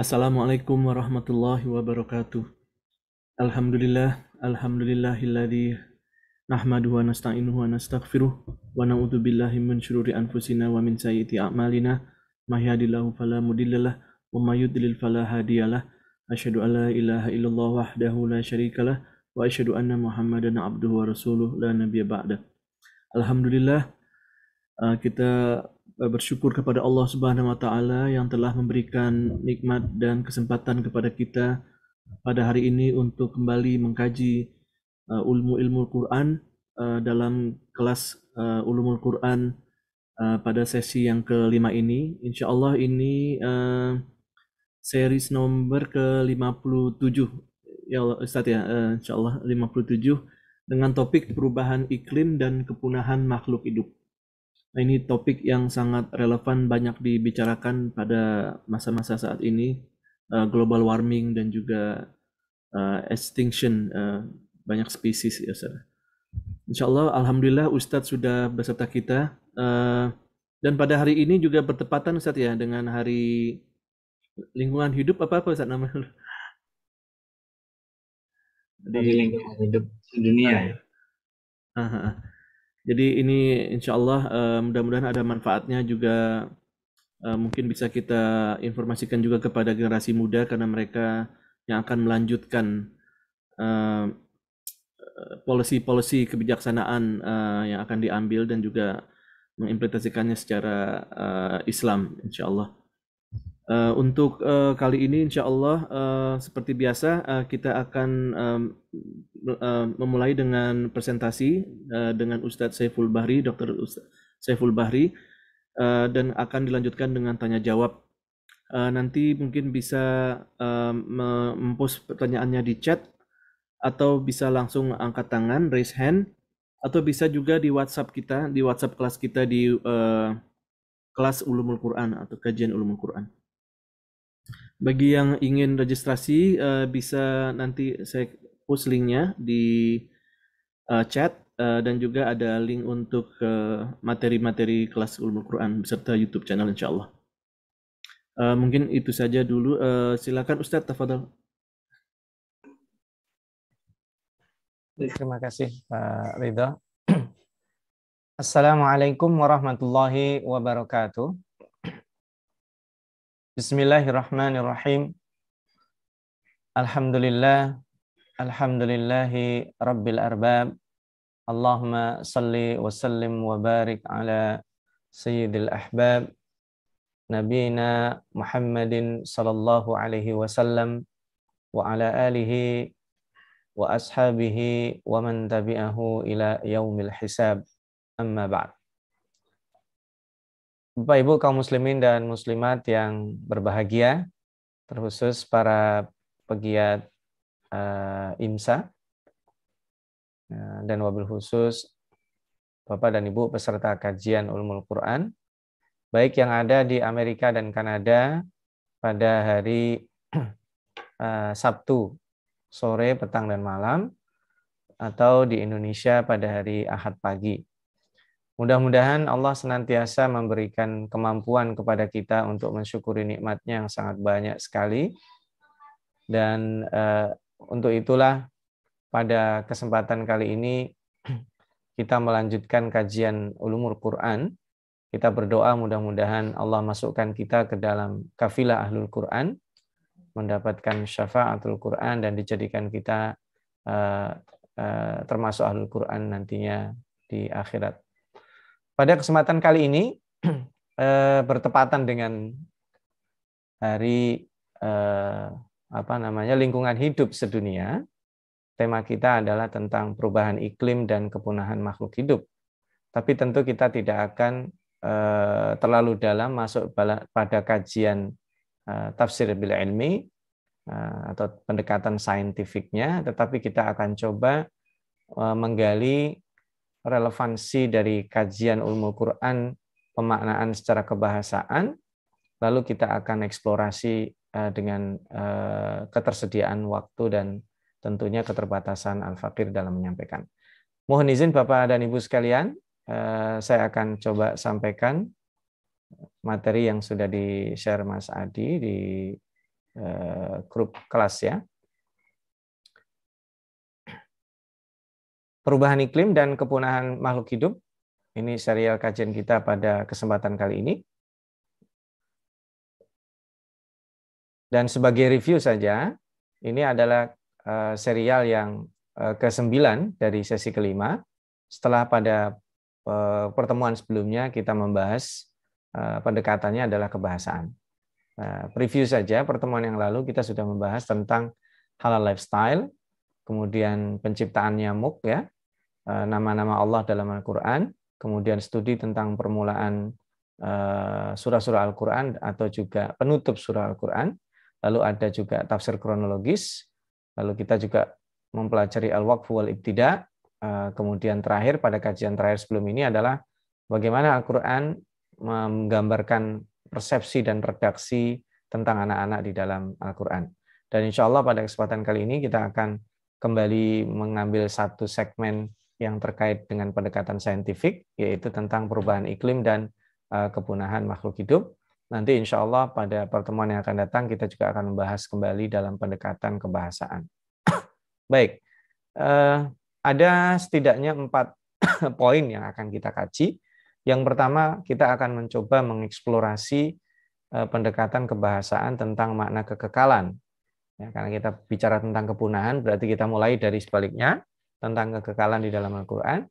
Assalamualaikum warahmatullahi wabarakatuh. Alhamdulillah, alhamdulillahilladzi nahmadu wa nasta'inu wa nastaghfiruh wa na'udzu billahi min syururi anfusina wa min sayyiati a'malina may yahdihillahu fala mudhillalah wa may yudlil fala hadiyalah. Asyhadu an la ilaha illallah wahdahu la syarikalah wa asyhadu anna Muhammadan abduhu wa rasuluh la nabiyya ba'da. Alhamdulillah uh, kita Eh, bersyukur kepada Allah Subhanahu wa taala yang telah memberikan nikmat dan kesempatan kepada kita pada hari ini untuk kembali mengkaji uh, ilmu-ilmu Quran uh, dalam kelas uh, ulumul Quran uh, pada sesi yang kelima ini. Insya Allah ini uh, series nomor ke-57 ya Allah Ustaz ya, uh, insya Allah 57 dengan topik perubahan iklim dan kepunahan makhluk hidup. Nah, ini topik yang sangat relevan banyak dibicarakan pada masa-masa saat ini uh, global warming dan juga uh, extinction uh, banyak spesies ya Ustaz. Insya Allah, Alhamdulillah Ustadz sudah beserta kita uh, dan pada hari ini juga bertepatan Ustadz ya dengan hari lingkungan hidup apa apa Ustadz namanya? Di hari lingkungan hidup dunia ya. Uh, uh, jadi ini insya Allah uh, mudah-mudahan ada manfaatnya juga uh, mungkin bisa kita informasikan juga kepada generasi muda karena mereka yang akan melanjutkan polisi eh, polisi-polisi kebijaksanaan uh, yang akan diambil dan juga mengimplementasikannya secara uh, Islam insya Allah. Uh, untuk uh, kali ini, insya Allah, uh, seperti biasa, uh, kita akan um, uh, memulai dengan presentasi uh, dengan Ustadz Saiful Bahri, Dr. Ustadz Saiful Bahri, uh, dan akan dilanjutkan dengan tanya jawab. Uh, nanti mungkin bisa uh, mempost pertanyaannya di chat, atau bisa langsung angkat tangan, raise hand, atau bisa juga di WhatsApp kita, di WhatsApp kelas kita di uh, kelas ulumul Quran atau kajian ulumul Quran. Bagi yang ingin registrasi uh, bisa nanti saya post linknya di uh, chat uh, dan juga ada link untuk materi-materi uh, kelas Ulum Quran beserta YouTube channel insya Allah. Uh, mungkin itu saja dulu. Uh, silakan Ustadz Tafadhal. Terima kasih Pak Ridho Assalamualaikum warahmatullahi wabarakatuh. Bismillahirrahmanirrahim. Alhamdulillah. Alhamdulillahi rabbil arbab. Allahumma salli wa sallim wa barik ala sayyidil ahbab. Nabina Muhammadin sallallahu alaihi wasallam wa ala alihi wa ashabihi wa man tabi'ahu ila yaumil hisab. Amma ba'd. Bapak Ibu kaum muslimin dan muslimat yang berbahagia, terkhusus para pegiat uh, IMSA eh, dan wabil khusus Bapak dan Ibu peserta kajian Ulumul Quran, baik yang ada di Amerika dan Kanada pada hari uh, Sabtu sore, petang dan malam atau di Indonesia pada hari Ahad pagi. Mudah-mudahan Allah senantiasa memberikan kemampuan kepada kita untuk mensyukuri nikmatnya yang sangat banyak sekali. Dan uh, untuk itulah pada kesempatan kali ini kita melanjutkan kajian ulumur Quran. Kita berdoa mudah-mudahan Allah masukkan kita ke dalam kafilah ahlul Quran, mendapatkan syafaatul Quran dan dijadikan kita uh, uh, termasuk ahlul Quran nantinya di akhirat. Pada kesempatan kali ini eh, bertepatan dengan hari eh, apa namanya lingkungan hidup sedunia. Tema kita adalah tentang perubahan iklim dan kepunahan makhluk hidup. Tapi tentu kita tidak akan eh, terlalu dalam masuk pada kajian eh, tafsir bil ilmi eh, atau pendekatan saintifiknya, tetapi kita akan coba eh, menggali relevansi dari kajian ulumul Quran, pemaknaan secara kebahasaan, lalu kita akan eksplorasi eh, dengan eh, ketersediaan waktu dan tentunya keterbatasan Al-Fakir dalam menyampaikan. Mohon izin Bapak dan Ibu sekalian, eh, saya akan coba sampaikan materi yang sudah di-share Mas Adi di grup kelas ya. perubahan iklim dan kepunahan makhluk hidup. Ini serial kajian kita pada kesempatan kali ini. Dan sebagai review saja, ini adalah eh, serial yang eh, ke-9 dari sesi kelima. Setelah pada eh, pertemuan sebelumnya kita membahas pendekatannya adalah kebahasaan. Preview saja, pertemuan yang lalu kita sudah membahas tentang halal lifestyle, kemudian penciptaannya nyamuk ya, Eh, nama-nama Allah dalam Al-Quran, kemudian studi tentang permulaan eh, surah-surah Al-Quran atau juga penutup surah Al-Quran, lalu ada juga tafsir kronologis, lalu kita juga mempelajari Al-Waqf wal-Ibtida, eh, kemudian terakhir pada kajian terakhir sebelum ini adalah bagaimana Al-Quran menggambarkan persepsi dan redaksi tentang anak-anak di dalam Al-Quran. Dan insya Allah pada kesempatan kali ini kita akan kembali mengambil satu segmen yang terkait dengan pendekatan saintifik, yaitu tentang perubahan iklim dan eh, kepunahan makhluk hidup. Nanti insya Allah pada pertemuan yang akan datang kita juga akan membahas kembali dalam pendekatan kebahasaan. Baik, eh, ada setidaknya empat poin yang akan kita kaji. Yang pertama, kita akan mencoba mengeksplorasi eh, pendekatan kebahasaan tentang makna kekekalan. Ya, karena kita bicara tentang kepunahan, berarti kita mulai dari sebaliknya, tentang kekekalan di dalam Al-Quran.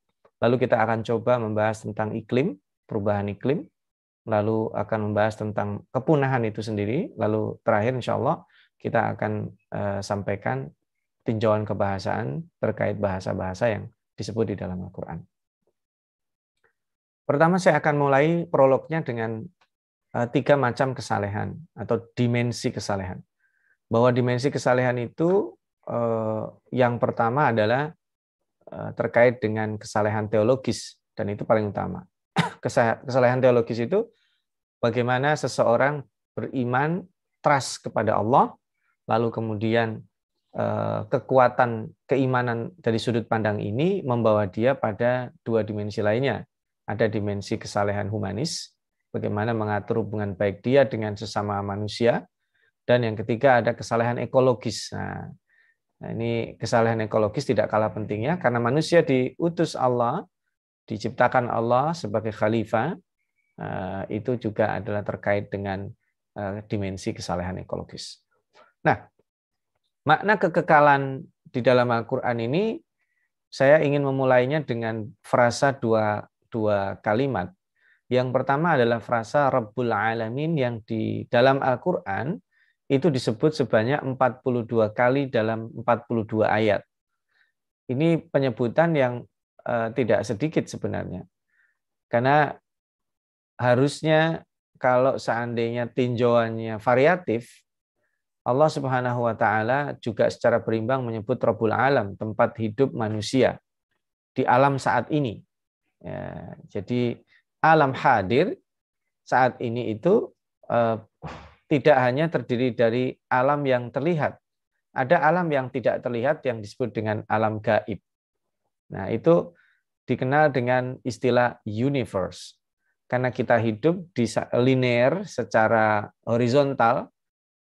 Lalu kita akan coba membahas tentang iklim, perubahan iklim. Lalu akan membahas tentang kepunahan itu sendiri. Lalu terakhir insya Allah kita akan uh, sampaikan tinjauan kebahasaan terkait bahasa-bahasa yang disebut di dalam Al-Quran. Pertama saya akan mulai prolognya dengan uh, tiga macam kesalehan atau dimensi kesalehan. Bahwa dimensi kesalehan itu uh, yang pertama adalah Eh, terkait dengan kesalehan teologis dan itu paling utama. Kesalehan teologis itu bagaimana seseorang beriman trust kepada Allah lalu kemudian eh, kekuatan keimanan dari sudut pandang ini membawa dia pada dua dimensi lainnya. Ada dimensi kesalehan humanis, bagaimana mengatur hubungan baik dia dengan sesama manusia, dan yang ketiga ada kesalehan ekologis. Nah, Nah, ini kesalahan ekologis tidak kalah pentingnya karena manusia diutus Allah, diciptakan Allah sebagai khalifah, eh, itu juga adalah terkait dengan eh, dimensi kesalahan ekologis. Nah, makna kekekalan di dalam Al-Qur'an ini saya ingin memulainya dengan frasa dua dua kalimat. Yang pertama adalah frasa Rabbul Alamin yang di dalam Al-Qur'an itu disebut sebanyak 42 kali dalam 42 ayat. Ini penyebutan yang eh, tidak sedikit sebenarnya. Karena harusnya kalau seandainya tinjauannya variatif, Allah Subhanahu wa taala juga secara berimbang menyebut Rabbul Alam, tempat hidup manusia di alam saat ini. Ya, jadi alam hadir saat ini itu uh, tidak hanya terdiri dari alam yang terlihat. Ada alam yang tidak terlihat yang disebut dengan alam gaib. Nah, itu dikenal dengan istilah universe. Karena kita hidup di linear secara horizontal,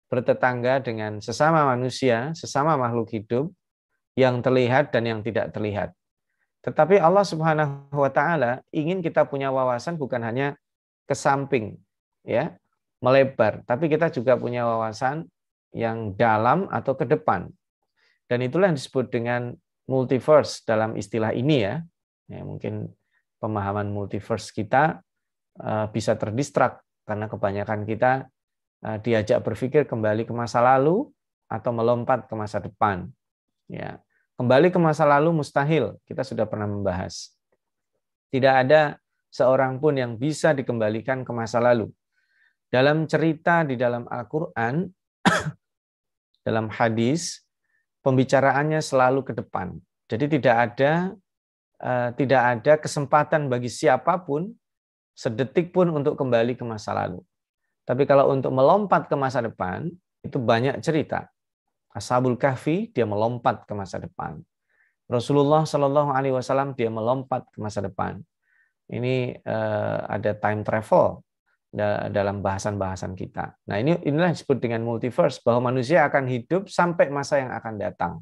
bertetangga dengan sesama manusia, sesama makhluk hidup, yang terlihat dan yang tidak terlihat. Tetapi Allah Subhanahu wa taala ingin kita punya wawasan bukan hanya ke samping, ya melebar, tapi kita juga punya wawasan yang dalam atau ke depan. Dan itulah yang disebut dengan multiverse dalam istilah ini ya. ya mungkin pemahaman multiverse kita eh, bisa terdistrak karena kebanyakan kita eh, diajak berpikir kembali ke masa lalu atau melompat ke masa depan. Ya. Kembali ke masa lalu mustahil, kita sudah pernah membahas. Tidak ada seorang pun yang bisa dikembalikan ke masa lalu dalam cerita di dalam Al-Quran, dalam hadis, pembicaraannya selalu ke depan. Jadi tidak ada eh, tidak ada kesempatan bagi siapapun sedetik pun untuk kembali ke masa lalu. Tapi kalau untuk melompat ke masa depan, itu banyak cerita. Ashabul Kahfi dia melompat ke masa depan. Rasulullah Shallallahu Alaihi Wasallam dia melompat ke masa depan. Ini eh, ada time travel dalam bahasan-bahasan kita. Nah, ini inilah disebut dengan multiverse bahwa manusia akan hidup sampai masa yang akan datang.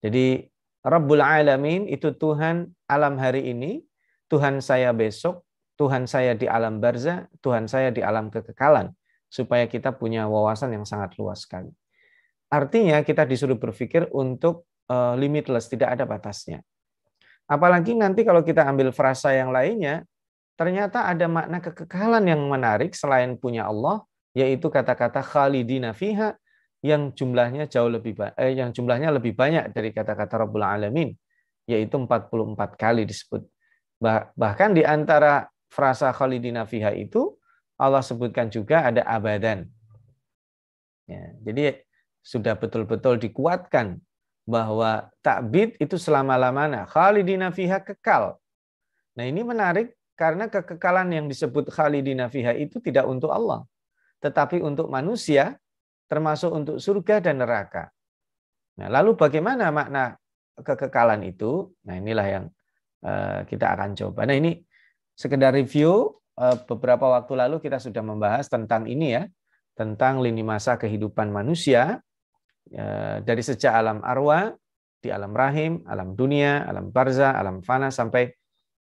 Jadi Rabbul Alamin itu Tuhan alam hari ini, Tuhan saya besok, Tuhan saya di alam barza, Tuhan saya di alam kekekalan supaya kita punya wawasan yang sangat luas sekali. Artinya kita disuruh berpikir untuk eh, limitless, tidak ada batasnya. Apalagi nanti kalau kita ambil frasa yang lainnya, ternyata ada makna kekekalan yang menarik selain punya Allah, yaitu kata-kata khalidina fiha yang jumlahnya jauh lebih eh, yang jumlahnya lebih banyak dari kata-kata Rabbul Alamin, yaitu 44 kali disebut. Bah, bahkan di antara frasa khalidina fiha itu Allah sebutkan juga ada abadan. Ya, jadi sudah betul-betul dikuatkan bahwa takbid itu selama-lamanya. Khalidina fiha kekal. Nah ini menarik karena kekekalan yang disebut khalidina fiha itu tidak untuk Allah, tetapi untuk manusia, termasuk untuk surga dan neraka. Nah, lalu bagaimana makna kekekalan itu? Nah, inilah yang eh, kita akan coba. Nah, ini sekedar review eh, beberapa waktu lalu kita sudah membahas tentang ini ya, tentang lini masa kehidupan manusia eh, dari sejak alam arwah di alam rahim, alam dunia, alam barza, alam fana sampai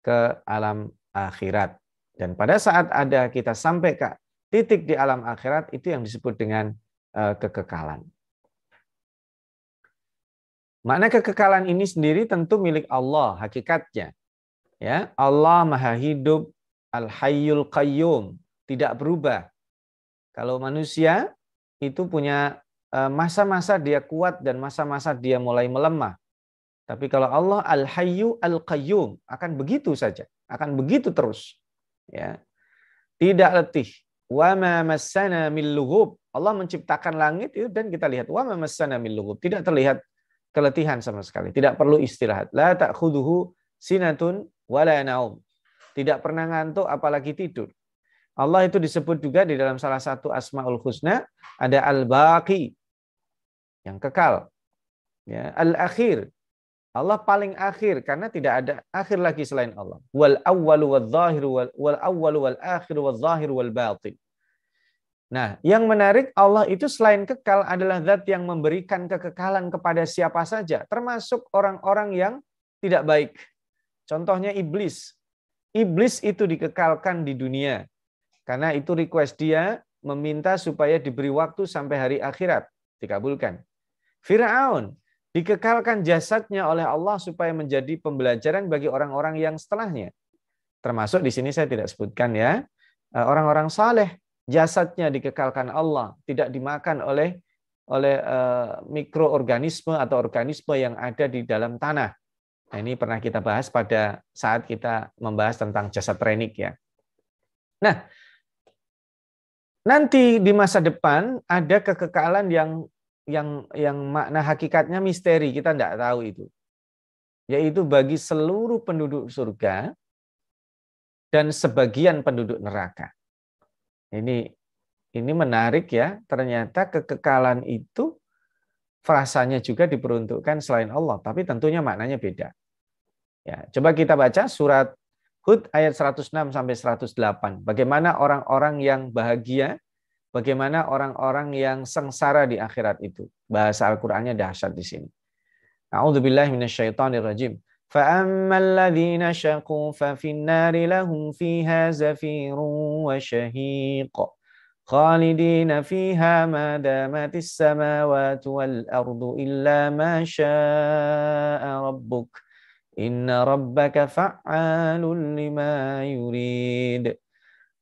ke alam akhirat. Dan pada saat ada kita sampai ke titik di alam akhirat, itu yang disebut dengan eh, kekekalan. Makna kekekalan ini sendiri tentu milik Allah hakikatnya. Ya, Allah Maha Hidup Al-Hayyul Qayyum, tidak berubah. Kalau manusia itu punya eh, masa-masa dia kuat dan masa-masa dia mulai melemah. Tapi kalau Allah Al-Hayyu Al-Qayyum akan begitu saja akan begitu terus ya tidak letih wa ma massana Allah menciptakan langit itu ya, dan kita lihat wa ma massana tidak terlihat keletihan sama sekali tidak perlu istirahat la ta'khuduhu sinatun wala naum tidak pernah ngantuk apalagi tidur Allah itu disebut juga di dalam salah satu asmaul husna ada al-baqi yang kekal ya al-akhir Allah paling akhir karena tidak ada akhir lagi selain Allah. Wal awwal wal zahir wal, wal wal akhir wal zahir wal batin. Nah, yang menarik Allah itu selain kekal adalah zat yang memberikan kekekalan kepada siapa saja, termasuk orang-orang yang tidak baik. Contohnya iblis. Iblis itu dikekalkan di dunia. Karena itu request dia meminta supaya diberi waktu sampai hari akhirat, dikabulkan. Firaun Dikekalkan jasadnya oleh Allah supaya menjadi pembelajaran bagi orang-orang yang setelahnya. Termasuk di sini saya tidak sebutkan ya, eh, orang-orang saleh jasadnya dikekalkan Allah, tidak dimakan oleh oleh uh, mikroorganisme atau organisme yang ada di dalam tanah. Nah, ini pernah kita bahas pada saat kita membahas tentang jasad renik ya. Nah, nanti di masa depan ada kekekalan yang yang yang makna hakikatnya misteri kita tidak tahu itu yaitu bagi seluruh penduduk surga dan sebagian penduduk neraka ini ini menarik ya ternyata kekekalan itu frasanya juga diperuntukkan selain Allah tapi tentunya maknanya beda ya coba kita baca surat Hud ayat 106 sampai 108 bagaimana orang-orang yang bahagia bagaimana orang-orang yang sengsara di akhirat itu. Bahasa Al-Qur'annya dahsyat di sini. A'udzubillahi minasyaitonirrajim. فأما الذين شقوا ففي النار لهم فيها زفير وشهيق خالدين فيها ما دامت السماوات والأرض إلا ما شاء ربك إن ربك فعال لما يريد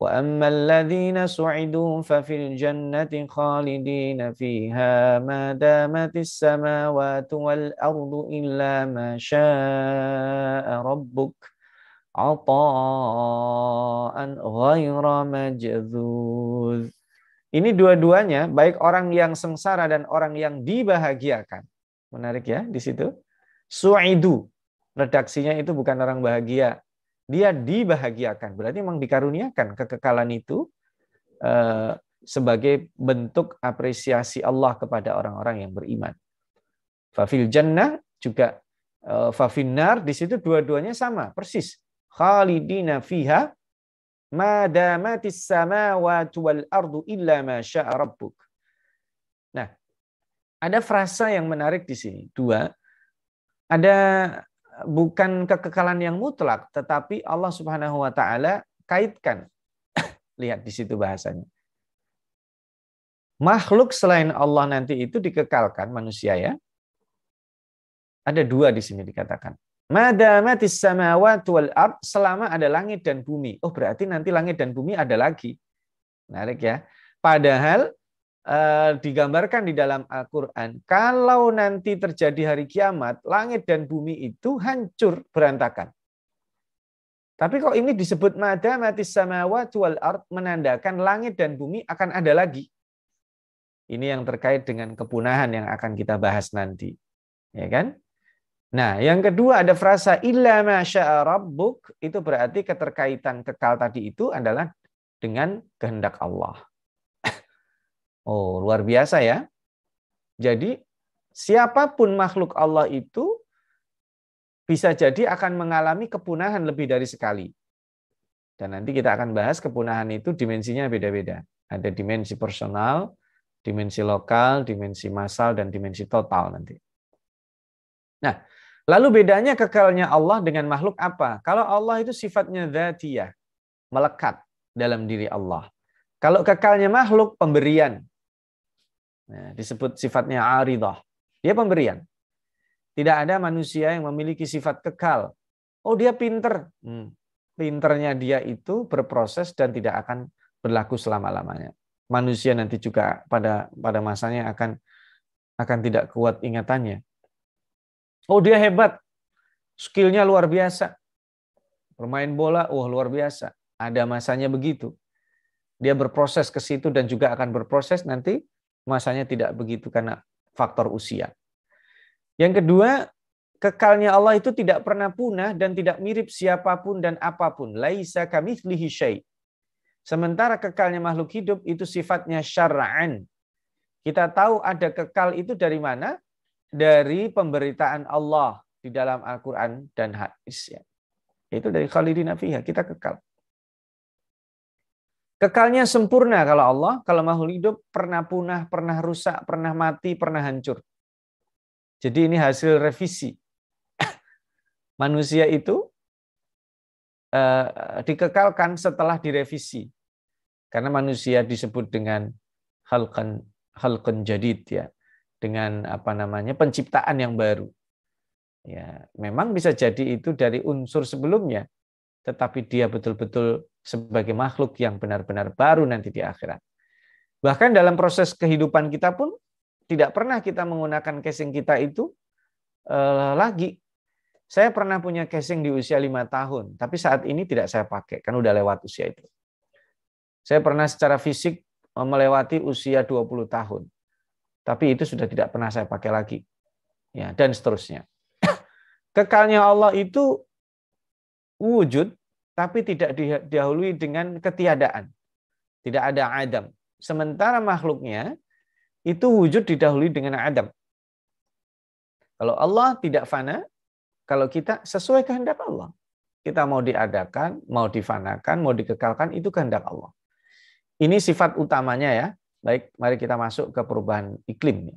وأما الذين سعدوا ففي الجنة خالدين فيها ما دامت السماوات والأرض إلا ما شاء ربك عطاء غير مجذوذ Ini dua-duanya, baik orang yang sengsara dan orang yang dibahagiakan. Menarik ya di situ. Su'idu. Redaksinya itu bukan orang bahagia, dia dibahagiakan. Berarti memang dikaruniakan kekekalan itu eh, sebagai bentuk apresiasi Allah kepada orang-orang yang beriman. Fafil jannah juga eh, Fafil fafinnar di situ dua-duanya sama persis. Khalidina fiha madamatis samawati wal ardu illa ma syaa rabbuk. Nah, ada frasa yang menarik di sini. Dua, ada bukan kekekalan yang mutlak, tetapi Allah Subhanahu wa taala kaitkan. Lihat di situ bahasanya. Makhluk selain Allah nanti itu dikekalkan manusia ya. Ada dua di sini dikatakan. Madamatis samawati wal ard selama ada langit dan bumi. Oh berarti nanti langit dan bumi ada lagi. Menarik ya. Padahal Eh, digambarkan di dalam Al-Quran, kalau nanti terjadi hari kiamat, langit dan bumi itu hancur berantakan. Tapi kok ini disebut mada mati samawa wal art menandakan langit dan bumi akan ada lagi. Ini yang terkait dengan kepunahan yang akan kita bahas nanti. Ya kan? Nah, yang kedua ada frasa illa ma itu berarti keterkaitan kekal tadi itu adalah dengan kehendak Allah. Oh, luar biasa ya. Jadi siapapun makhluk Allah itu bisa jadi akan mengalami kepunahan lebih dari sekali. Dan nanti kita akan bahas kepunahan itu dimensinya beda-beda. Ada dimensi personal, dimensi lokal, dimensi massal, dan dimensi total nanti. Nah, lalu bedanya kekalnya Allah dengan makhluk apa? Kalau Allah itu sifatnya dzatiyah, melekat dalam diri Allah. Kalau kekalnya makhluk, pemberian, Ya, disebut sifatnya aridah. Dia pemberian. Tidak ada manusia yang memiliki sifat kekal. Oh dia pinter. Hmm. Pinternya dia itu berproses dan tidak akan berlaku selama-lamanya. Manusia nanti juga pada pada masanya akan akan tidak kuat ingatannya. Oh dia hebat. Skillnya luar biasa. Bermain bola, wah oh, luar biasa. Ada masanya begitu. Dia berproses ke situ dan juga akan berproses nanti masanya tidak begitu karena faktor usia. Yang kedua, kekalnya Allah itu tidak pernah punah dan tidak mirip siapapun dan apapun. Laisa kamithlihi syai'. Sementara kekalnya makhluk hidup itu sifatnya syaraan Kita tahu ada kekal itu dari mana? Dari pemberitaan Allah di dalam Al-Qur'an dan hadis ya. Itu dari khalidina fiha, kita kekal. Kekalnya sempurna kalau Allah, kalau makhluk hidup pernah punah, pernah rusak, pernah mati, pernah hancur. Jadi ini hasil revisi. Manusia itu eh, dikekalkan setelah direvisi. Karena manusia disebut dengan halkan halkan jadid ya, dengan apa namanya penciptaan yang baru. Ya, memang bisa jadi itu dari unsur sebelumnya, tetapi dia betul-betul sebagai makhluk yang benar-benar baru nanti di akhirat. Bahkan dalam proses kehidupan kita pun tidak pernah kita menggunakan casing kita itu uh, lagi. Saya pernah punya casing di usia lima tahun, tapi saat ini tidak saya pakai, kan udah lewat usia itu. Saya pernah secara fisik eh, melewati usia 20 tahun, tapi itu sudah tidak pernah saya pakai lagi. Ya, dan seterusnya. Kekalnya Allah itu wujud tapi tidak didahului dengan ketiadaan. Tidak ada Adam. Sementara makhluknya itu wujud didahului dengan Adam. Kalau Allah tidak fana, kalau kita sesuai kehendak Allah. Kita mau diadakan, mau difanakan, mau dikekalkan, itu kehendak Allah. Ini sifat utamanya ya. Baik, mari kita masuk ke perubahan iklim.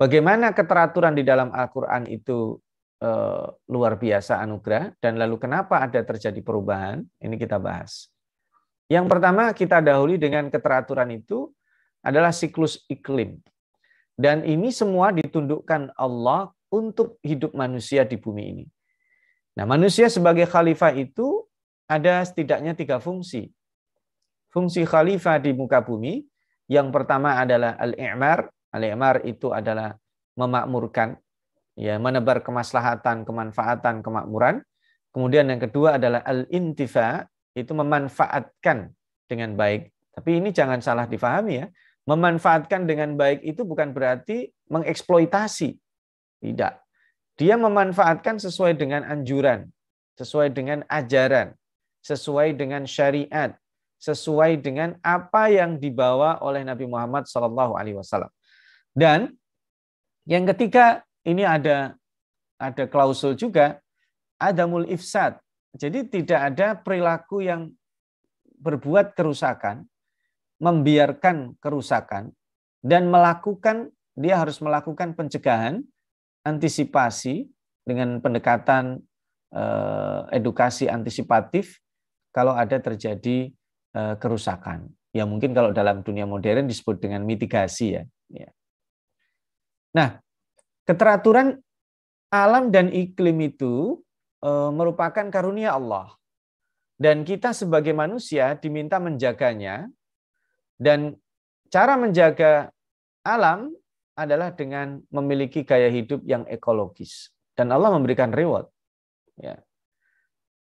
Bagaimana keteraturan di dalam Al-Quran itu Eh, luar biasa anugerah dan lalu kenapa ada terjadi perubahan ini kita bahas. Yang pertama kita dahului dengan keteraturan itu adalah siklus iklim. Dan ini semua ditundukkan Allah untuk hidup manusia di bumi ini. Nah, manusia sebagai khalifah itu ada setidaknya tiga fungsi. Fungsi khalifah di muka bumi, yang pertama adalah al-i'mar. Al-i'mar itu adalah memakmurkan, ya menebar kemaslahatan, kemanfaatan, kemakmuran. Kemudian yang kedua adalah al-intifa itu memanfaatkan dengan baik. Tapi ini jangan salah difahami ya. Memanfaatkan dengan baik itu bukan berarti mengeksploitasi. Tidak. Dia memanfaatkan sesuai dengan anjuran, sesuai dengan ajaran, sesuai dengan syariat, sesuai dengan apa yang dibawa oleh Nabi Muhammad SAW. Dan yang ketiga ini ada ada klausul juga ada adamul ifsad. Jadi tidak ada perilaku yang berbuat kerusakan, membiarkan kerusakan dan melakukan dia harus melakukan pencegahan, antisipasi dengan pendekatan eh, edukasi antisipatif kalau ada terjadi eh, kerusakan. Ya mungkin kalau dalam dunia modern disebut dengan mitigasi ya. ya. Nah, Keteraturan alam dan iklim itu e, merupakan karunia Allah. Dan kita sebagai manusia diminta menjaganya. Dan cara menjaga alam adalah dengan memiliki gaya hidup yang ekologis. Dan Allah memberikan reward. Ya.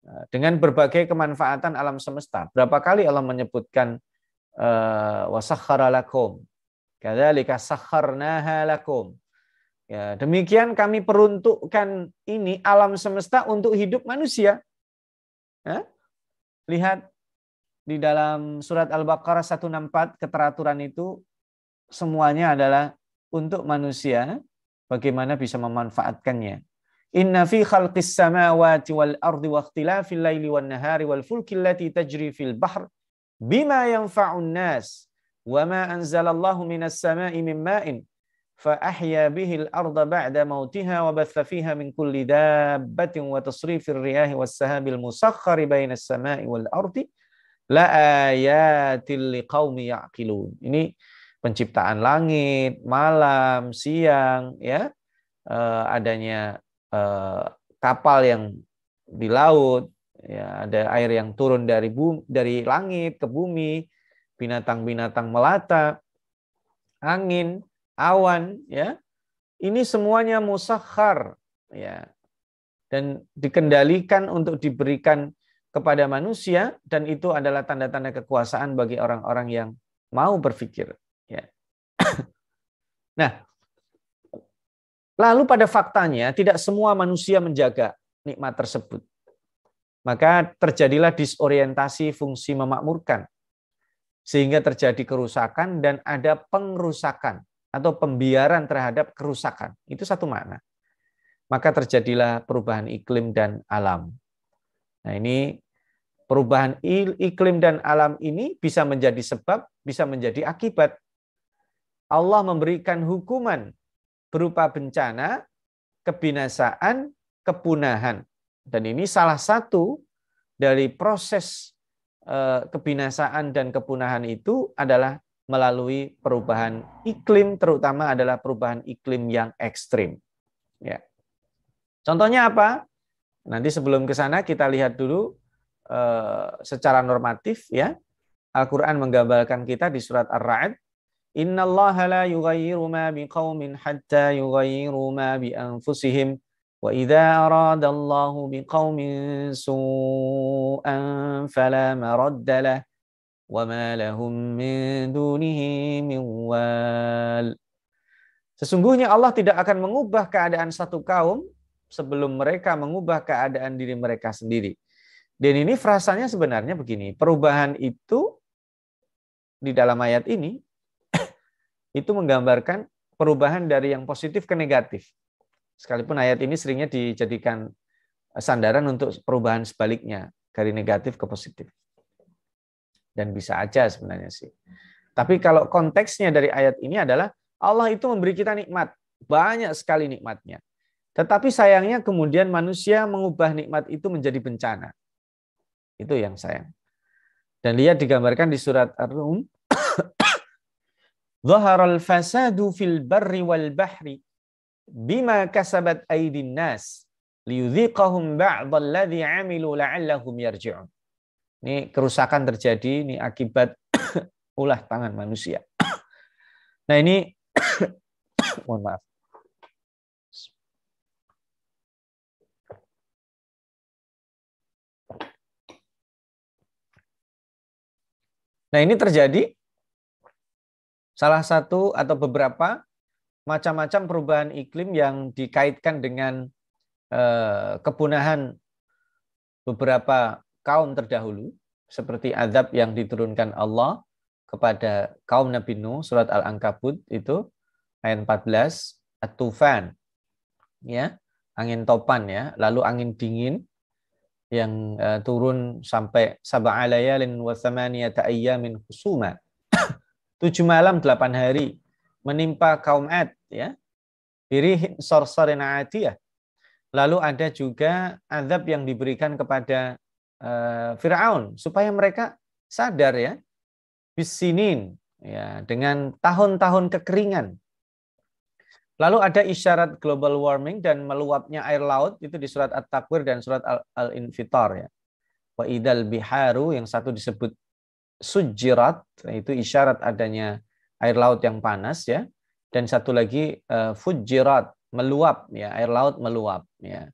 Eh, dengan berbagai kemanfaatan alam semesta. Berapa kali Allah menyebutkan eh, wasakhara lakum. Kadzalika sakharnaha lakum. Ya, demikian kami peruntukkan ini alam semesta untuk hidup manusia. Ya, Lihat di dalam surat Al-Baqarah 164 keteraturan itu semuanya adalah untuk manusia bagaimana bisa memanfaatkannya. Inna fi khalqis samawati wal ardi wa ikhtilafil laili wan nahari wal fulki allati tajri fil bahr bima yanfa'un nas wa ma anzalallahu minas sama'i min ma'in فأحيا به الأرض بعد موتها وبث فيها من كل دابة وتصريف الرياح والسهاب المسخر بين السماء والأرض لآيات لقوم يعقلون ini penciptaan langit, malam, siang, ya uh, adanya uh, kapal yang di laut, ya ada air yang turun dari bumi, dari langit ke bumi, binatang-binatang melata, angin, awan, ya. Ini semuanya musakhar, ya. Dan dikendalikan untuk diberikan kepada manusia dan itu adalah tanda-tanda kekuasaan bagi orang-orang yang mau berpikir, ya. nah, lalu pada faktanya tidak semua manusia menjaga nikmat tersebut. Maka terjadilah disorientasi fungsi memakmurkan sehingga terjadi kerusakan dan ada pengrusakan atau pembiaran terhadap kerusakan. Itu satu makna. Maka terjadilah perubahan iklim dan alam. Nah, ini perubahan iklim dan alam ini bisa menjadi sebab, bisa menjadi akibat. Allah memberikan hukuman berupa bencana, kebinasaan, kepunahan. Dan ini salah satu dari proses eh, kebinasaan dan kepunahan itu adalah melalui perubahan iklim, terutama adalah perubahan iklim yang ekstrim. Ya. Contohnya apa? Nanti sebelum ke sana kita lihat dulu eh, secara normatif ya. Al-Qur'an menggambarkan kita di surat Ar-Ra'd, "Innallaha la yughayyiru ma biqaumin hatta yughayyiru ma bi anfusihim wa idza aradallahu biqaumin su'an fala maradda lahu وَمَا لَهُمْ مِنْ دُونِهِ مِنْ Sesungguhnya Allah tidak akan mengubah keadaan satu kaum sebelum mereka mengubah keadaan diri mereka sendiri. Dan ini frasanya sebenarnya begini, perubahan itu di dalam ayat ini itu menggambarkan perubahan dari yang positif ke negatif. Sekalipun ayat ini seringnya dijadikan sandaran untuk perubahan sebaliknya dari negatif ke positif dan bisa aja sebenarnya sih. Tapi kalau konteksnya dari ayat ini adalah Allah itu memberi kita nikmat, banyak sekali nikmatnya. Tetapi sayangnya kemudian manusia mengubah nikmat itu menjadi bencana. Itu yang sayang. Dan lihat digambarkan di surat Ar-Rum, "Zaharal fasadu fil barri wal bahri bima kasabat aidin nas liyudhiqahum ba'dalladhi 'amilu la'allahum yarji'un." Ini kerusakan terjadi, ini akibat ulah tangan manusia. Nah ini, mohon maaf. Nah ini terjadi salah satu atau beberapa macam-macam perubahan iklim yang dikaitkan dengan eh, kepunahan beberapa kaum terdahulu seperti azab yang diturunkan Allah kepada kaum Nabi Nuh surat Al-Ankabut itu ayat 14 at-tufan ya angin topan ya lalu angin dingin yang uh, turun sampai sab'a layalin wa thamaniyata ayyamin husuma tujuh malam delapan hari menimpa kaum Ad ya birih sorsorin atiyah lalu ada juga azab yang diberikan kepada Eh, Firaun supaya mereka sadar ya bisinin ya dengan tahun-tahun kekeringan. Lalu ada isyarat global warming dan meluapnya air laut itu di surat At-Takwir dan surat Al-Infitar ya. Wa idal biharu yang satu disebut sujirat itu isyarat adanya air laut yang panas ya dan satu lagi eh, fujirat meluap ya air laut meluap ya.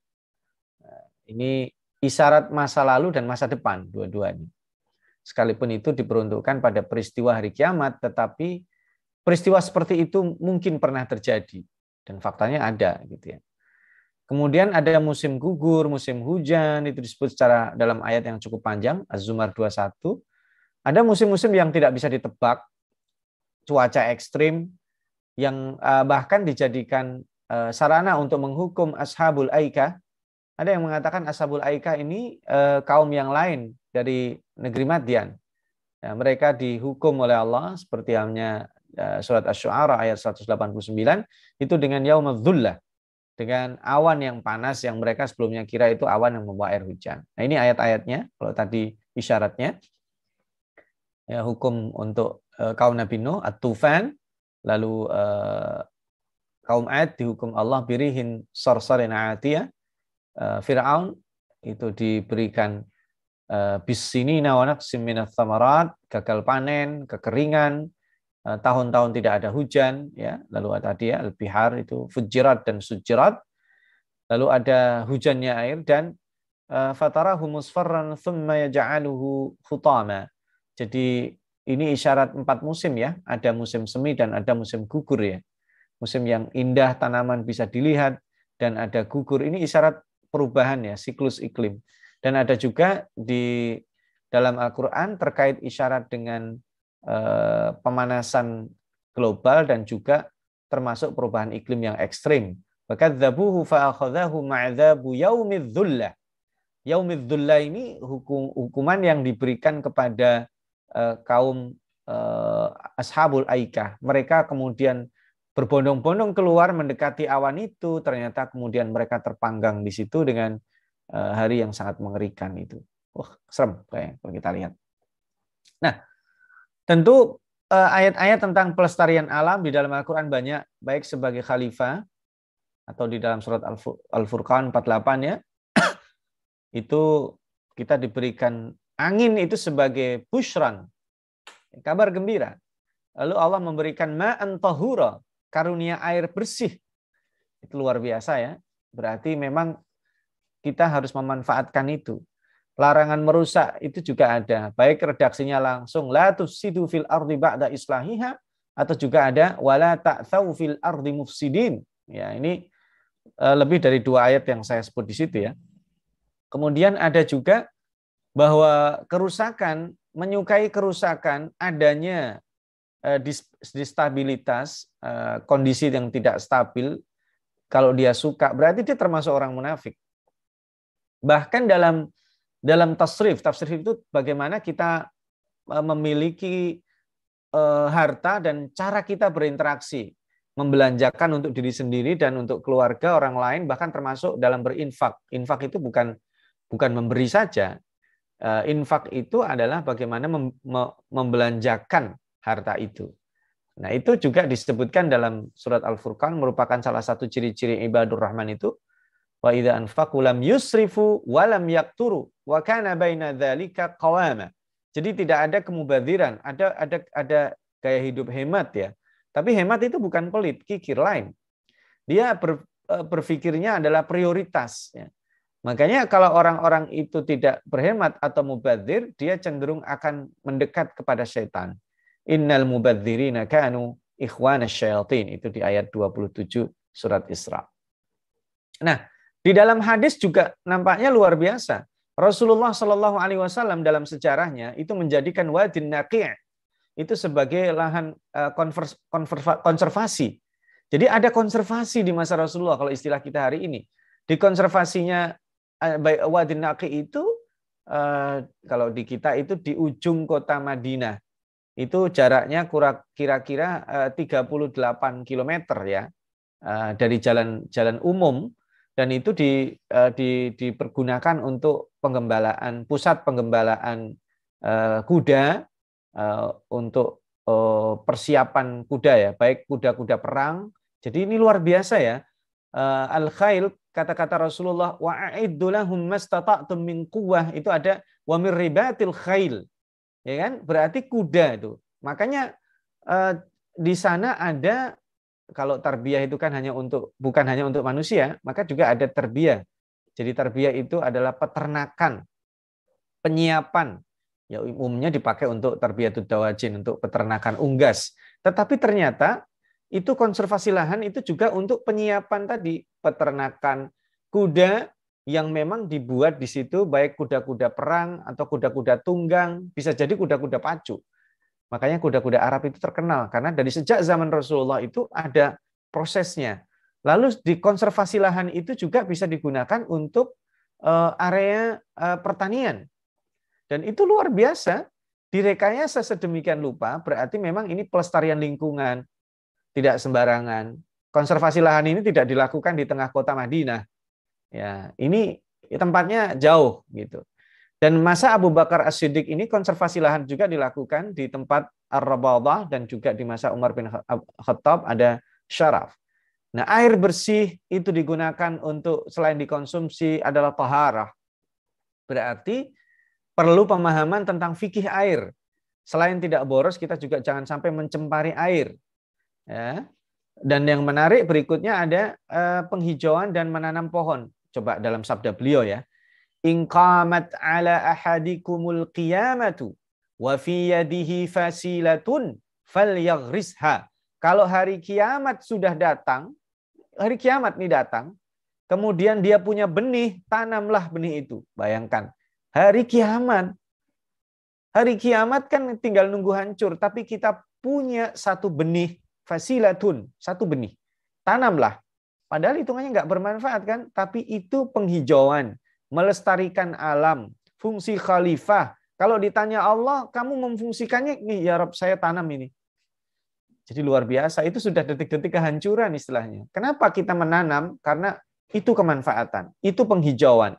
Ini isyarat masa lalu dan masa depan dua-duanya. Sekalipun itu diperuntukkan pada peristiwa hari kiamat, tetapi peristiwa seperti itu mungkin pernah terjadi dan faktanya ada gitu ya. Kemudian ada musim gugur, musim hujan itu disebut secara dalam ayat yang cukup panjang Az-Zumar 21. Ada musim-musim yang tidak bisa ditebak, cuaca ekstrim yang eh, bahkan dijadikan eh, sarana untuk menghukum ashabul aika ada yang mengatakan Ashabul Aika ini eh, kaum yang lain dari negeri Madian. Ya, mereka dihukum oleh Allah seperti halnya eh, surat Asy-Syu'ara ayat 189 itu dengan yaumadz-dzullah dengan awan yang panas yang mereka sebelumnya kira itu awan yang membawa air hujan. Nah, ini ayat-ayatnya kalau tadi isyaratnya ya, hukum untuk eh, kaum Nabi Nuh at-tufan lalu eh, kaum Ad dihukum Allah birihin sarsarin atiyah Eh, Fir'aun itu diberikan eh, bisini nawanak siminat samarat, gagal panen, kekeringan, eh, tahun-tahun tidak ada hujan, ya. Lalu ada dia ya, lebih bihar itu fujirat dan sujirat. Lalu ada hujannya air dan fatarahu musfarran thumma yaj'aluhu khutama. Jadi ini isyarat empat musim ya, ada musim semi dan ada musim gugur ya. Musim yang indah tanaman bisa dilihat dan ada gugur. Ini isyarat perubahan ya, siklus iklim. Dan ada juga di dalam Al-Qur'an terkait isyarat dengan eh, pemanasan global dan juga termasuk perubahan iklim yang ekstrim. Fakadzabuhu fa'akhadhahu ma'adzabu yaumidz dzullah. ini hukum, hukuman yang diberikan kepada eh, kaum eh, ashabul aikah. Mereka kemudian berbondong-bondong keluar mendekati awan itu, ternyata kemudian mereka terpanggang di situ dengan eh, hari yang sangat mengerikan itu. Wah, serem Kayak kalau kita lihat. Nah, tentu eh, ayat-ayat tentang pelestarian alam di dalam Al-Qur'an banyak baik sebagai khalifah atau di dalam surat Al-Furqan 48 ya. itu kita diberikan angin itu sebagai bushran, kabar gembira. Lalu Allah memberikan ma'an tahura, karunia air bersih. Itu luar biasa ya. Berarti memang kita harus memanfaatkan itu. Larangan merusak itu juga ada. Baik redaksinya langsung la tusidu fil ardi ba'da islahiha atau juga ada wala ta'thau fil ardi mufsidin. Ya, ini eh, lebih dari dua ayat yang saya sebut di situ ya. Kemudian ada juga bahwa kerusakan menyukai kerusakan adanya Eh, distabilitas eh, kondisi yang tidak stabil kalau dia suka berarti dia termasuk orang munafik bahkan dalam dalam tasrif tasrif itu bagaimana kita eh, memiliki harta dan cara kita berinteraksi membelanjakan untuk diri sendiri dan untuk keluarga orang lain bahkan termasuk dalam berinfak infak itu bukan bukan memberi saja infak itu adalah bagaimana membelanjakan harta itu. Nah, itu juga disebutkan dalam surat Al-Furqan merupakan salah satu ciri-ciri ibadur rahman itu wa idza anfaqu yusrifu wa lam wa kana baina dzalika qawama. Jadi tidak ada kemubaziran, ada ada ada gaya hidup hemat ya. Tapi hemat itu bukan pelit, kikir lain. Dia ber, e, berpikirnya adalah prioritas ya. Makanya kalau orang-orang itu tidak berhemat atau mubazir, dia cenderung akan mendekat kepada setan. Innal mubadzirina kanu ikhwana syayatin. Itu di ayat 27 surat Isra. Nah, di dalam hadis juga nampaknya luar biasa. Rasulullah Shallallahu Alaihi Wasallam dalam sejarahnya itu menjadikan wadin naqi' itu sebagai lahan eh, konservasi. Jadi ada konservasi di masa Rasulullah kalau istilah kita hari ini. Di konservasinya eh, wadin naqi' itu eh, kalau di kita itu di ujung kota Madinah itu jaraknya kira-kira 38 eh, km ya eh, dari jalan jalan umum dan itu di, eh, di, dipergunakan untuk penggembalaan pusat penggembalaan kuda untuk persiapan kuda ya baik kuda-kuda perang jadi ini luar biasa ya al khail kata-kata Rasulullah wa min itu ada wa ribatil khail ya kan? Berarti kuda itu. Makanya eh, di sana ada kalau terbiah itu kan hanya untuk bukan hanya untuk manusia, maka juga ada terbiah Jadi terbiah itu adalah peternakan, penyiapan. Ya umumnya dipakai untuk terbiah tudawajin untuk peternakan unggas. Tetapi ternyata itu konservasi lahan itu juga untuk penyiapan tadi, peternakan kuda, yang memang dibuat di situ baik kuda-kuda perang atau kuda-kuda tunggang, bisa jadi kuda-kuda pacu. Makanya kuda-kuda Arab itu terkenal karena dari sejak zaman Rasulullah itu ada prosesnya. Lalu di konservasi lahan itu juga bisa digunakan untuk eh, area eh, pertanian. Dan itu luar biasa, direkayasa sedemikian lupa, berarti memang ini pelestarian lingkungan, tidak sembarangan. Konservasi lahan ini tidak dilakukan di tengah kota Madinah, Ya, ini tempatnya jauh gitu. Dan masa Abu Bakar As-Siddiq ini konservasi lahan juga dilakukan di tempat Ar-Rabadah dan juga di masa Umar bin Khattab ada syaraf. Nah, air bersih itu digunakan untuk selain dikonsumsi adalah taharah. Berarti perlu pemahaman tentang fikih air. Selain tidak boros, kita juga jangan sampai mencemari air. Ya. Dan yang menarik berikutnya ada eh, penghijauan dan menanam pohon. Coba dalam sabda beliau ya. qamat ala ahadikumul qiyamatu wa fi yadihi fasilatun falyaghrisha. Kalau hari kiamat sudah datang, hari kiamat nih datang, kemudian dia punya benih, tanamlah benih itu. Bayangkan, hari kiamat. Hari kiamat kan tinggal nunggu hancur, tapi kita punya satu benih, fasilatun, satu benih. Tanamlah. Padahal hitungannya nggak bermanfaat kan, tapi itu penghijauan, melestarikan alam, fungsi khalifah. Kalau ditanya Allah, kamu memfungsikannya, nih ya Rob, saya tanam ini. Jadi luar biasa, itu sudah detik-detik kehancuran istilahnya. Kenapa kita menanam? Karena itu kemanfaatan, itu penghijauan.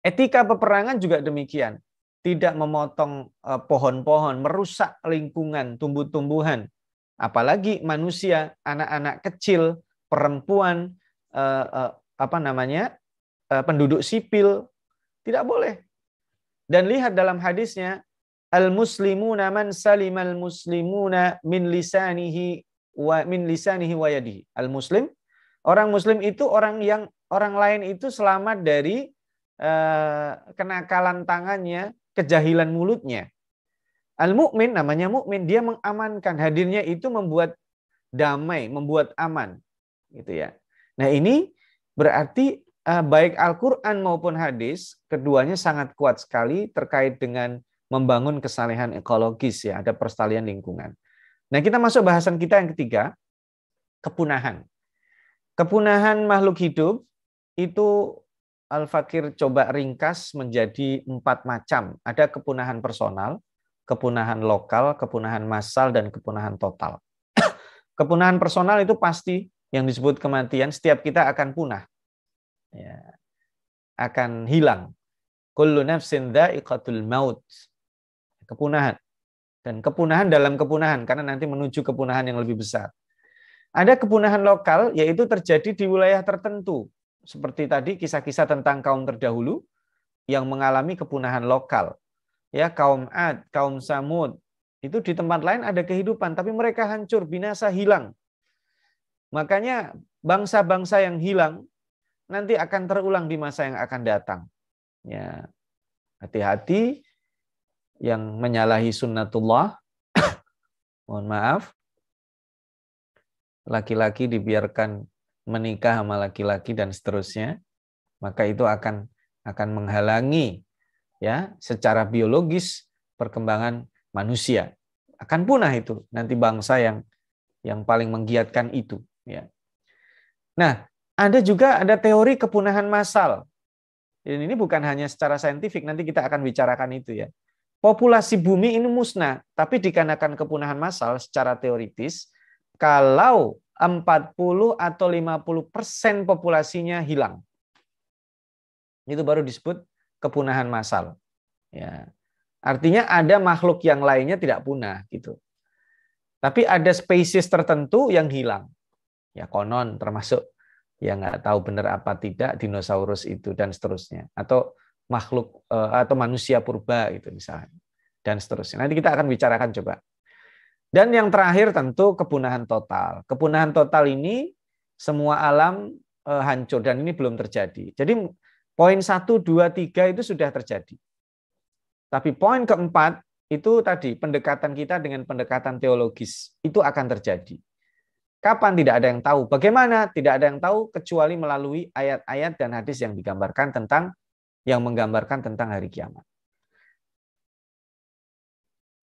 Etika peperangan juga demikian. Tidak memotong eh, pohon-pohon, merusak lingkungan, tumbuh-tumbuhan. Apalagi manusia, anak-anak kecil, perempuan eh, eh, apa namanya eh, penduduk sipil tidak boleh dan lihat dalam hadisnya al muslimuna man muslimu muslimuna min lisanihi wa min lisanihi wa yadihi al muslim orang muslim itu orang yang orang lain itu selamat dari eh, kenakalan tangannya kejahilan mulutnya Al mukmin namanya mukmin dia mengamankan hadirnya itu membuat damai, membuat aman gitu ya. Nah, ini berarti eh, baik Al-Qur'an maupun hadis keduanya sangat kuat sekali terkait dengan membangun kesalehan ekologis ya, ada perstalian lingkungan. Nah, kita masuk bahasan kita yang ketiga, kepunahan. Kepunahan makhluk hidup itu Al-Fakir coba ringkas menjadi empat macam. Ada kepunahan personal, kepunahan lokal, kepunahan massal, dan kepunahan total. kepunahan personal itu pasti yang disebut kematian, setiap kita akan punah. Ya, akan hilang. Kullu nafsin dha'iqatul maut. Kepunahan. Dan kepunahan dalam kepunahan, karena nanti menuju kepunahan yang lebih besar. Ada kepunahan lokal, yaitu terjadi di wilayah tertentu. Seperti tadi kisah-kisah tentang kaum terdahulu yang mengalami kepunahan lokal. Ya, kaum Ad, kaum Samud, itu di tempat lain ada kehidupan, tapi mereka hancur, binasa, hilang. Makanya bangsa-bangsa yang hilang nanti akan terulang di masa yang akan datang. Ya, hati-hati yang menyalahi sunnatullah. Mohon maaf. Laki-laki dibiarkan menikah sama laki-laki dan seterusnya, maka itu akan akan menghalangi ya secara biologis perkembangan manusia. Akan punah itu nanti bangsa yang yang paling menggiatkan itu. Ya. Nah, ada juga ada teori kepunahan massal. Dan ini bukan hanya secara saintifik, nanti kita akan bicarakan itu ya. Populasi bumi ini musnah, tapi dikarenakan kepunahan massal secara teoritis, kalau 40 atau 50 persen populasinya hilang. Itu baru disebut kepunahan massal. Ya. Artinya ada makhluk yang lainnya tidak punah gitu. Tapi ada spesies tertentu yang hilang ya konon termasuk yang nggak tahu benar apa tidak dinosaurus itu dan seterusnya atau makhluk eh, atau manusia purba itu misalnya dan seterusnya nanti kita akan bicarakan coba dan yang terakhir tentu kepunahan total kepunahan total ini semua alam eh, hancur dan ini belum terjadi jadi poin satu dua tiga itu sudah terjadi tapi poin keempat itu tadi pendekatan kita dengan pendekatan teologis itu akan terjadi Kapan tidak ada yang tahu? Bagaimana tidak ada yang tahu kecuali melalui ayat-ayat dan hadis yang digambarkan tentang yang menggambarkan tentang hari kiamat.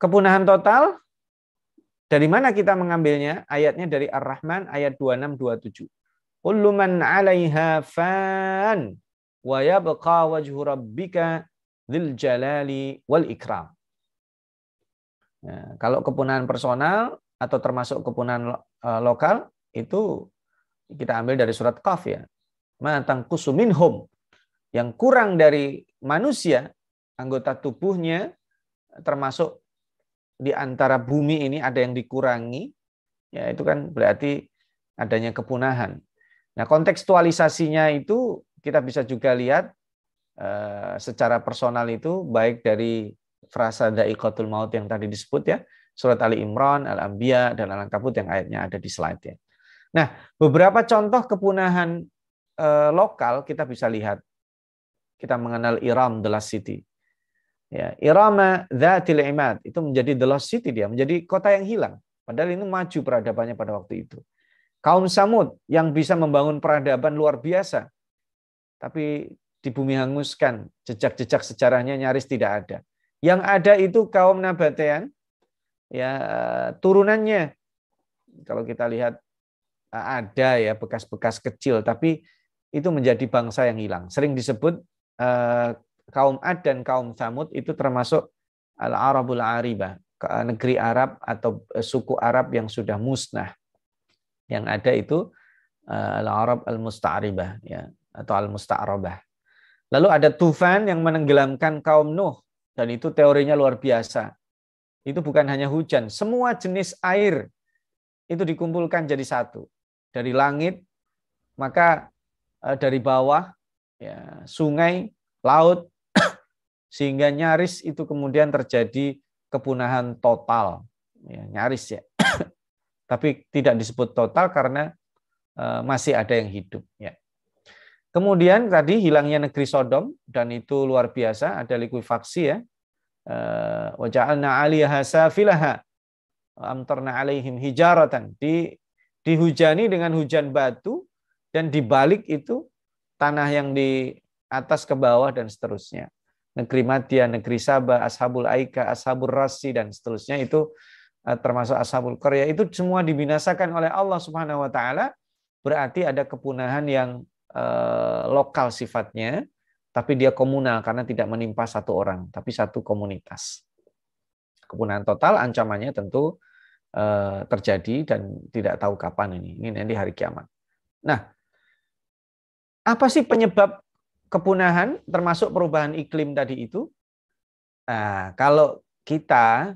Kepunahan total dari mana kita mengambilnya? Ayatnya dari Ar-Rahman ayat 26 27. Kullu man 'alaiha fan Nah, kalau kepunahan personal atau termasuk kepunahan eh, lokal itu kita ambil dari surat Qaf ya. Matang hum yang kurang dari manusia anggota tubuhnya termasuk di antara bumi ini ada yang dikurangi ya itu kan berarti adanya kepunahan. Nah, kontekstualisasinya itu kita bisa juga lihat eh, secara personal itu baik dari frasa daikotul maut yang tadi disebut ya surat Ali Imran, Al-Anbiya, dan Al-Ankabut yang ayatnya ada di slide ya. Nah, beberapa contoh kepunahan eh, lokal kita bisa lihat. Kita mengenal Iram, The Last City. Ya, Irama Zatil Imad, itu menjadi The Lost City dia, menjadi kota yang hilang. Padahal ini maju peradabannya pada waktu itu. Kaum Samud yang bisa membangun peradaban luar biasa, tapi di bumi hanguskan, jejak-jejak sejarahnya nyaris tidak ada. Yang ada itu kaum Nabatean, ya turunannya kalau kita lihat eh, ada ya bekas-bekas kecil tapi itu menjadi bangsa yang hilang sering disebut eh, kaum Ad dan kaum Samud itu termasuk al-Arabul Aribah eh, negeri Arab atau suku Arab yang sudah musnah yang ada itu al-Arab al-Musta'ribah ya atau al-Musta'rabah lalu ada tufan yang menenggelamkan kaum Nuh dan itu teorinya luar biasa itu bukan hanya hujan, semua jenis air itu dikumpulkan jadi satu. Dari langit, maka eh, dari bawah, ya, sungai, laut, sehingga nyaris itu kemudian terjadi kepunahan total. Ya, nyaris ya. Tapi tidak disebut total karena eh, masih ada yang hidup. Ya. Kemudian tadi hilangnya negeri Sodom dan itu luar biasa, ada likuifaksi ya, Eh, wa ja'alna 'aliyaha safilaha amtarna 'alaihim hijaratan di dihujani dengan hujan batu dan dibalik itu tanah yang di atas ke bawah dan seterusnya. Negeri Madia, negeri Sabah, Ashabul Aika, Ashabul Rasi dan seterusnya itu eh, termasuk Ashabul Korea itu semua dibinasakan oleh Allah Subhanahu wa taala berarti ada kepunahan yang eh, lokal sifatnya tapi dia komunal karena tidak menimpa satu orang, tapi satu komunitas. Kepunahan total ancamannya tentu eh, terjadi dan tidak tahu kapan ini. Ini nanti hari kiamat. Nah, apa sih penyebab kepunahan termasuk perubahan iklim tadi itu? Nah, kalau kita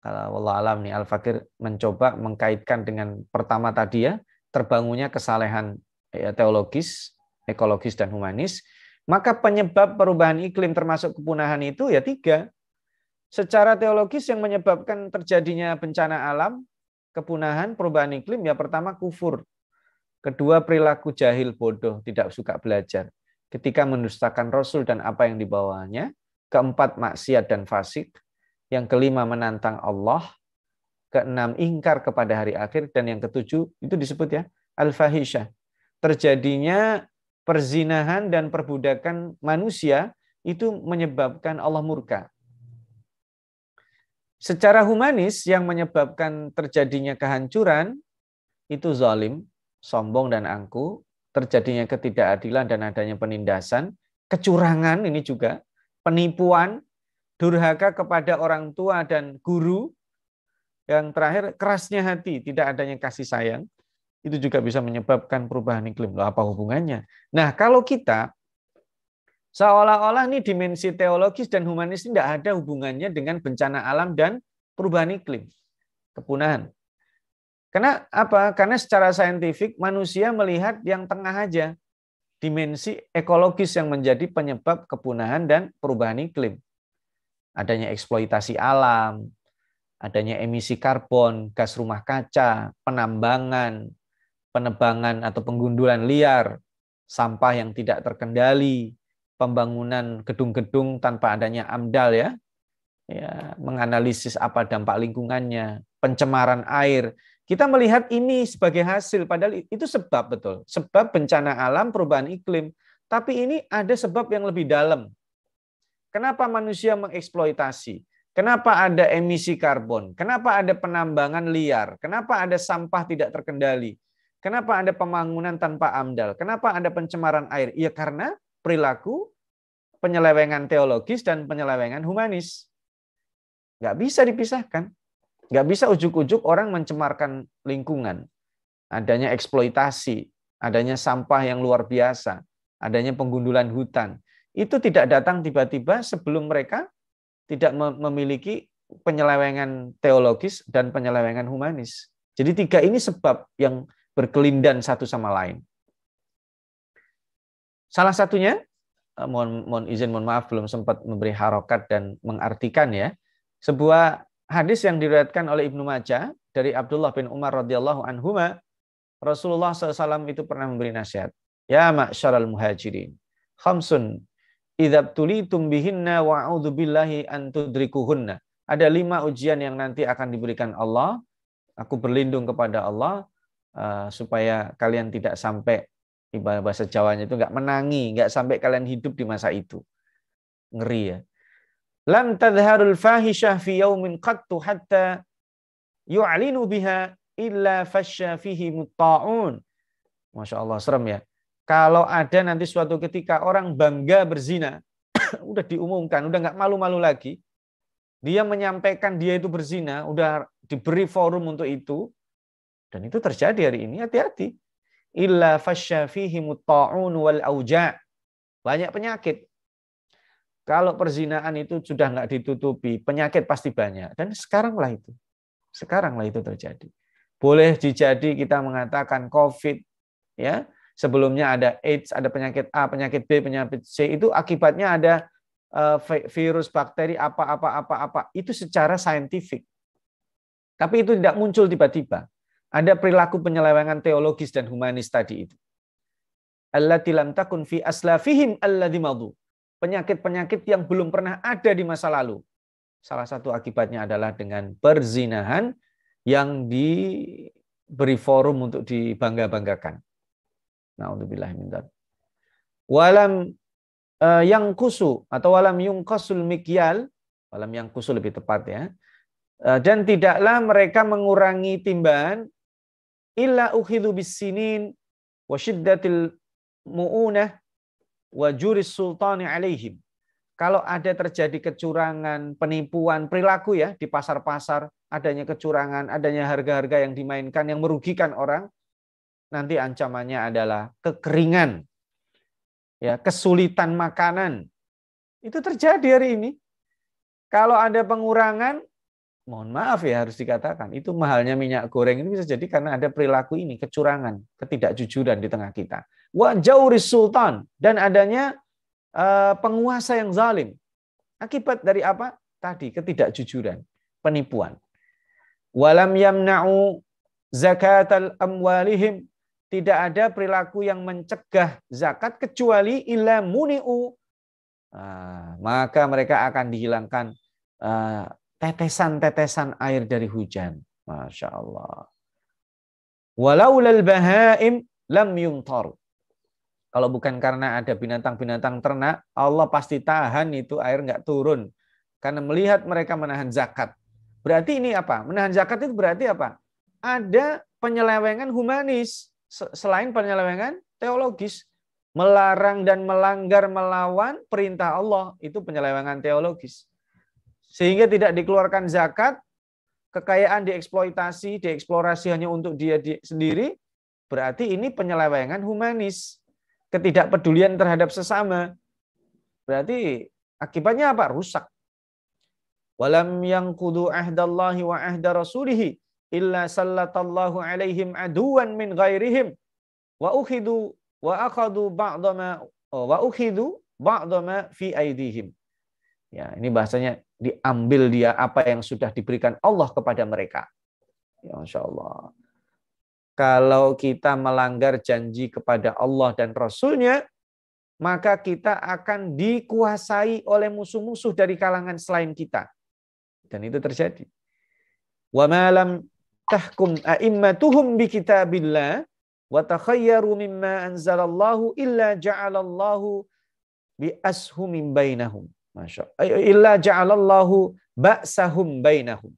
kalau Allah alam nih Al Fakir mencoba mengkaitkan dengan pertama tadi ya terbangunnya kesalehan eh, teologis, ekologis dan humanis maka penyebab perubahan iklim termasuk kepunahan itu ya tiga. Secara teologis yang menyebabkan terjadinya bencana alam, kepunahan, perubahan iklim, ya pertama kufur. Kedua perilaku jahil bodoh, tidak suka belajar. Ketika mendustakan Rasul dan apa yang dibawanya. Keempat maksiat dan fasik. Yang kelima menantang Allah. Keenam ingkar kepada hari akhir. Dan yang ketujuh, itu disebut ya, al-fahisyah. Terjadinya perzinahan dan perbudakan manusia itu menyebabkan Allah murka. Secara humanis yang menyebabkan terjadinya kehancuran itu zalim, sombong dan angku, terjadinya ketidakadilan dan adanya penindasan, kecurangan ini juga, penipuan, durhaka kepada orang tua dan guru, yang terakhir kerasnya hati, tidak adanya kasih sayang, itu juga bisa menyebabkan perubahan iklim. Loh, apa hubungannya? Nah, kalau kita seolah-olah ini dimensi teologis dan humanis tidak ada hubungannya dengan bencana alam dan perubahan iklim, kepunahan. Karena apa? Karena secara saintifik manusia melihat yang tengah aja, dimensi ekologis yang menjadi penyebab kepunahan dan perubahan iklim. Adanya eksploitasi alam, adanya emisi karbon, gas rumah kaca, penambangan, penebangan atau penggundulan liar, sampah yang tidak terkendali, pembangunan gedung-gedung tanpa adanya AMDAL ya, ya, menganalisis apa dampak lingkungannya, pencemaran air. Kita melihat ini sebagai hasil, padahal itu sebab betul, sebab bencana alam, perubahan iklim. Tapi ini ada sebab yang lebih dalam. Kenapa manusia mengeksploitasi? Kenapa ada emisi karbon? Kenapa ada penambangan liar? Kenapa ada sampah tidak terkendali? Kenapa ada pembangunan tanpa AMDAL? Kenapa ada pencemaran air? Ya karena perilaku penyelewengan teologis dan penyelewengan humanis. Nggak bisa dipisahkan. Nggak bisa ujuk-ujuk orang mencemarkan lingkungan. Adanya eksploitasi, adanya sampah yang luar biasa, adanya penggundulan hutan. Itu tidak datang tiba-tiba sebelum mereka tidak memiliki penyelewengan teologis dan penyelewengan humanis. Jadi tiga ini sebab yang berkelindan satu sama lain. Salah satunya, eh, mohon, mohon izin, mohon maaf, belum sempat memberi harokat dan mengartikan ya, sebuah hadis yang diriwayatkan oleh Ibnu Majah dari Abdullah bin Umar radhiyallahu anhu Rasulullah SAW itu pernah memberi nasihat. Ya syaral muhajirin, khamsun idab tulitum bihinna wa billahi antudrikuhunna. Ada lima ujian yang nanti akan diberikan Allah. Aku berlindung kepada Allah Eh, supaya kalian tidak sampai ibarat bahasa Jawanya itu nggak menangi, nggak sampai kalian hidup di masa itu. Ngeri ya. Lan tadharul fahishah fi yaumin qattu hatta yu'alinu biha illa fasya fihi muta'un. Masya Allah, serem ya. Kalau ada nanti suatu ketika orang bangga berzina, udah diumumkan, udah nggak malu-malu lagi, dia menyampaikan dia itu berzina, udah diberi forum untuk itu, dan itu terjadi hari ini, hati-hati. Illa fasyafihi muta'un wal auja. Banyak penyakit. Kalau perzinaan itu sudah nggak ditutupi, penyakit pasti banyak. Dan sekaranglah itu. Sekaranglah itu terjadi. Boleh dijadi kita mengatakan COVID, ya sebelumnya ada AIDS, ada penyakit A, penyakit B, penyakit C, itu akibatnya ada eh, virus, bakteri, apa-apa, apa-apa. Itu secara saintifik. Tapi itu tidak muncul tiba-tiba. Ada perilaku penyelewengan teologis dan humanis tadi itu. Allati lam takun fi aslafihim alladhi madu. Penyakit-penyakit yang belum pernah ada di masa lalu. Salah satu akibatnya adalah dengan perzinahan yang diberi forum untuk dibangga-banggakan. Nah, Walam uh, eh, yang kusu atau walam yung kosul mikyal, walam yang kusu lebih tepat ya. Eh, dan tidaklah mereka mengurangi timbangan illa ukhidhu sinin wa syiddatil mu'unah wa juris sultani alaihim. Kalau ada terjadi kecurangan, penipuan, perilaku ya di pasar-pasar, adanya kecurangan, adanya harga-harga yang dimainkan yang merugikan orang, nanti ancamannya adalah kekeringan, ya kesulitan makanan. Itu terjadi hari ini. Kalau ada pengurangan, mohon maaf ya harus dikatakan itu mahalnya minyak goreng ini bisa jadi karena ada perilaku ini kecurangan ketidakjujuran di tengah kita wajah jauris sultan dan adanya eh, penguasa yang zalim akibat dari apa tadi ketidakjujuran penipuan walam yamna'u zakat al amwalihim tidak ada perilaku yang mencegah zakat kecuali ilmu ah, maka mereka akan dihilangkan eh, tetesan-tetesan air dari hujan. Masya Allah. Walaulal bahaim lam yumtar. Kalau bukan karena ada binatang-binatang ternak, Allah pasti tahan itu air nggak turun. Karena melihat mereka menahan zakat. Berarti ini apa? Menahan zakat itu berarti apa? Ada penyelewengan humanis. Selain penyelewengan teologis. Melarang dan melanggar melawan perintah Allah. Itu penyelewengan teologis. Sehingga tidak dikeluarkan zakat, kekayaan dieksploitasi, dieksplorasi hanya untuk dia sendiri, berarti ini penyelewengan humanis. Ketidakpedulian terhadap sesama. Berarti akibatnya apa? Rusak. Walam yang kudu ahdallahi wa ahda rasulihi illa sallatallahu alaihim aduan min ghairihim wa ukhidu wa akhadu ba'dama wa ukhidu ba'dama fi aidihim. Ya, ini bahasanya diambil dia apa yang sudah diberikan Allah kepada mereka. Ya, Masya Allah. Kalau kita melanggar janji kepada Allah dan Rasulnya, maka kita akan dikuasai oleh musuh-musuh dari kalangan selain kita. Dan itu terjadi. Wa malam tahkum a'immatuhum bi kitabillah wa takhayyaru mimma anzalallahu illa ja'alallahu bi ashumim bainahum. Masya Allah. Illa ja'alallahu ba'sahum bainahum.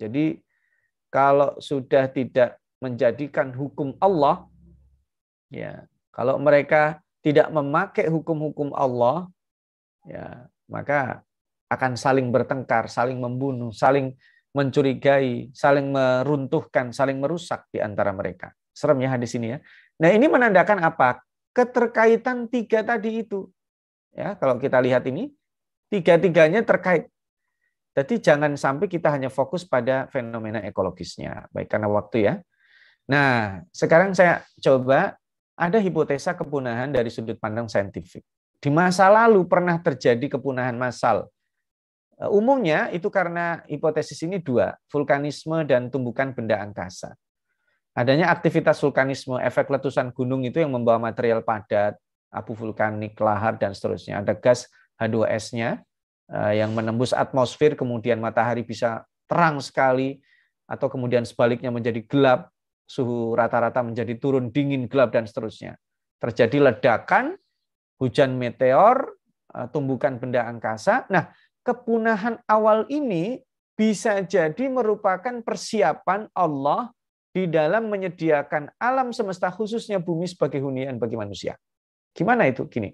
Jadi kalau sudah tidak menjadikan hukum Allah, ya kalau mereka tidak memakai hukum-hukum Allah, ya maka akan saling bertengkar, saling membunuh, saling mencurigai, saling meruntuhkan, saling merusak di antara mereka. Serem ya hadis ini ya. Nah ini menandakan apa? Keterkaitan tiga tadi itu. Ya, kalau kita lihat ini, Tiga-tiganya terkait. Jadi jangan sampai kita hanya fokus pada fenomena ekologisnya. Baik karena waktu ya. Nah, sekarang saya coba ada hipotesa kepunahan dari sudut pandang saintifik. Di masa lalu pernah terjadi kepunahan massal. Eh, umumnya itu karena hipotesis ini dua, vulkanisme dan tumbukan benda angkasa. Adanya aktivitas vulkanisme, efek letusan gunung itu yang membawa material padat, abu vulkanik, lahar, dan seterusnya. Ada gas H2S-nya eh, yang menembus atmosfer kemudian matahari bisa terang sekali atau kemudian sebaliknya menjadi gelap, suhu rata-rata menjadi turun dingin gelap dan seterusnya. Terjadi ledakan, hujan meteor, eh, tumbukan benda angkasa. Nah, kepunahan awal ini bisa jadi merupakan persiapan Allah di dalam menyediakan alam semesta khususnya bumi sebagai hunian bagi manusia. Gimana itu? Gini,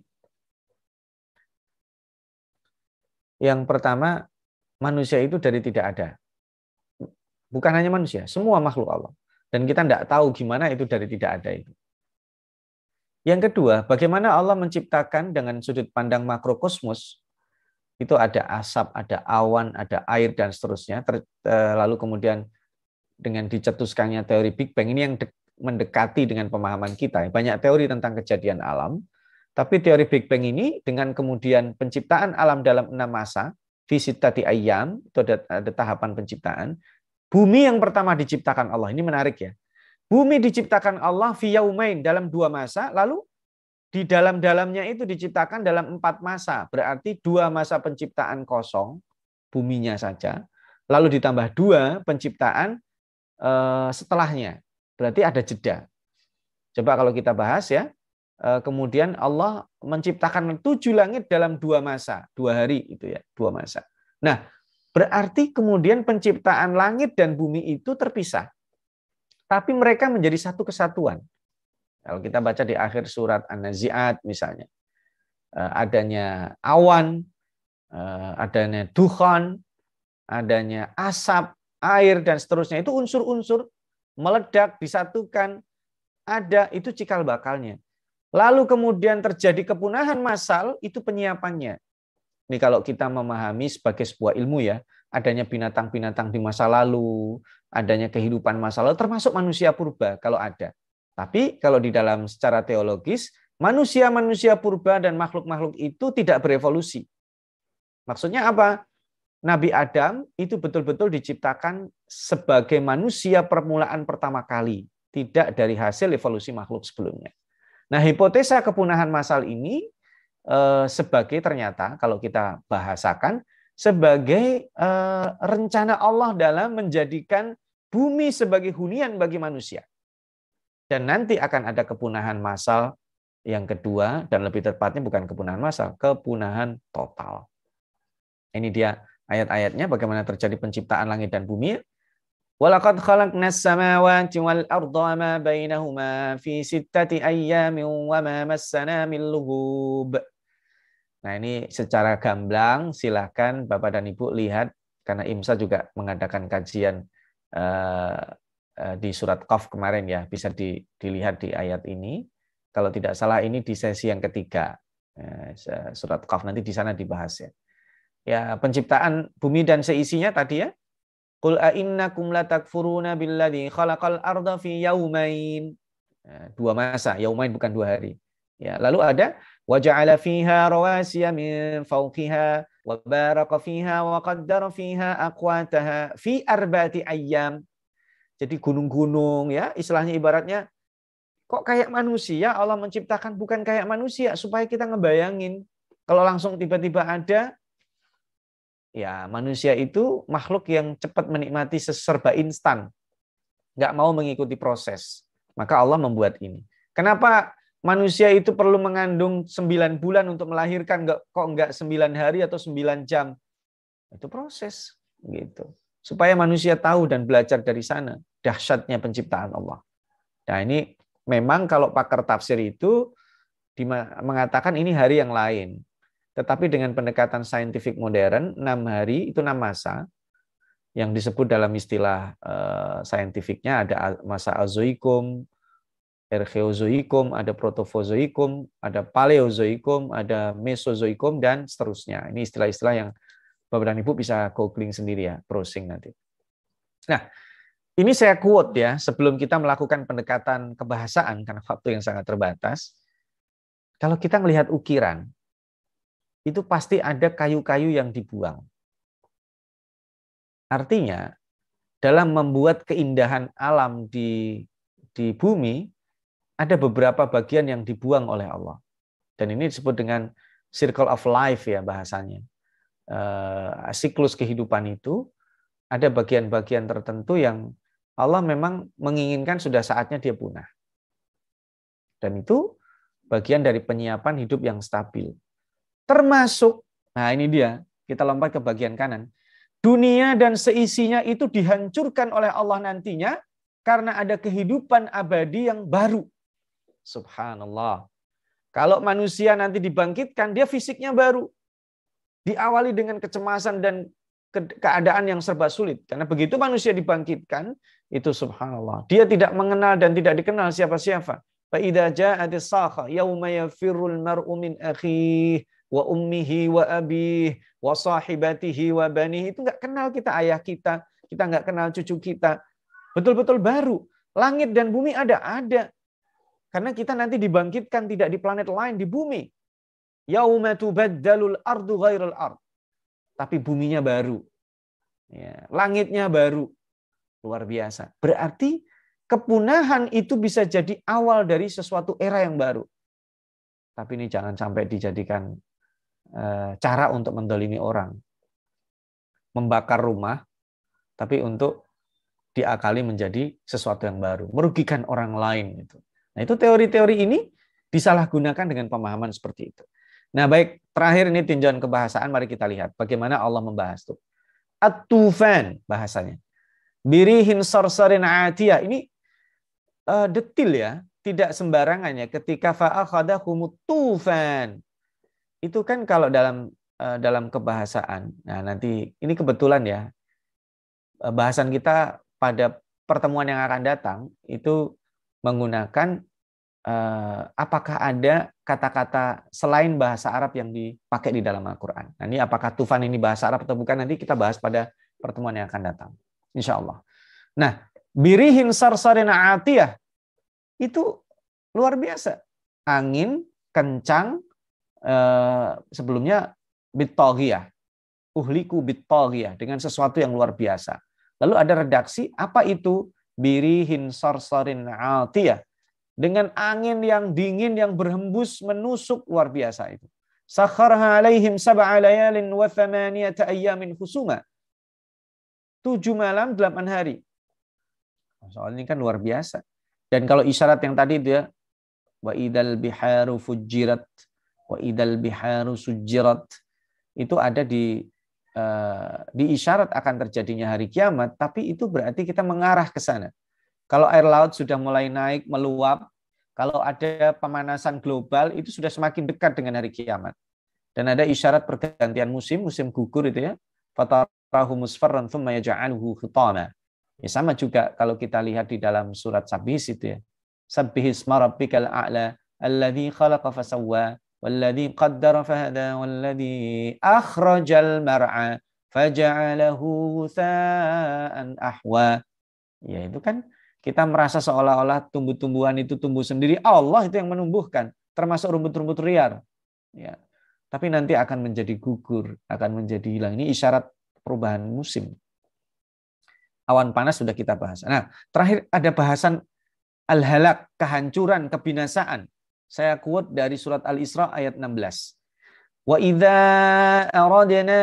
Yang pertama, manusia itu dari tidak ada. Bukan hanya manusia, semua makhluk Allah. Dan kita tidak tahu gimana itu dari tidak ada itu. Yang kedua, bagaimana Allah menciptakan dengan sudut pandang makrokosmos itu ada asap, ada awan, ada air dan seterusnya. Eh, lalu kemudian dengan dicetuskannya teori Big Bang ini yang mendekati dengan pemahaman kita. Banyak teori tentang kejadian alam, tapi teori Big Bang ini dengan kemudian penciptaan alam dalam enam masa, visit tadi ayam, itu ada, ada tahapan penciptaan. Bumi yang pertama diciptakan Allah, ini menarik ya. Bumi diciptakan Allah via umain dalam dua masa, lalu di dalam-dalamnya itu diciptakan dalam empat masa. Berarti dua masa penciptaan kosong, buminya saja. Lalu ditambah dua penciptaan eh, setelahnya. Berarti ada jeda. Coba kalau kita bahas ya, Eh, kemudian Allah menciptakan tujuh langit dalam dua masa, dua hari itu ya, dua masa. Nah, berarti kemudian penciptaan langit dan bumi itu terpisah. Tapi mereka menjadi satu kesatuan. Kalau kita baca di akhir surat An-Nazi'at misalnya, eh, adanya awan, eh, adanya duhan, adanya asap, air dan seterusnya itu unsur-unsur meledak disatukan ada itu cikal bakalnya Lalu kemudian terjadi kepunahan massal, itu penyiapannya. Ini kalau kita memahami sebagai sebuah ilmu ya, adanya binatang-binatang di masa lalu, adanya kehidupan masa lalu, termasuk manusia purba kalau ada. Tapi kalau di dalam secara teologis, manusia-manusia purba dan makhluk-makhluk itu tidak berevolusi. Maksudnya apa? Nabi Adam itu betul-betul diciptakan sebagai manusia permulaan pertama kali, tidak dari hasil evolusi makhluk sebelumnya. Nah, hipotesa kepunahan massal ini eh, sebagai ternyata kalau kita bahasakan sebagai eh, rencana Allah dalam menjadikan bumi sebagai hunian bagi manusia. Dan nanti akan ada kepunahan massal yang kedua dan lebih tepatnya bukan kepunahan massal, kepunahan total. Ini dia ayat-ayatnya bagaimana terjadi penciptaan langit dan bumi ولقد خلقنا samawati wal arda wa ma ستة fi sittati ayyamin wa ma massana min lughub. Nah, ini secara gamblang silahkan Bapak dan Ibu lihat karena IMSA juga mengadakan kajian uh, uh, di surat Qaf kemarin ya, bisa di, dilihat di ayat ini. Kalau tidak salah ini di sesi yang ketiga. Uh, surat Qaf nanti di sana dibahas ya. Ya, penciptaan bumi dan seisinya tadi ya, Qul a'innakum latakfuruna billadhi khalaqal arda fi yaumain. Nah, dua masa, yaumain bukan dua hari. Ya, lalu ada waja'ala fiha rawasiya min fawqiha wa baraka fiha wa qaddara fiha aqwataha fi arba'ati ayyam. Jadi gunung-gunung ya, istilahnya ibaratnya kok kayak manusia Allah menciptakan bukan kayak manusia supaya kita ngebayangin kalau langsung tiba-tiba ada Ya, manusia itu makhluk yang cepat menikmati seserba instan. Nggak mau mengikuti proses. Maka Allah membuat ini. Kenapa manusia itu perlu mengandung sembilan bulan untuk melahirkan nggak kok nggak sembilan hari atau sembilan jam? Itu proses gitu. Supaya manusia tahu dan belajar dari sana dahsyatnya penciptaan Allah. Nah, ini memang kalau pakar tafsir itu mengatakan ini hari yang lain. Tetapi dengan pendekatan saintifik modern, enam hari itu enam masa, yang disebut dalam istilah eh, saintifiknya ada masa azoikum, erheozoikum, ada Protozoikum, ada Paleozoikum, ada Mesozoikum, dan seterusnya. Ini istilah-istilah yang Bapak dan Ibu bisa googling sendiri ya, browsing nanti. Nah, ini saya quote ya, sebelum kita melakukan pendekatan kebahasaan, karena waktu yang sangat terbatas, kalau kita melihat ukiran, itu pasti ada kayu-kayu yang dibuang. Artinya, dalam membuat keindahan alam di di bumi ada beberapa bagian yang dibuang oleh Allah. Dan ini disebut dengan circle of life ya bahasanya. Eh, siklus kehidupan itu ada bagian-bagian tertentu yang Allah memang menginginkan sudah saatnya dia punah. Dan itu bagian dari penyiapan hidup yang stabil. Termasuk, nah ini dia, kita lompat ke bagian kanan. Dunia dan seisinya itu dihancurkan oleh Allah nantinya karena ada kehidupan abadi yang baru. Subhanallah. Kalau manusia nanti dibangkitkan, dia fisiknya baru. Diawali dengan kecemasan dan keadaan yang serba sulit. Karena begitu manusia dibangkitkan, itu subhanallah. Dia tidak mengenal dan tidak dikenal siapa-siapa. ja'atis mar'u min wa ummihi wa abih wa sahibatihi wa bani itu nggak kenal kita ayah kita, kita nggak kenal cucu kita. Betul-betul baru. Langit dan bumi ada ada. Karena kita nanti dibangkitkan tidak di planet lain, di bumi. yaumatu tubaddalul ardu ghairul ard. Tapi buminya baru. Ya, langitnya baru. Luar biasa. Berarti kepunahan itu bisa jadi awal dari sesuatu era yang baru. Tapi ini jangan sampai dijadikan Eh, cara untuk mendolimi orang. Membakar rumah, tapi untuk diakali menjadi sesuatu yang baru. Merugikan orang lain. Gitu. Nah itu teori-teori ini disalahgunakan dengan pemahaman seperti itu. Nah baik, terakhir ini tinjauan kebahasaan, mari kita lihat bagaimana Allah membahas itu. At-tufan bahasanya. Birihin sorsorin atiyah. Ini uh, detil ya, tidak sembarangannya ketika fa'akhadahumut tufan itu kan kalau dalam eh, dalam kebahasaan. Nah, nanti ini kebetulan ya. Eh, bahasan kita pada pertemuan yang akan datang itu menggunakan eh, apakah ada kata-kata selain bahasa Arab yang dipakai di dalam Al-Qur'an. Nah, ini apakah tufan ini bahasa Arab atau bukan nanti kita bahas pada pertemuan yang akan datang. Insya Allah. Nah, birihin sarsarin atiyah itu luar biasa. Angin kencang Eh, sebelumnya bitoghiyah. Uhliku bitoghiyah dengan sesuatu yang luar biasa. Lalu ada redaksi apa itu? Birihin sorsorin altiyah. Dengan angin yang dingin yang berhembus menusuk luar biasa itu. Sakharha alaihim sab'a layalin wa thamaniyata ayyamin husuma. Tujuh malam, delapan hari. Soal ini kan luar biasa. Dan kalau isyarat yang tadi itu ya, wa idal biharu fujirat wa idal biharu sujirat itu ada di uh, di isyarat akan terjadinya hari kiamat tapi itu berarti kita mengarah ke sana kalau air laut sudah mulai naik meluap kalau ada pemanasan global itu sudah semakin dekat dengan hari kiamat dan ada isyarat pergantian musim musim gugur itu ya fatarahu musfarran thumma yaj'aluhu khitana ya sama juga kalau kita lihat di dalam surat sabis itu ya sabbih isma rabbikal a'la alladzi khalaqa fasawwa والذي قدر فهدى والذي أخرج المرعى فجعله غثاء أحوى ya itu kan kita merasa seolah-olah tumbuh-tumbuhan itu tumbuh sendiri Allah itu yang menumbuhkan termasuk rumput-rumput liar ya tapi nanti akan menjadi gugur akan menjadi hilang ini isyarat perubahan musim awan panas sudah kita bahas nah terakhir ada bahasan al-halak kehancuran kebinasaan saya quote dari surat Al-Isra ayat 16. Wa idza aradna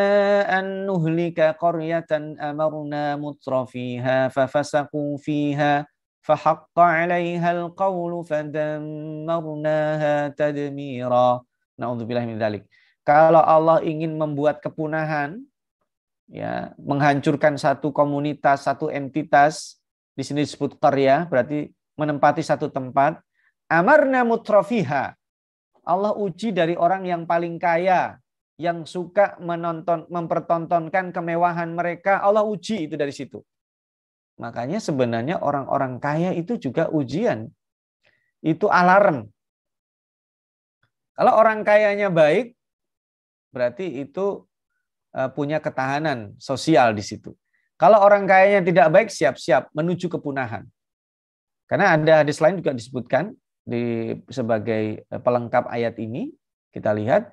an nuhlika qaryatan amarna mutrafiha fafasaqu fiha fahaqqa 'alayha al-qawlu fadammarnaha tadmira. Nauzubillahi min dzalik. Kalau Allah ingin membuat kepunahan, ya, menghancurkan satu komunitas, satu entitas, di sini disebut karya, berarti menempati satu tempat, Amarna mutrofiha. Allah uji dari orang yang paling kaya, yang suka menonton, mempertontonkan kemewahan mereka. Allah uji itu dari situ. Makanya sebenarnya orang-orang kaya itu juga ujian. Itu alarm. Kalau orang kayanya baik, berarti itu e, punya ketahanan sosial di situ. Kalau orang kayanya tidak baik, siap-siap menuju kepunahan. Karena ada hadis lain juga disebutkan, di sebagai eh, pelengkap ayat ini kita lihat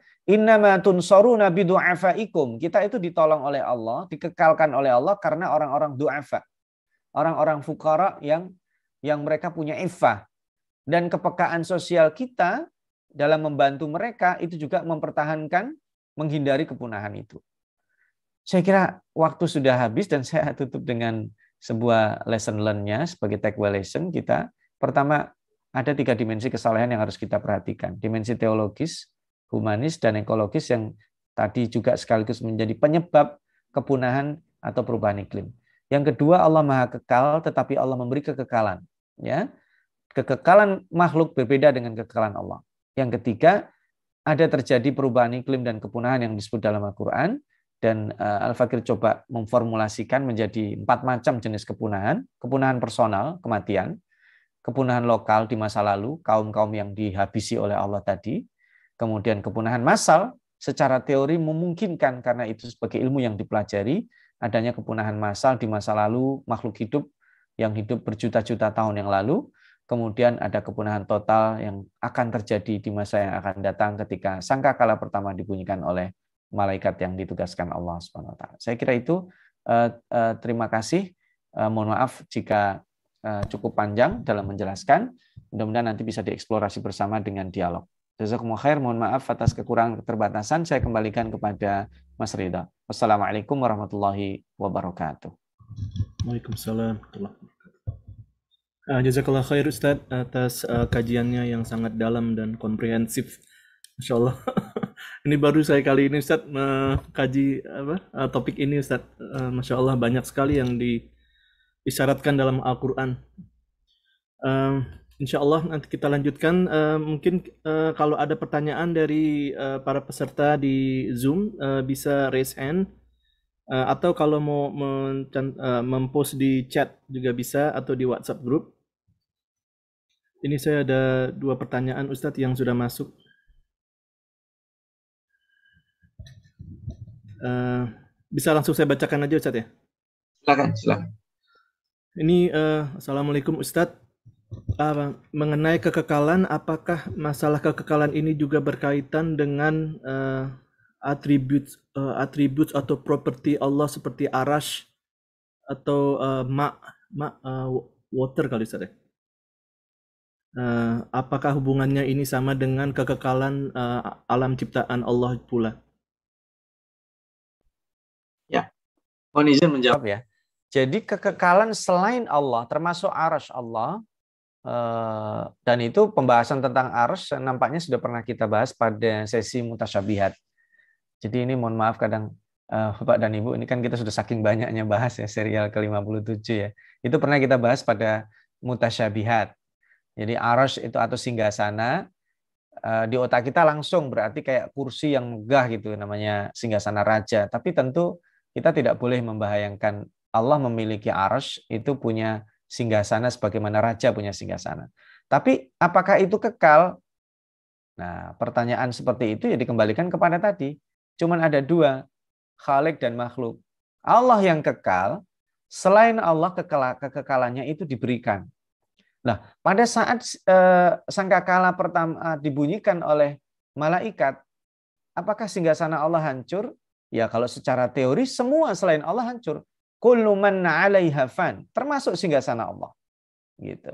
soru nabi duafa ikum Kita itu ditolong oleh Allah, dikekalkan oleh Allah karena orang-orang du'afa. Orang-orang fukara yang yang mereka punya iffah. Dan kepekaan sosial kita dalam membantu mereka itu juga mempertahankan menghindari kepunahan itu. Saya kira waktu sudah habis dan saya tutup dengan sebuah lesson learn-nya sebagai takeaway lesson kita. Pertama, ada tiga dimensi kesalahan yang harus kita perhatikan. Dimensi teologis, humanis, dan ekologis yang tadi juga sekaligus menjadi penyebab kepunahan atau perubahan iklim. Yang kedua, Allah Maha Kekal, tetapi Allah memberi kekekalan. Ya, Kekekalan makhluk berbeda dengan kekekalan Allah. Yang ketiga, ada terjadi perubahan iklim dan kepunahan yang disebut dalam Al-Quran, dan eh, Al-Fakir coba memformulasikan menjadi empat macam jenis kepunahan. Kepunahan personal, kematian, kepunahan lokal di masa lalu, kaum-kaum yang dihabisi oleh Allah tadi, kemudian kepunahan massal secara teori memungkinkan karena itu sebagai ilmu yang dipelajari adanya kepunahan massal di masa lalu makhluk hidup yang hidup berjuta-juta tahun yang lalu, kemudian ada kepunahan total yang akan terjadi di masa yang akan datang ketika sangkakala pertama dibunyikan oleh malaikat yang ditugaskan Allah Subhanahu Saya kira itu eh, eh, terima kasih. Eh, mohon maaf jika Eh, cukup panjang dalam menjelaskan. Mudah-mudahan nanti bisa dieksplorasi bersama dengan dialog. Jazakumullah khair, mohon maaf atas kekurangan keterbatasan. Saya kembalikan kepada Mas Rida. Wassalamualaikum warahmatullahi wabarakatuh. Waalaikumsalam. Eh, jazakallah khair Ustadz atas eh, kajiannya yang sangat dalam dan komprehensif. Masya Allah. ini baru saya kali ini Ustadz mengkaji topik ini Ustadz. Masya Allah banyak sekali yang di disyaratkan dalam Al-Quran. Uh, insya Allah nanti kita lanjutkan. Uh, mungkin uh, kalau ada pertanyaan dari uh, para peserta di Zoom uh, bisa raise hand uh, atau kalau mau uh, mempost di chat juga bisa atau di WhatsApp group. Ini saya ada dua pertanyaan Ustadz yang sudah masuk. Uh, bisa langsung saya bacakan aja Ustadz ya? Silakan, silakan. Ini uh, assalamualaikum Ustadz. Uh, mengenai kekekalan, apakah masalah kekekalan ini juga berkaitan dengan uh, eh, atribut uh, eh, atribut atau properti Allah seperti arash atau uh, mak ma, uh, water kali Ustadz? Uh, apakah hubungannya ini sama dengan kekekalan uh, alam ciptaan Allah pula? Ya, mohon izin menjawab ya. Jadi kekekalan selain Allah, termasuk arus Allah, eh, dan itu pembahasan tentang arus nampaknya sudah pernah kita bahas pada sesi mutasyabihat. Jadi ini mohon maaf kadang eh, Bapak dan Ibu, ini kan kita sudah saking banyaknya bahas ya serial ke-57 ya. Itu pernah kita bahas pada mutasyabihat. Jadi arus itu atau singgasana eh, di otak kita langsung berarti kayak kursi yang megah gitu namanya singgasana raja. Tapi tentu kita tidak boleh membayangkan Allah memiliki arsh itu punya singgasana sebagaimana raja punya singgasana. Tapi apakah itu kekal? Nah, pertanyaan seperti itu ya dikembalikan kepada tadi. Cuman ada dua, khalik dan makhluk. Allah yang kekal, selain Allah kekekalannya itu diberikan. Nah, pada saat eh, sangkakala pertama eh, dibunyikan oleh malaikat, apakah singgasana Allah hancur? Ya kalau secara teori semua selain Allah hancur kullu man 'alaiha fan, termasuk singgasana Allah. Gitu.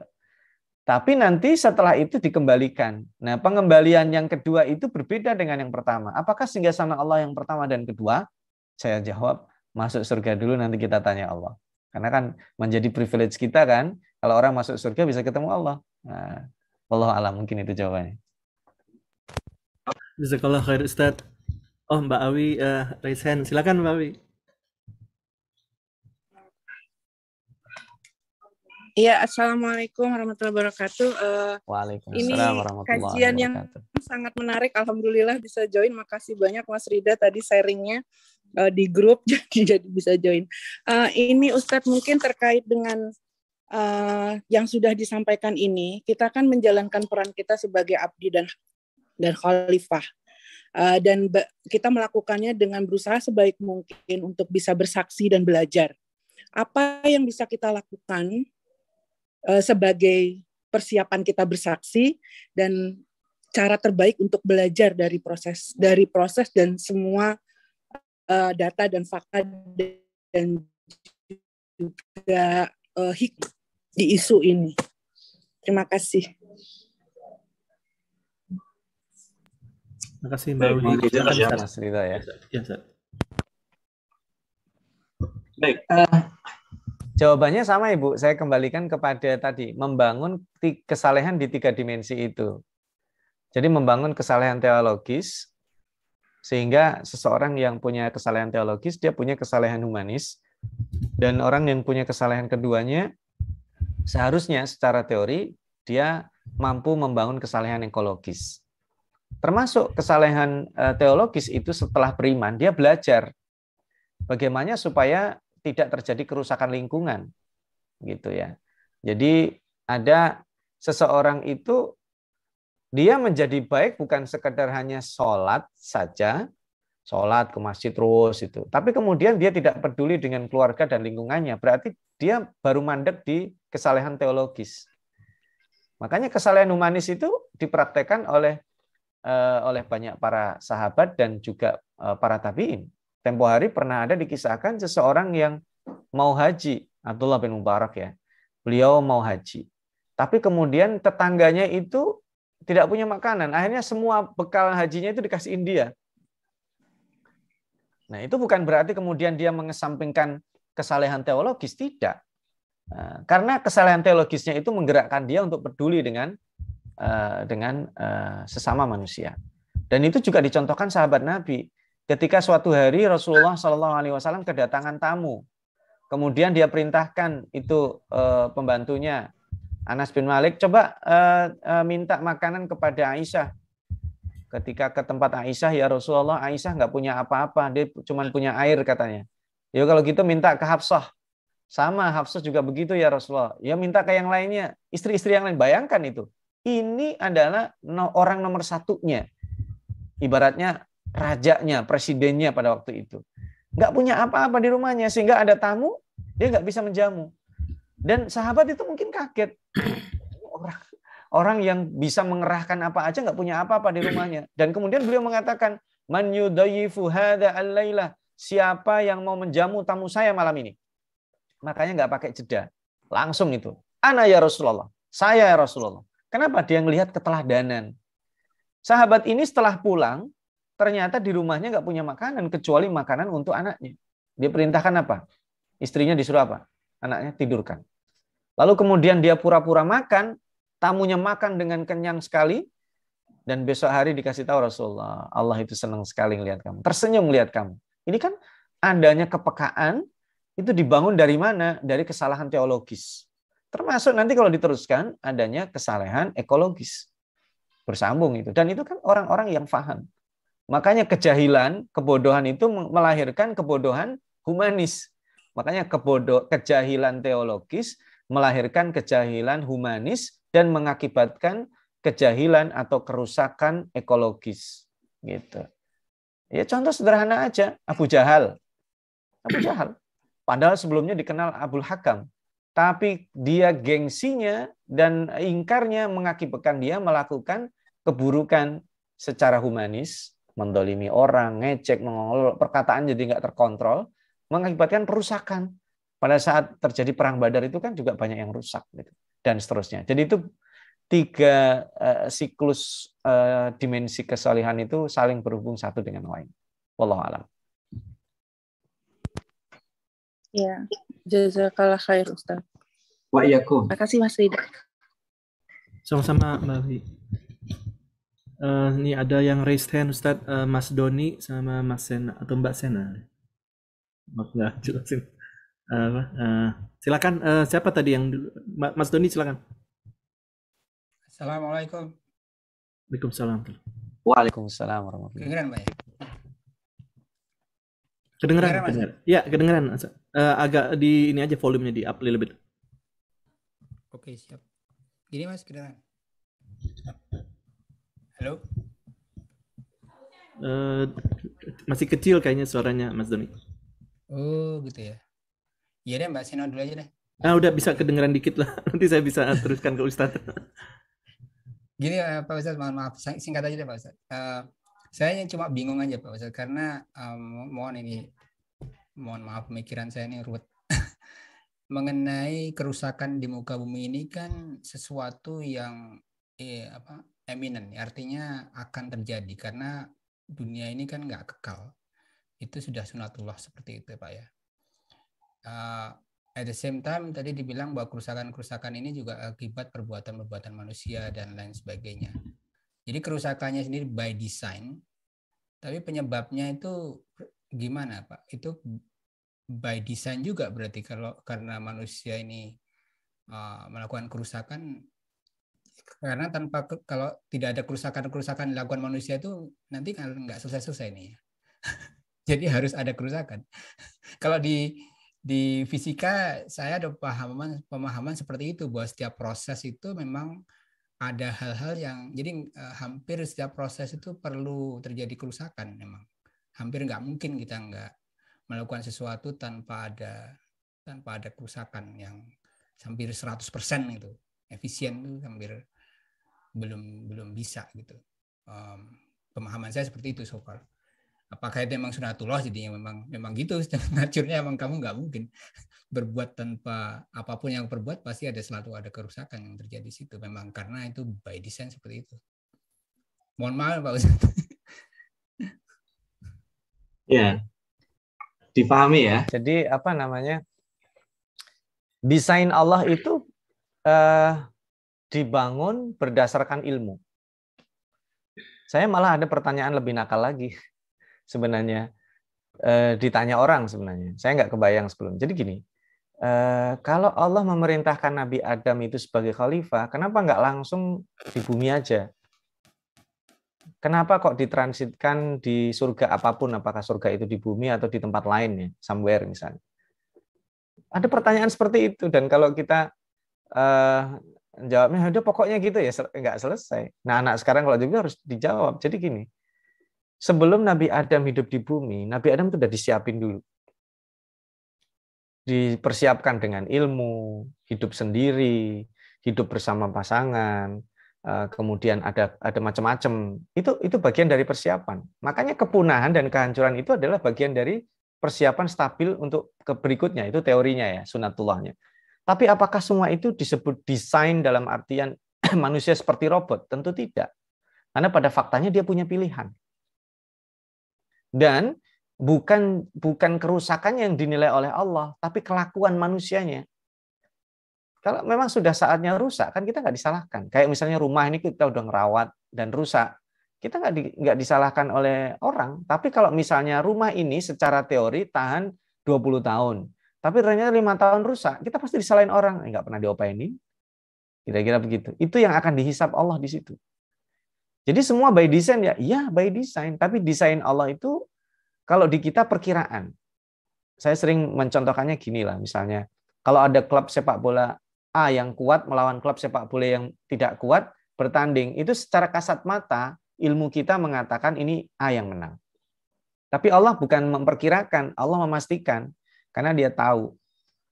Tapi nanti setelah itu dikembalikan. Nah, pengembalian yang kedua itu berbeda dengan yang pertama. Apakah singgasana Allah yang pertama dan kedua? Saya jawab, masuk surga dulu nanti kita tanya Allah. Karena kan menjadi privilege kita kan, kalau orang masuk surga bisa ketemu Allah. Nah, Allah alam mungkin itu jawabannya. Jazakallah khair Ustaz. Oh Mbak Awi, uh, raise hand. Silakan Mbak Awi. Iya, assalamualaikum warahmatullahi wabarakatuh. Uh, Waalaikumsalam ini warahmatullahi kajian warahmatullahi yang sangat menarik. Alhamdulillah bisa join. Makasih banyak Mas Rida tadi sharingnya uh, di grup jadi jadi bisa join. Uh, ini Ustadz mungkin terkait dengan uh, yang sudah disampaikan ini, kita akan menjalankan peran kita sebagai abdi dan dan khalifah. Uh, dan kita melakukannya dengan berusaha sebaik mungkin untuk bisa bersaksi dan belajar. Apa yang bisa kita lakukan Eh, sebagai persiapan kita bersaksi dan cara terbaik untuk belajar dari proses dari proses dan semua uh, data dan fakta dan juga uh, hik di isu ini. Terima kasih. Terima kasih Mbak Uli. ya. Iya, Baik, uh, Jawabannya sama Ibu, saya kembalikan kepada tadi, membangun kesalehan di tiga dimensi itu. Jadi membangun kesalehan teologis, sehingga seseorang yang punya kesalehan teologis, dia punya kesalehan humanis, dan orang yang punya kesalehan keduanya, seharusnya secara teori, dia mampu membangun kesalehan ekologis. Termasuk kesalehan eh, teologis itu setelah beriman, dia belajar bagaimana supaya tidak terjadi kerusakan lingkungan gitu ya. Jadi ada seseorang itu dia menjadi baik bukan sekedar hanya sholat saja, sholat ke masjid terus itu. Tapi kemudian dia tidak peduli dengan keluarga dan lingkungannya. Berarti dia baru mandek di kesalehan teologis. Makanya kesalehan humanis itu dipraktekkan oleh eh, oleh banyak para sahabat dan juga eh, para tabiin tempo hari pernah ada dikisahkan seseorang yang mau haji, Abdullah bin Mubarak ya. Beliau mau haji. Tapi kemudian tetangganya itu tidak punya makanan. Akhirnya semua bekal hajinya itu dikasih India. Nah, itu bukan berarti kemudian dia mengesampingkan kesalehan teologis, tidak. Eh, karena kesalehan teologisnya itu menggerakkan dia untuk peduli dengan eh, dengan eh, sesama manusia. Dan itu juga dicontohkan sahabat Nabi. Ketika suatu hari Rasulullah Shallallahu Alaihi Wasallam kedatangan tamu, kemudian dia perintahkan itu eh, pembantunya Anas bin Malik, coba eh, uh, minta makanan kepada Aisyah. Ketika ke tempat Aisyah ya Rasulullah, Aisyah nggak punya apa-apa, dia cuma punya air katanya. Ya kalau gitu minta ke Hafsah. Sama Hafsah juga begitu ya Rasulullah. Ya minta ke yang lainnya, istri-istri yang lain. Bayangkan itu. Ini adalah orang nomor satunya. Ibaratnya rajanya, presidennya pada waktu itu. Nggak punya apa-apa di rumahnya, sehingga ada tamu, dia nggak bisa menjamu. Dan sahabat itu mungkin kaget. Orang, orang yang bisa mengerahkan apa aja nggak punya apa-apa di rumahnya. Dan kemudian beliau mengatakan, Man yudayifu hada al Siapa yang mau menjamu tamu saya malam ini? Makanya nggak pakai jeda. Langsung itu. Ana ya Rasulullah. Saya ya Rasulullah. Kenapa? Dia melihat keteladanan. Sahabat ini setelah pulang, ternyata di rumahnya nggak punya makanan kecuali makanan untuk anaknya. Dia perintahkan apa? Istrinya disuruh apa? Anaknya tidurkan. Lalu kemudian dia pura-pura makan, tamunya makan dengan kenyang sekali, dan besok hari dikasih tahu Rasulullah, Allah itu senang sekali melihat kamu, tersenyum melihat kamu. Ini kan adanya kepekaan itu dibangun dari mana? Dari kesalahan teologis. Termasuk nanti kalau diteruskan adanya kesalahan ekologis. Bersambung itu. Dan itu kan orang-orang yang faham Makanya kejahilan, kebodohan itu melahirkan kebodohan humanis. Makanya kebodoh, kejahilan teologis melahirkan kejahilan humanis dan mengakibatkan kejahilan atau kerusakan ekologis. Gitu. Ya contoh sederhana aja, Abu Jahal. Abu Jahal. Padahal sebelumnya dikenal Abul Hakam. Tapi dia gengsinya dan ingkarnya mengakibatkan dia melakukan keburukan secara humanis mendolimi orang, ngecek, mengolok, perkataan jadi nggak terkontrol, mengakibatkan perusakan. Pada saat terjadi perang badar itu kan juga banyak yang rusak, gitu, dan seterusnya. Jadi itu tiga uh, siklus uh, dimensi kesalihan itu saling berhubung satu dengan lain. Wallahu alam. Ya, jazakallah khair Ustaz. Wa iyakum. kasih Mas Rida. Sama-sama Mbak Uh, eh, ini ada yang raise hand Ustaz uh, eh, Mas Doni sama Mas Sena atau Mbak Sena. nggak jelasin. Uh, uh, silakan uh, siapa tadi yang Mas Doni silakan. Assalamualaikum. Waalaikumsalam. Waalaikumsalam warahmatullahi. Kedengeran, Pak ya? Kedengeran, kedengeran. Ya, kedengeran. Uh, agak di ini aja volumenya di up little bit. Oke, siap. Gini Mas, kedengeran. Halo. Uh, masih kecil kayaknya suaranya Mas Doni. Oh gitu ya. Iya deh Mbak Sino dulu aja deh. Ah udah bisa kedengeran dikit lah. Nanti saya bisa teruskan ke Ustadz. Gini eh, Pak Ustadz, mohon maaf singkat aja deh Pak Ustadz. Uh, eh, saya cuma bingung aja Pak Ustadz karena um, mohon ini mohon maaf pemikiran saya ini ruwet. mengenai kerusakan di muka bumi ini kan sesuatu yang eh, apa eminen, artinya akan terjadi karena dunia ini kan nggak kekal. Itu sudah sunatullah seperti itu, Pak ya. Uh, at the same time tadi dibilang bahwa kerusakan-kerusakan ini juga akibat perbuatan-perbuatan manusia dan lain sebagainya. Jadi kerusakannya sendiri by design, tapi penyebabnya itu gimana, Pak? Itu by design juga berarti kalau karena manusia ini uh, melakukan kerusakan karena tanpa kalau tidak ada kerusakan-kerusakan dilakukan manusia itu nanti kan nggak selesai-selesai nih. Jadi harus ada kerusakan. kalau di di fisika saya ada pemahaman pemahaman seperti itu bahwa setiap proses itu memang ada hal-hal yang jadi eh, hampir setiap proses itu perlu terjadi kerusakan memang hampir nggak mungkin kita nggak melakukan sesuatu tanpa ada tanpa ada kerusakan yang hampir 100% itu efisien itu hampir belum belum bisa gitu um, pemahaman saya seperti itu so far apakah itu memang sunatullah jadinya memang memang gitu naturnya emang kamu nggak mungkin berbuat tanpa apapun yang perbuat pasti ada selalu ada kerusakan yang terjadi di situ memang karena itu by design seperti itu mohon maaf pak ustadz ya dipahami ya jadi apa namanya desain Allah itu uh, dibangun berdasarkan ilmu. Saya malah ada pertanyaan lebih nakal lagi sebenarnya. E, ditanya orang sebenarnya. Saya nggak kebayang sebelum. Jadi gini, e, kalau Allah memerintahkan Nabi Adam itu sebagai khalifah, kenapa nggak langsung di bumi aja? Kenapa kok ditransitkan di surga apapun? Apakah surga itu di bumi atau di tempat lain ya, somewhere misalnya? Ada pertanyaan seperti itu dan kalau kita eh, jawabnya udah pokoknya gitu ya nggak selesai. Nah anak sekarang kalau juga harus dijawab. Jadi gini, sebelum Nabi Adam hidup di bumi, Nabi Adam sudah disiapin dulu. Dipersiapkan dengan ilmu, hidup sendiri, hidup bersama pasangan, eh, kemudian ada ada macam-macam. Itu itu bagian dari persiapan. Makanya kepunahan dan kehancuran itu adalah bagian dari persiapan stabil untuk ke berikutnya. Itu teorinya ya, sunatullahnya. Tapi apakah semua itu disebut desain dalam artian manusia seperti robot? Tentu tidak. Karena pada faktanya dia punya pilihan. Dan bukan bukan kerusakannya yang dinilai oleh Allah, tapi kelakuan manusianya. Kalau memang sudah saatnya rusak, kan kita nggak disalahkan. Kayak misalnya rumah ini kita udah ngerawat dan rusak, kita nggak di, disalahkan oleh orang. Tapi kalau misalnya rumah ini secara teori tahan 20 tahun, tapi ternyata lima tahun rusak, kita pasti disalahin orang. Enggak eh, pernah diopainin. Kira-kira begitu. Itu yang akan dihisap Allah di situ. Jadi semua by design ya, iya by design. Tapi desain Allah itu kalau di kita perkiraan. Saya sering mencontohkannya gini lah, misalnya kalau ada klub sepak bola A yang kuat melawan klub sepak bola yang tidak kuat bertanding, itu secara kasat mata ilmu kita mengatakan ini A yang menang. Tapi Allah bukan memperkirakan, Allah memastikan karena dia tahu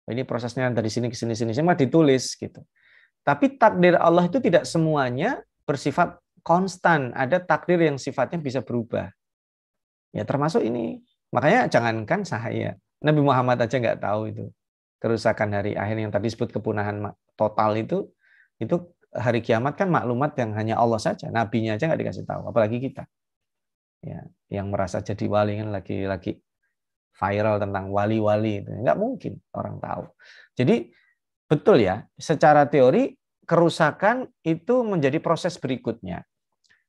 oh, ini prosesnya dari sini ke sini sini semua ditulis gitu. Tapi takdir Allah itu tidak semuanya bersifat konstan. Ada takdir yang sifatnya bisa berubah. Ya termasuk ini. Makanya jangankan saya, Nabi Muhammad aja nggak tahu itu kerusakan hari akhir yang tadi disebut kepunahan total itu itu hari kiamat kan maklumat yang hanya Allah saja, nabinya aja nggak dikasih tahu, apalagi kita. Ya, yang merasa jadi wali kan lagi-lagi viral tentang wali-wali itu. Nggak mungkin orang tahu. Jadi betul ya, secara teori kerusakan itu menjadi proses berikutnya.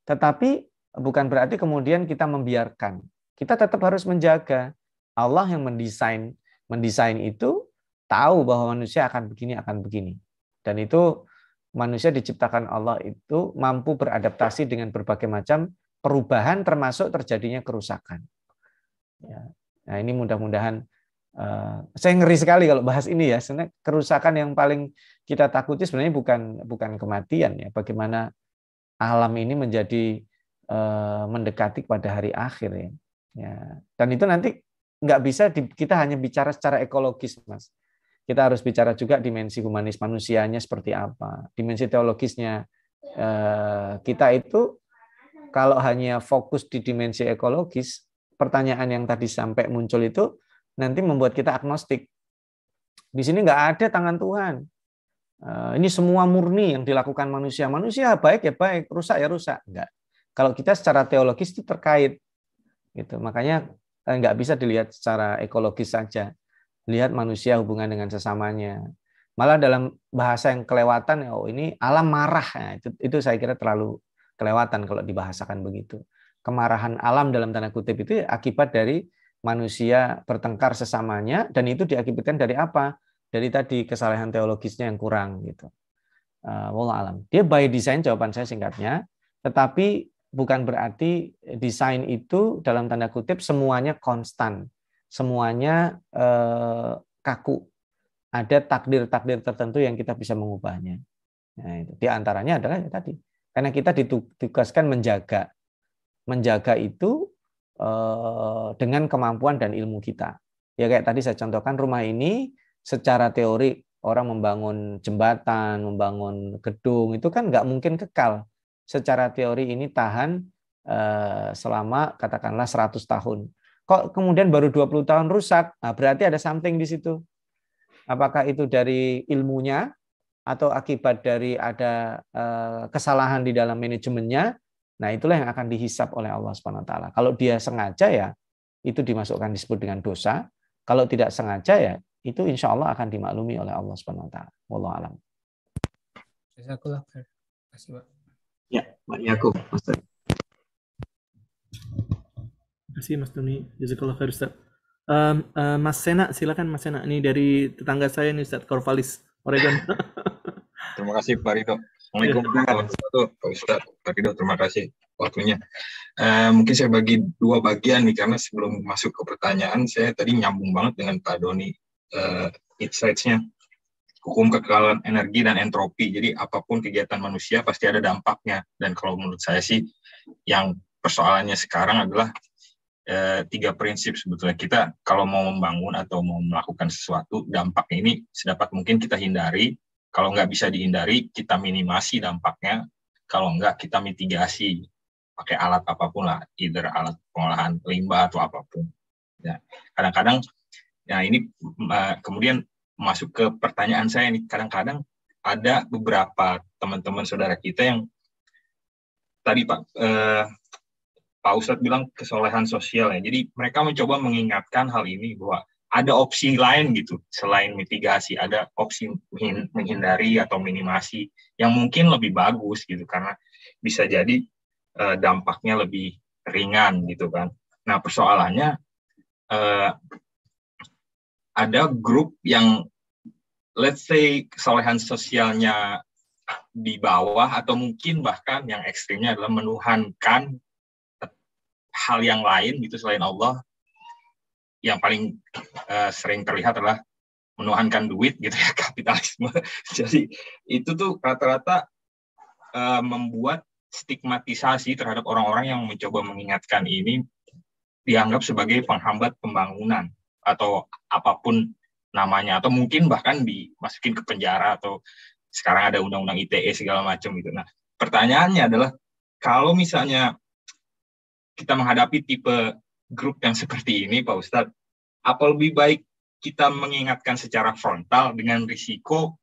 Tetapi bukan berarti kemudian kita membiarkan. Kita tetap harus menjaga. Allah yang mendesain mendesain itu tahu bahwa manusia akan begini akan begini. Dan itu manusia diciptakan Allah itu mampu beradaptasi dengan berbagai macam perubahan termasuk terjadinya kerusakan. Ya. Nah ini mudah-mudahan Uh, saya ngeri sekali kalau bahas ini ya. Sebenarnya kerusakan yang paling kita takuti sebenarnya bukan bukan kematian ya. Bagaimana alam ini menjadi uh, mendekati pada hari akhir ya. ya. Dan itu nanti nggak bisa di, kita hanya bicara secara ekologis mas. Kita harus bicara juga dimensi humanis manusianya seperti apa, dimensi teologisnya eh, kita itu kalau hanya fokus di dimensi ekologis pertanyaan yang tadi sampai muncul itu nanti membuat kita agnostik. Di sini nggak ada tangan Tuhan. Eh, ini semua murni yang dilakukan manusia. Manusia baik ya baik, rusak ya rusak. Enggak. Kalau kita secara teologis itu terkait. Gitu. Makanya eh, nggak bisa dilihat secara ekologis saja. Lihat manusia hubungan dengan sesamanya. Malah dalam bahasa yang kelewatan, oh ini alam marah. Nah, itu, itu saya kira terlalu kelewatan kalau dibahasakan begitu kemarahan alam dalam tanda kutip itu akibat dari manusia bertengkar sesamanya dan itu diakibatkan dari apa? Dari tadi kesalahan teologisnya yang kurang gitu. Uh, alam. Dia by design jawaban saya singkatnya, tetapi bukan berarti desain itu dalam tanda kutip semuanya konstan, semuanya uh, kaku. Ada takdir-takdir tertentu yang kita bisa mengubahnya. Nah, itu. Di antaranya adalah ya tadi, karena kita ditugaskan menjaga menjaga itu eh, dengan kemampuan dan ilmu kita. Ya kayak tadi saya contohkan rumah ini secara teori orang membangun jembatan, membangun gedung itu kan nggak mungkin kekal. Secara teori ini tahan eh, selama katakanlah 100 tahun. Kok kemudian baru 20 tahun rusak? Nah, berarti ada something di situ. Apakah itu dari ilmunya atau akibat dari ada eh, kesalahan di dalam manajemennya Nah, itulah yang akan dihisap oleh Allah Subhanahu wa taala. Kalau dia sengaja ya itu dimasukkan disebut dengan dosa. Kalau tidak sengaja ya itu insya Allah akan dimaklumi oleh Allah Subhanahu wa taala. Wallahu alam. Jazakallah Kasih, Pak. Ya, Pak Terima kasih Mas Tumi. Jazakallah khair Ustaz. Eh, Mas Sena, silakan Mas Sena. Ini dari tetangga saya nih Ustaz Korvalis, Oregon. Terima kasih Pak Rito. Assalamualaikum iya. terima kasih waktunya. Uh, mungkin saya bagi dua bagian nih, karena sebelum masuk ke pertanyaan, saya tadi nyambung banget dengan Pak Doni uh, insights-nya. Hukum kekekalan energi dan entropi, jadi apapun kegiatan manusia pasti ada dampaknya. Dan kalau menurut saya sih, yang persoalannya sekarang adalah eh, tiga prinsip sebetulnya kita kalau mau membangun atau mau melakukan sesuatu dampak ini sedapat mungkin kita hindari kalau nggak bisa dihindari, kita minimasi dampaknya. Kalau nggak, kita mitigasi pakai alat apapun lah, either alat pengolahan limbah atau apapun. Ya, kadang-kadang, ya ini kemudian masuk ke pertanyaan saya nih. Kadang-kadang ada beberapa teman-teman saudara kita yang tadi Pak eh, Pak Ustadz bilang kesolehan sosial ya. Jadi mereka mencoba mengingatkan hal ini bahwa ada opsi lain gitu selain mitigasi ada opsi menghindari atau minimasi yang mungkin lebih bagus gitu karena bisa jadi uh, dampaknya lebih ringan gitu kan nah persoalannya uh, ada grup yang let's say kesalahan sosialnya di bawah atau mungkin bahkan yang ekstrimnya adalah menuhankan hal yang lain gitu selain Allah yang paling uh, sering terlihat adalah menuhankan duit gitu ya kapitalisme. Jadi itu tuh rata-rata uh, membuat stigmatisasi terhadap orang-orang yang mencoba mengingatkan ini dianggap sebagai penghambat pembangunan atau apapun namanya atau mungkin bahkan dimasukin ke penjara atau sekarang ada undang-undang ITE segala macam gitu. Nah, pertanyaannya adalah kalau misalnya kita menghadapi tipe grup yang seperti ini Pak Ustadz? Apa lebih baik kita mengingatkan secara frontal dengan risiko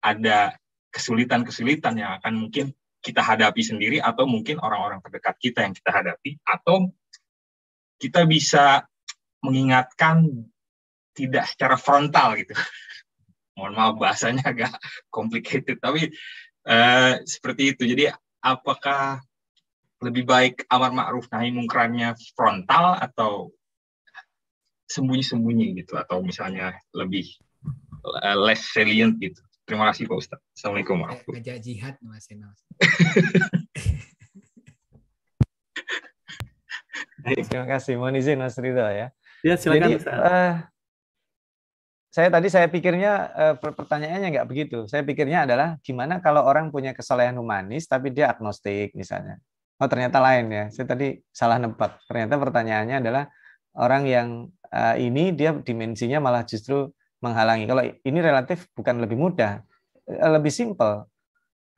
ada kesulitan-kesulitan yang akan mungkin kita hadapi sendiri atau mungkin orang-orang terdekat kita yang kita hadapi atau kita bisa mengingatkan tidak secara frontal gitu. Mohon maaf bahasanya agak complicated tapi uh, seperti itu. Jadi apakah lebih baik amar ma'ruf nahi mungkarnya frontal atau sembunyi-sembunyi gitu atau misalnya lebih eh, less salient gitu. Terima kasih Pak Ustaz. Assalamualaikum warahmatullahi wabarakatuh. Eh, jihad Mas Eno. Terima kasih. Mohon izin Mas Ridho ya. Ya silakan Jadi, eh, saya tadi saya pikirnya pertanyaannya nggak begitu. Saya pikirnya adalah gimana kalau orang punya kesalahan humanis tapi dia agnostik misalnya oh ternyata lain ya saya tadi salah nebak ternyata pertanyaannya adalah orang yang uh, ini dia dimensinya malah justru menghalangi kalau ini relatif bukan lebih mudah eh, lebih simple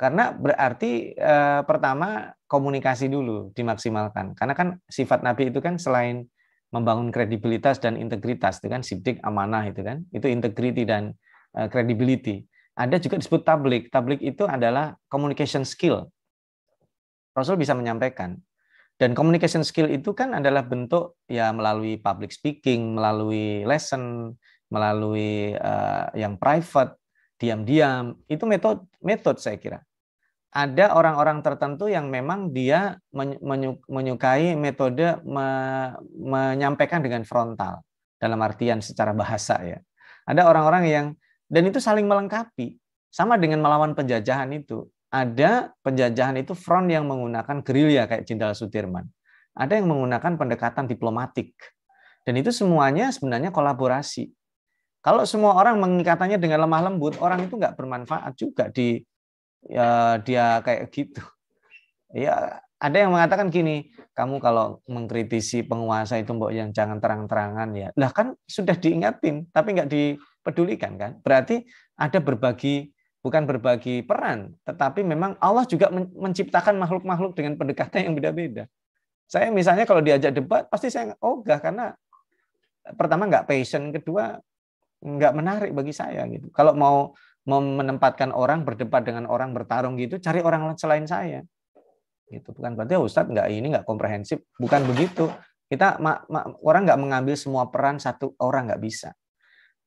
karena berarti uh, pertama komunikasi dulu dimaksimalkan karena kan sifat nabi itu kan selain membangun kredibilitas dan integritas itu kan sidik amanah itu kan itu integriti dan uh, credibility ada juga disebut tablik tablik itu adalah communication skill Rasul bisa menyampaikan. Dan communication skill itu kan adalah bentuk ya melalui public speaking, melalui lesson, melalui uh, yang private, diam-diam. Itu metode metode saya kira. Ada orang-orang tertentu yang memang dia menyukai metode me, menyampaikan dengan frontal dalam artian secara bahasa ya. Ada orang-orang yang dan itu saling melengkapi sama dengan melawan penjajahan itu ada penjajahan itu front yang menggunakan gerilya kayak Jenderal Sudirman. Ada yang menggunakan pendekatan diplomatik. Dan itu semuanya sebenarnya kolaborasi. Kalau semua orang mengikatannya dengan lemah lembut, orang itu nggak bermanfaat juga di ya, dia kayak gitu. Ya ada yang mengatakan gini, kamu kalau mengkritisi penguasa itu mbok yang jangan terang-terangan ya. Lah kan sudah diingatin, tapi nggak dipedulikan kan? Berarti ada berbagi bukan berbagi peran, tetapi memang Allah juga menciptakan makhluk-makhluk dengan pendekatan yang beda-beda. Saya misalnya kalau diajak debat, pasti saya ogah karena pertama nggak passion, kedua nggak menarik bagi saya gitu. Kalau mau menempatkan orang berdebat dengan orang bertarung gitu, cari orang selain saya. Gitu. Bukan berarti oh, Ustadz nggak ini nggak komprehensif, bukan begitu. Kita ma, ma, orang nggak mengambil semua peran satu orang nggak bisa.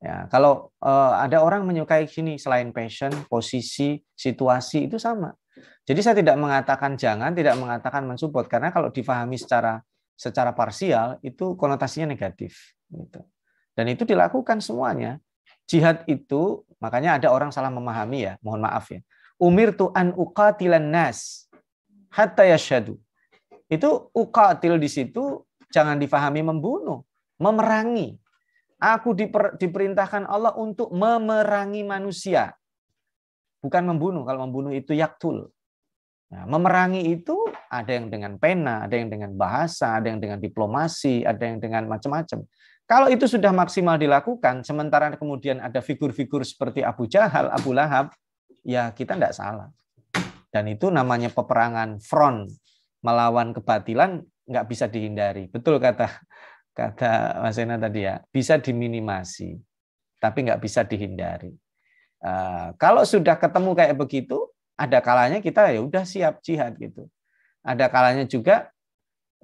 Ya, kalau uh, ada orang menyukai sini selain passion, posisi, situasi itu sama. Jadi saya tidak mengatakan jangan, tidak mengatakan mensupport karena kalau difahami secara secara parsial itu konotasinya negatif gitu. Dan itu dilakukan semuanya. Jihad itu makanya ada orang salah memahami ya, mohon maaf ya. Umir tu an uqatilan nas hatta yashadu. Itu uqatil di situ jangan difahami membunuh, memerangi, Aku diper, diperintahkan Allah untuk memerangi manusia. Bukan membunuh. Kalau membunuh itu yaktul. Nah, memerangi itu ada yang dengan pena, ada yang dengan bahasa, ada yang dengan diplomasi, ada yang dengan macam-macam. Kalau itu sudah maksimal dilakukan, sementara kemudian ada figur-figur seperti Abu Jahal, Abu Lahab, ya kita tidak salah. Dan itu namanya peperangan front melawan kebatilan nggak bisa dihindari. Betul kata kata Mas Ena tadi ya, bisa diminimasi, tapi nggak bisa dihindari. Uh, kalau sudah ketemu kayak begitu, ada kalanya kita ya udah siap jihad gitu. Ada kalanya juga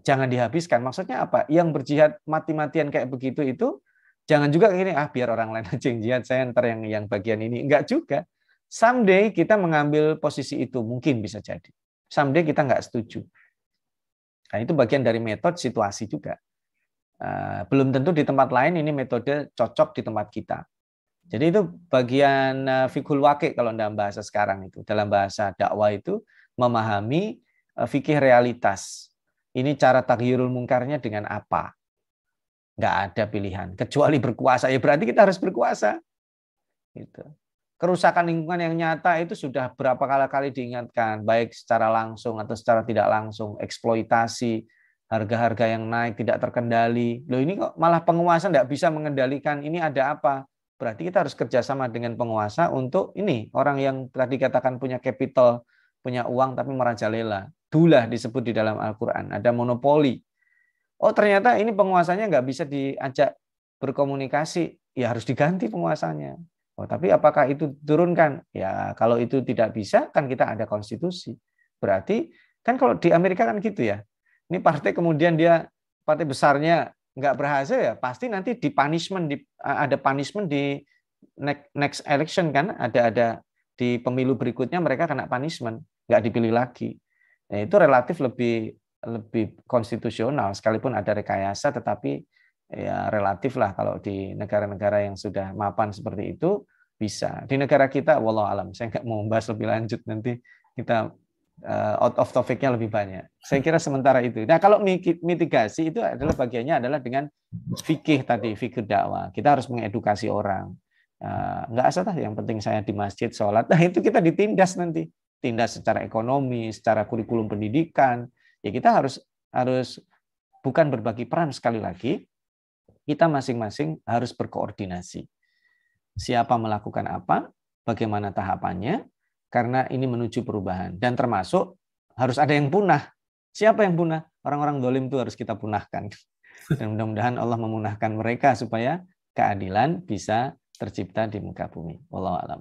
jangan dihabiskan. Maksudnya apa? Yang berjihad mati-matian kayak begitu itu jangan juga gini ah biar orang lain aja yang jihad saya ntar yang yang bagian ini. nggak juga. Someday kita mengambil posisi itu mungkin bisa jadi. Someday kita nggak setuju. Nah, itu bagian dari metode situasi juga. Eh, belum tentu di tempat lain ini metode cocok di tempat kita. Jadi itu bagian eh, fikul wake kalau dalam bahasa sekarang itu. Dalam bahasa dakwah itu memahami eh, fikih realitas. Ini cara takhirul mungkarnya dengan apa? Nggak ada pilihan. Kecuali berkuasa. Ya berarti kita harus berkuasa. Gitu. Kerusakan lingkungan yang nyata itu sudah berapa kali kali diingatkan. Baik secara langsung atau secara tidak langsung. Eksploitasi, harga-harga yang naik tidak terkendali. Loh ini kok malah penguasa tidak bisa mengendalikan ini ada apa? Berarti kita harus kerjasama dengan penguasa untuk ini orang yang tadi katakan punya capital, punya uang tapi merajalela. Dulah disebut di dalam Al-Quran. Ada monopoli. Oh ternyata ini penguasanya nggak bisa diajak berkomunikasi. Ya harus diganti penguasanya. Oh, tapi apakah itu turunkan? Ya kalau itu tidak bisa kan kita ada konstitusi. Berarti kan kalau di Amerika kan gitu ya ini partai kemudian dia partai besarnya nggak berhasil ya pasti nanti di punishment di, eh, ada punishment di next election kan ada ada di pemilu berikutnya mereka kena punishment nggak dipilih lagi nah, itu relatif lebih lebih konstitusional sekalipun ada rekayasa tetapi ya relatif lah kalau di negara-negara yang sudah mapan seperti itu bisa di negara kita walau alam saya nggak mau membahas lebih lanjut nanti kita uh, out of topic-nya lebih banyak. Saya kira sementara itu. Nah, kalau mitigasi itu adalah bagiannya adalah dengan fikih tadi, fikih dakwah. Kita harus mengedukasi orang. Uh, nggak asal lah, yang penting saya di masjid sholat. Nah, itu kita ditindas nanti. Tindas secara ekonomi, secara kurikulum pendidikan. Ya kita harus harus bukan berbagi peran sekali lagi. Kita masing-masing harus berkoordinasi. Siapa melakukan apa, bagaimana tahapannya, karena ini menuju perubahan dan termasuk harus ada yang punah. Siapa yang punah? Orang-orang dolim itu harus kita punahkan. Dan mudah-mudahan Allah memunahkan mereka supaya keadilan bisa tercipta di muka bumi. Wallahu a'lam.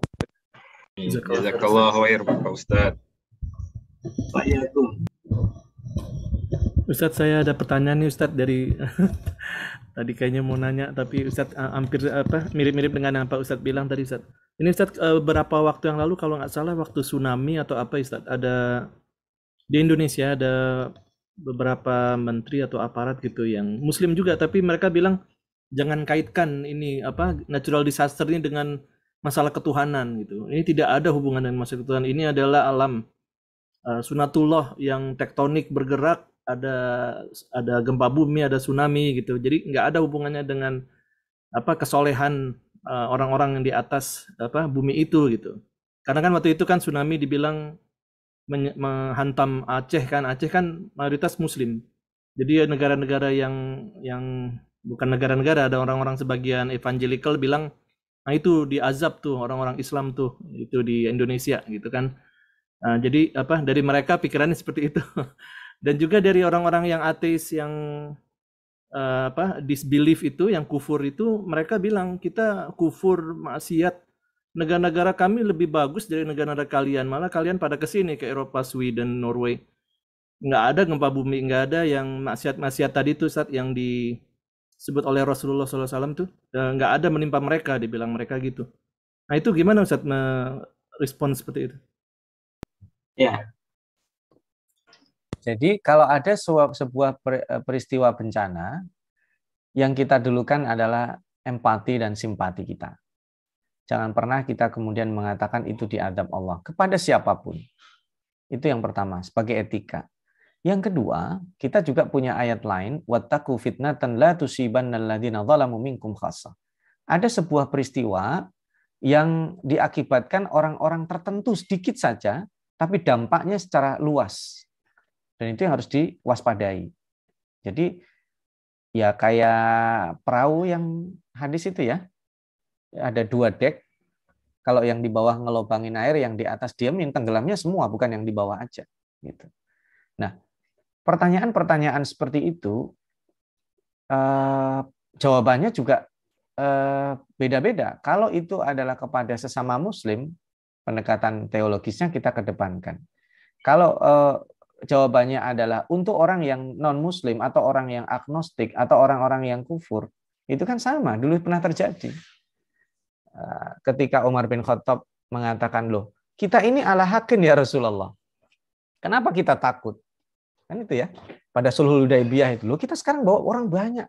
Jazakallahu khair Pak Ustaz. Assalamualaikum. Ustadz saya ada pertanyaan nih Ustadz dari tadi kayaknya mau nanya tapi Ustadz eh, hampir eh, apa mirip-mirip dengan apa Ustadz bilang tadi Ustadz. Ini Ustadz eh, berapa waktu yang lalu kalau nggak salah waktu tsunami atau apa Ustadz ada di Indonesia ada beberapa menteri atau aparat gitu yang muslim juga tapi mereka bilang jangan kaitkan ini apa natural disaster ini dengan masalah ketuhanan gitu. Ini tidak ada hubungan dengan masalah ketuhanan. Ini adalah alam uh, sunatullah yang tektonik bergerak ada ada gempa bumi, ada tsunami gitu. Jadi nggak ada hubungannya dengan apa kesolehan eh, orang-orang uh, yang di atas apa bumi itu gitu. Karena kan waktu itu kan tsunami dibilang menghantam Aceh kan, Aceh kan mayoritas Muslim. Jadi ya negara-negara yang yang bukan negara-negara ada orang-orang sebagian evangelical bilang Nah itu azab tuh orang-orang Islam tuh itu di Indonesia gitu kan. Nah, jadi apa dari mereka pikirannya seperti itu. dan juga dari orang-orang yang ateis yang uh, apa disbelief itu yang kufur itu mereka bilang kita kufur maksiat negara-negara kami lebih bagus dari negara-negara kalian malah kalian pada kesini ke Eropa Sweden Norway nggak ada gempa bumi nggak ada yang maksiat-maksiat tadi tuh saat yang disebut oleh Rasulullah SAW tuh eh, nggak ada menimpa mereka dibilang mereka gitu nah itu gimana Ustaz merespon seperti itu ya jadi kalau ada sebuah e, peristiwa bencana, yang kita dulukan adalah empati dan simpati kita. Jangan pernah kita kemudian mengatakan itu diadab Allah kepada siapapun. Itu yang pertama, sebagai etika. Yang kedua, kita juga punya ayat lain, wattaqu fitnatan la tusibanna alladziina minkum khassa. Ada sebuah peristiwa yang diakibatkan orang-orang tertentu sedikit saja, tapi dampaknya secara luas. Dan itu yang harus diwaspadai. Jadi ya kayak perahu yang hadis itu ya. Ada dua dek. Kalau yang di bawah ngelobangin air, yang di atas diamin, tenggelamnya semua, bukan yang di bawah aja. Gitu. Nah, pertanyaan-pertanyaan seperti itu eh, jawabannya juga eh, beda-beda. Eh, Kalau itu adalah kepada sesama Muslim, pendekatan teologisnya kita kedepankan. Kalau eh, jawabannya adalah untuk orang yang non-muslim atau orang yang agnostik atau orang-orang yang kufur, itu kan sama, dulu pernah terjadi. Ah, ketika Umar bin Khattab mengatakan, loh, kita ini ala hakin ya Rasulullah. Kenapa kita takut? Kan itu ya. Pada sulhul Hudaybiyah itu, loh kita sekarang bawa orang banyak.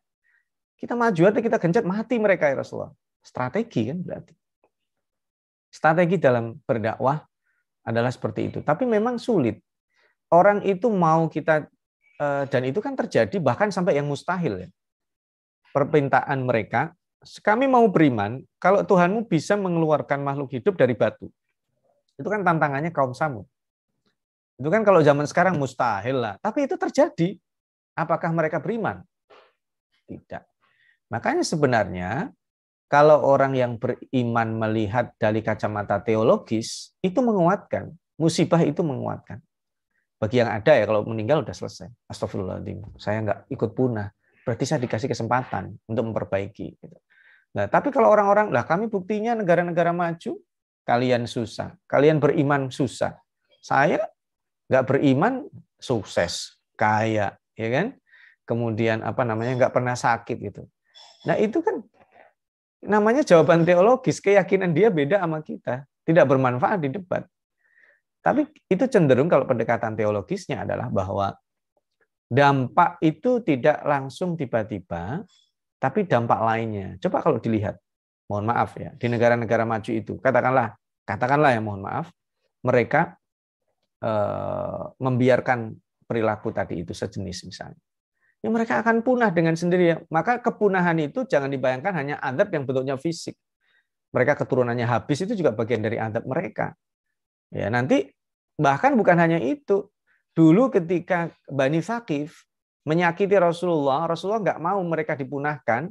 Kita maju atau kita gencet, mati mereka ya Rasulullah. Strategi kan berarti. Strategi dalam berdakwah adalah seperti itu. Tapi memang sulit orang itu mau kita eh, dan itu kan terjadi bahkan sampai yang mustahil ya. Permintaan mereka, kami mau beriman kalau Tuhanmu bisa mengeluarkan makhluk hidup dari batu. Itu kan tantangannya kaum Samud. Itu kan kalau zaman sekarang mustahil lah. Tapi itu terjadi. Apakah mereka beriman? Tidak. Makanya sebenarnya kalau orang yang beriman melihat dari kacamata teologis, itu menguatkan. Musibah itu menguatkan bagi yang ada ya kalau meninggal udah selesai. Astagfirullahaladzim, saya nggak ikut punah. Berarti saya dikasih kesempatan untuk memperbaiki. Gitu. Nah, tapi kalau orang-orang, lah kami buktinya negara-negara maju, kalian susah, kalian beriman susah. Saya nggak beriman sukses, kaya, ya kan? Kemudian apa namanya nggak pernah sakit gitu. Nah itu kan namanya jawaban teologis, keyakinan dia beda sama kita, tidak bermanfaat di debat. Tapi itu cenderung kalau pendekatan teologisnya adalah bahwa dampak itu tidak langsung tiba-tiba, tapi dampak lainnya. Coba kalau dilihat, mohon maaf ya, di negara-negara maju itu, katakanlah, katakanlah ya mohon maaf, mereka eh, membiarkan perilaku tadi itu sejenis misalnya. Ya mereka akan punah dengan sendiri ya. Maka kepunahan itu jangan dibayangkan hanya adab yang bentuknya fisik. Mereka keturunannya habis itu juga bagian dari adab mereka. Ya, nanti bahkan bukan hanya itu. Dulu ketika Bani Saqif menyakiti Rasulullah, Rasulullah nggak mau mereka dipunahkan.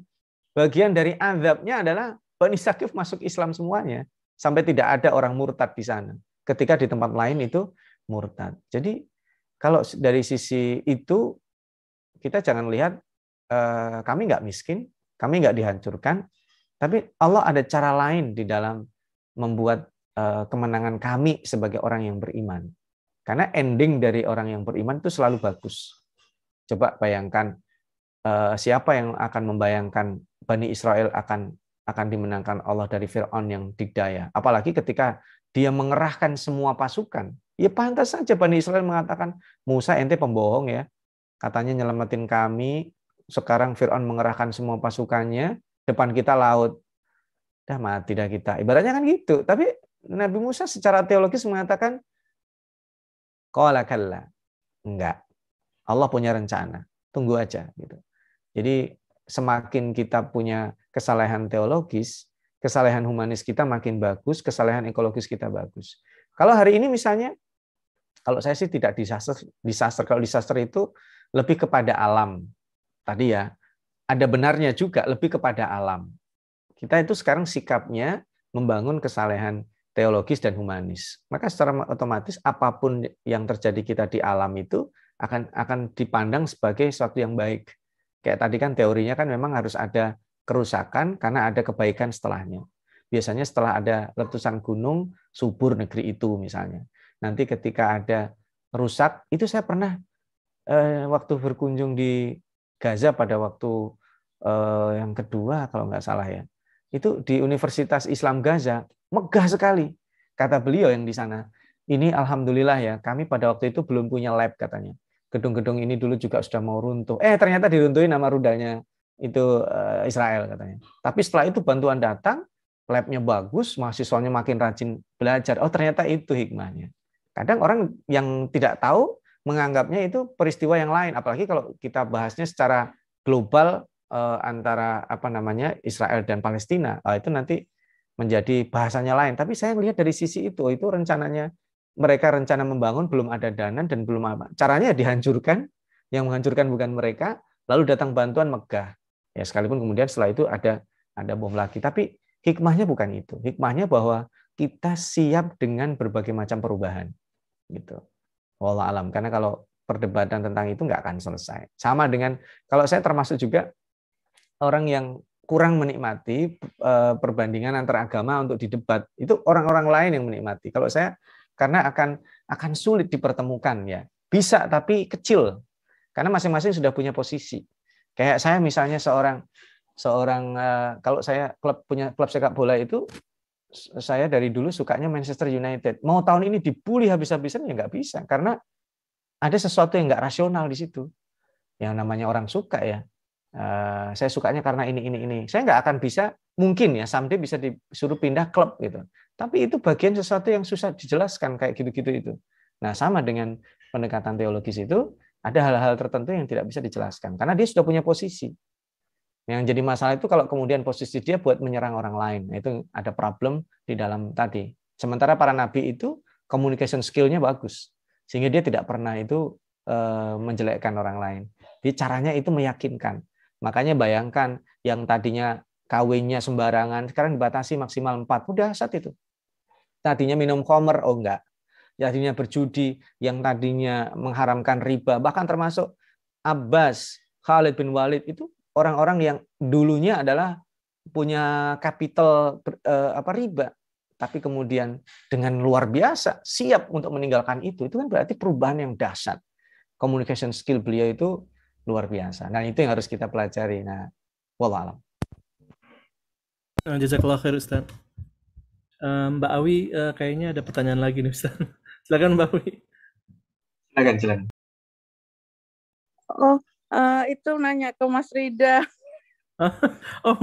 Bagian dari azabnya adalah Bani Saqif masuk Islam semuanya. Sampai tidak ada orang murtad di sana. Ketika di tempat lain itu murtad. Jadi kalau dari sisi itu, kita jangan lihat eh, kami nggak miskin, kami nggak dihancurkan, tapi Allah ada cara lain di dalam membuat Eh, kemenangan kami sebagai orang yang beriman. Karena ending dari orang yang beriman itu selalu bagus. Coba bayangkan eh, siapa yang akan membayangkan Bani Israel akan akan dimenangkan Allah dari Fir'aun yang digdaya. Apalagi ketika dia mengerahkan semua pasukan. Ya pantas saja Bani Israel mengatakan, Musa ente pembohong ya. Katanya nyelamatin kami, sekarang Fir'aun mengerahkan semua pasukannya, depan kita laut. Dah mati dah kita. Ibaratnya kan gitu. Tapi Nabi Musa secara teologis mengatakan kau kalla. Enggak. Allah punya rencana. Tunggu aja gitu. Jadi semakin kita punya kesalahan teologis, kesalahan humanis kita makin bagus, kesalahan ekologis kita bagus. Kalau hari ini misalnya kalau saya sih tidak disaster disaster kalau disaster itu lebih kepada alam. Tadi ya, ada benarnya juga lebih kepada alam. Kita itu sekarang sikapnya membangun kesalahan teologis dan humanis. Maka secara otomatis apapun yang terjadi kita di alam itu akan akan dipandang sebagai sesuatu yang baik. Kayak tadi kan teorinya kan memang harus ada kerusakan karena ada kebaikan setelahnya. Biasanya setelah ada letusan gunung, subur negeri itu misalnya. Nanti ketika ada rusak, itu saya pernah eh, waktu berkunjung di Gaza pada waktu eh, yang kedua kalau nggak salah ya. Itu di Universitas Islam Gaza megah sekali. Kata beliau yang di sana, ini alhamdulillah ya, kami pada waktu itu belum punya lab katanya. Gedung-gedung ini dulu juga sudah mau runtuh. Eh ternyata diruntuhin nama rudalnya itu eh, Israel katanya. Tapi setelah itu bantuan datang, labnya bagus, mahasiswanya makin rajin belajar. Oh ternyata itu hikmahnya. Kadang orang yang tidak tahu menganggapnya itu peristiwa yang lain. Apalagi kalau kita bahasnya secara global eh, antara apa namanya Israel dan Palestina, oh, itu nanti menjadi bahasanya lain. Tapi saya melihat dari sisi itu, itu rencananya mereka rencana membangun belum ada dana dan belum apa. Caranya dihancurkan, yang menghancurkan bukan mereka, lalu datang bantuan megah. Ya sekalipun kemudian setelah itu ada ada bom lagi. Tapi hikmahnya bukan itu. Hikmahnya bahwa kita siap dengan berbagai macam perubahan. Gitu. Wallah alam. Karena kalau perdebatan tentang itu nggak akan selesai. Sama dengan kalau saya termasuk juga orang yang kurang menikmati eh, perbandingan antar agama untuk didebat. Itu orang-orang lain yang menikmati. Kalau saya karena akan akan sulit dipertemukan ya. Bisa tapi kecil. Karena masing-masing sudah punya posisi. Kayak saya misalnya seorang seorang eh, kalau saya klub punya klub sepak bola itu saya dari dulu sukanya Manchester United. Mau tahun ini dibully habis-habisan ya nggak bisa karena ada sesuatu yang nggak rasional di situ. Yang namanya orang suka ya. Eh, saya sukanya karena ini ini ini. Saya nggak akan bisa mungkin ya sampai bisa disuruh pindah klub gitu. Tapi itu bagian sesuatu yang susah dijelaskan kayak gitu-gitu itu. Nah, sama dengan pendekatan teologis itu ada hal-hal tertentu yang tidak bisa dijelaskan karena dia sudah punya posisi. Yang jadi masalah itu kalau kemudian posisi dia buat menyerang orang lain. Nah, itu ada problem di dalam tadi. Sementara para nabi itu communication skill-nya bagus. Sehingga dia tidak pernah itu eh, menjelekkan orang lain. Jadi caranya itu meyakinkan. Makanya bayangkan yang tadinya kawinnya sembarangan, sekarang dibatasi maksimal 4. Udah saat itu. Tadinya minum komer, oh enggak. Tadinya berjudi, yang tadinya mengharamkan riba, bahkan termasuk Abbas, Khalid bin Walid itu orang-orang yang dulunya adalah punya kapital eh, apa riba, tapi kemudian dengan luar biasa siap untuk meninggalkan itu, itu kan berarti perubahan yang dahsyat. Communication skill beliau itu luar biasa. Nah itu yang harus kita pelajari. Nah, wallah alam. Nah, Jazakallah khair Ustaz. Um, Mbak Awi eh, kayaknya ada pertanyaan lagi nih Ustaz. silakan Mbak Awi. Silakan, silakan. Oh, uh, itu nanya ke Mas Rida. oh,